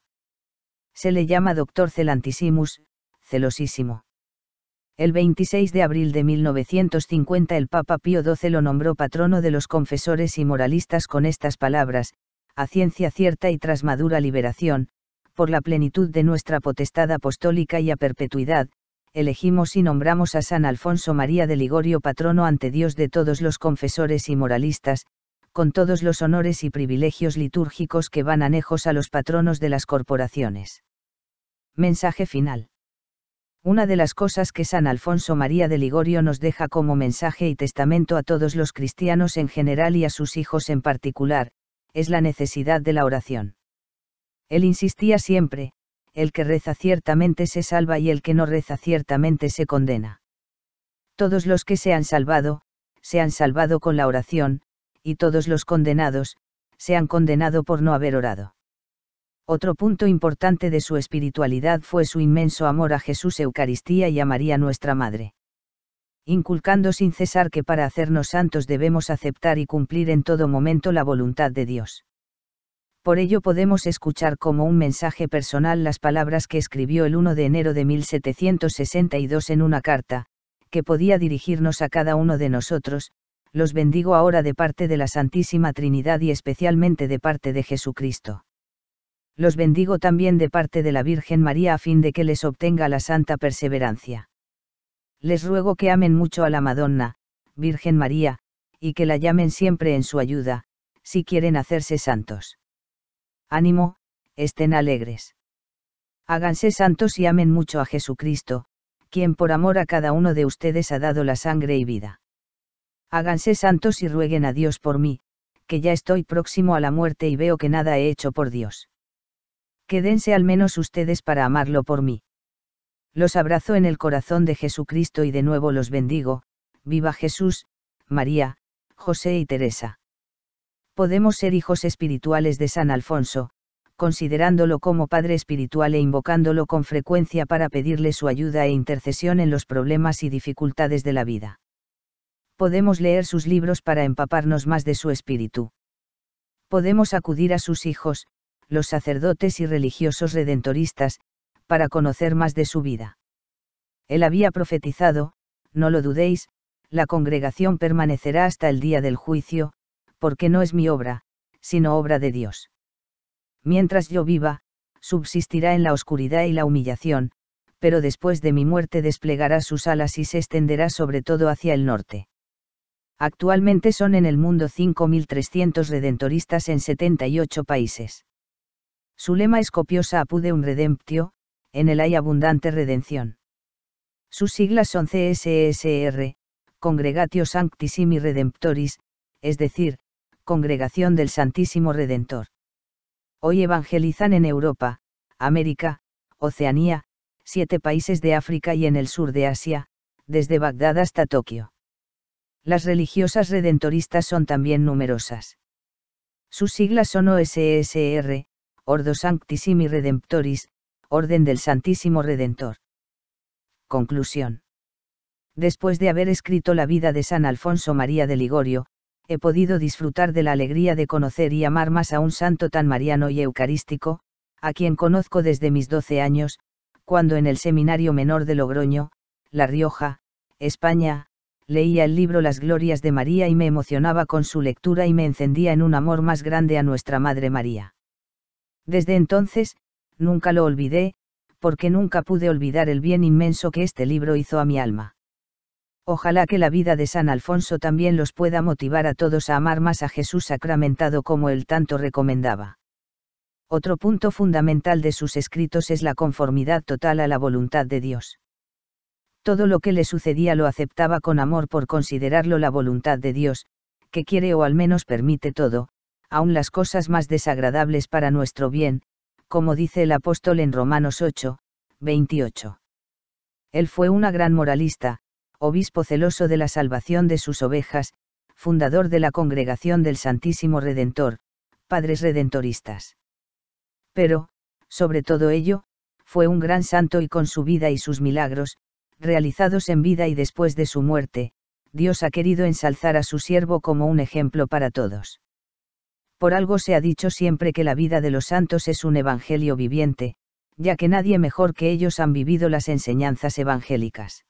Se le llama doctor celantissimus, celosísimo. El 26 de abril de 1950 el Papa Pío XII lo nombró patrono de los confesores y moralistas con estas palabras, a ciencia cierta y tras madura liberación, por la plenitud de nuestra potestad apostólica y a perpetuidad, elegimos y nombramos a San Alfonso María de Ligorio patrono ante Dios de todos los confesores y moralistas, con todos los honores y privilegios litúrgicos que van anejos a los patronos de las corporaciones. Mensaje final. Una de las cosas que San Alfonso María de Ligorio nos deja como mensaje y testamento a todos los cristianos en general y a sus hijos en particular, es la necesidad de la oración. Él insistía siempre, el que reza ciertamente se salva y el que no reza ciertamente se condena. Todos los que se han salvado, se han salvado con la oración, y todos los condenados, se han condenado por no haber orado. Otro punto importante de su espiritualidad fue su inmenso amor a Jesús Eucaristía y a María nuestra Madre. Inculcando sin cesar que para hacernos santos debemos aceptar y cumplir en todo momento la voluntad de Dios por ello podemos escuchar como un mensaje personal las palabras que escribió el 1 de enero de 1762 en una carta, que podía dirigirnos a cada uno de nosotros, los bendigo ahora de parte de la Santísima Trinidad y especialmente de parte de Jesucristo. Los bendigo también de parte de la Virgen María a fin de que les obtenga la santa perseverancia. Les ruego que amen mucho a la Madonna, Virgen María, y que la llamen siempre en su ayuda, si quieren hacerse santos ánimo, estén alegres. Háganse santos y amen mucho a Jesucristo, quien por amor a cada uno de ustedes ha dado la sangre y vida. Háganse santos y rueguen a Dios por mí, que ya estoy próximo a la muerte y veo que nada he hecho por Dios. Quédense al menos ustedes para amarlo por mí. Los abrazo en el corazón de Jesucristo y de nuevo los bendigo, viva Jesús, María, José y Teresa podemos ser hijos espirituales de San Alfonso, considerándolo como Padre Espiritual e invocándolo con frecuencia para pedirle su ayuda e intercesión en los problemas y dificultades de la vida. Podemos leer sus libros para empaparnos más de su espíritu. Podemos acudir a sus hijos, los sacerdotes y religiosos redentoristas, para conocer más de su vida. Él había profetizado, no lo dudéis, la congregación permanecerá hasta el día del juicio, porque no es mi obra, sino obra de Dios. Mientras yo viva, subsistirá en la oscuridad y la humillación, pero después de mi muerte desplegará sus alas y se extenderá sobre todo hacia el norte. Actualmente son en el mundo 5.300 redentoristas en 78 países. Su lema es copiosa un redemptio, en el hay abundante redención. Sus siglas son CSSR, Congregatio Sanctissimi Redemptoris, es decir, Congregación del Santísimo Redentor. Hoy evangelizan en Europa, América, Oceanía, siete países de África y en el sur de Asia, desde Bagdad hasta Tokio. Las religiosas redentoristas son también numerosas. Sus siglas son OSSR, Ordo Sanctissimi Redemptoris, Orden del Santísimo Redentor. Conclusión. Después de haber escrito la vida de San Alfonso María de Ligorio, he podido disfrutar de la alegría de conocer y amar más a un santo tan mariano y eucarístico, a quien conozco desde mis doce años, cuando en el Seminario Menor de Logroño, La Rioja, España, leía el libro Las Glorias de María y me emocionaba con su lectura y me encendía en un amor más grande a nuestra Madre María. Desde entonces, nunca lo olvidé, porque nunca pude olvidar el bien inmenso que este libro hizo a mi alma. Ojalá que la vida de San Alfonso también los pueda motivar a todos a amar más a Jesús sacramentado como él tanto recomendaba. Otro punto fundamental de sus escritos es la conformidad total a la voluntad de Dios. Todo lo que le sucedía lo aceptaba con amor por considerarlo la voluntad de Dios, que quiere o al menos permite todo, aun las cosas más desagradables para nuestro bien, como dice el apóstol en Romanos 8, 28. Él fue una gran moralista, obispo celoso de la salvación de sus ovejas, fundador de la Congregación del Santísimo Redentor, padres redentoristas. Pero, sobre todo ello, fue un gran santo y con su vida y sus milagros, realizados en vida y después de su muerte, Dios ha querido ensalzar a su siervo como un ejemplo para todos. Por algo se ha dicho siempre que la vida de los santos es un evangelio viviente, ya que nadie mejor que ellos han vivido las enseñanzas evangélicas.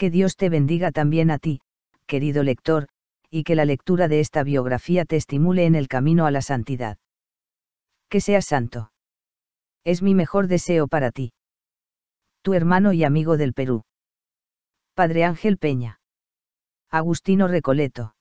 Que Dios te bendiga también a ti, querido lector, y que la lectura de esta biografía te estimule en el camino a la santidad. Que seas santo. Es mi mejor deseo para ti. Tu hermano y amigo del Perú. Padre Ángel Peña. Agustino Recoleto.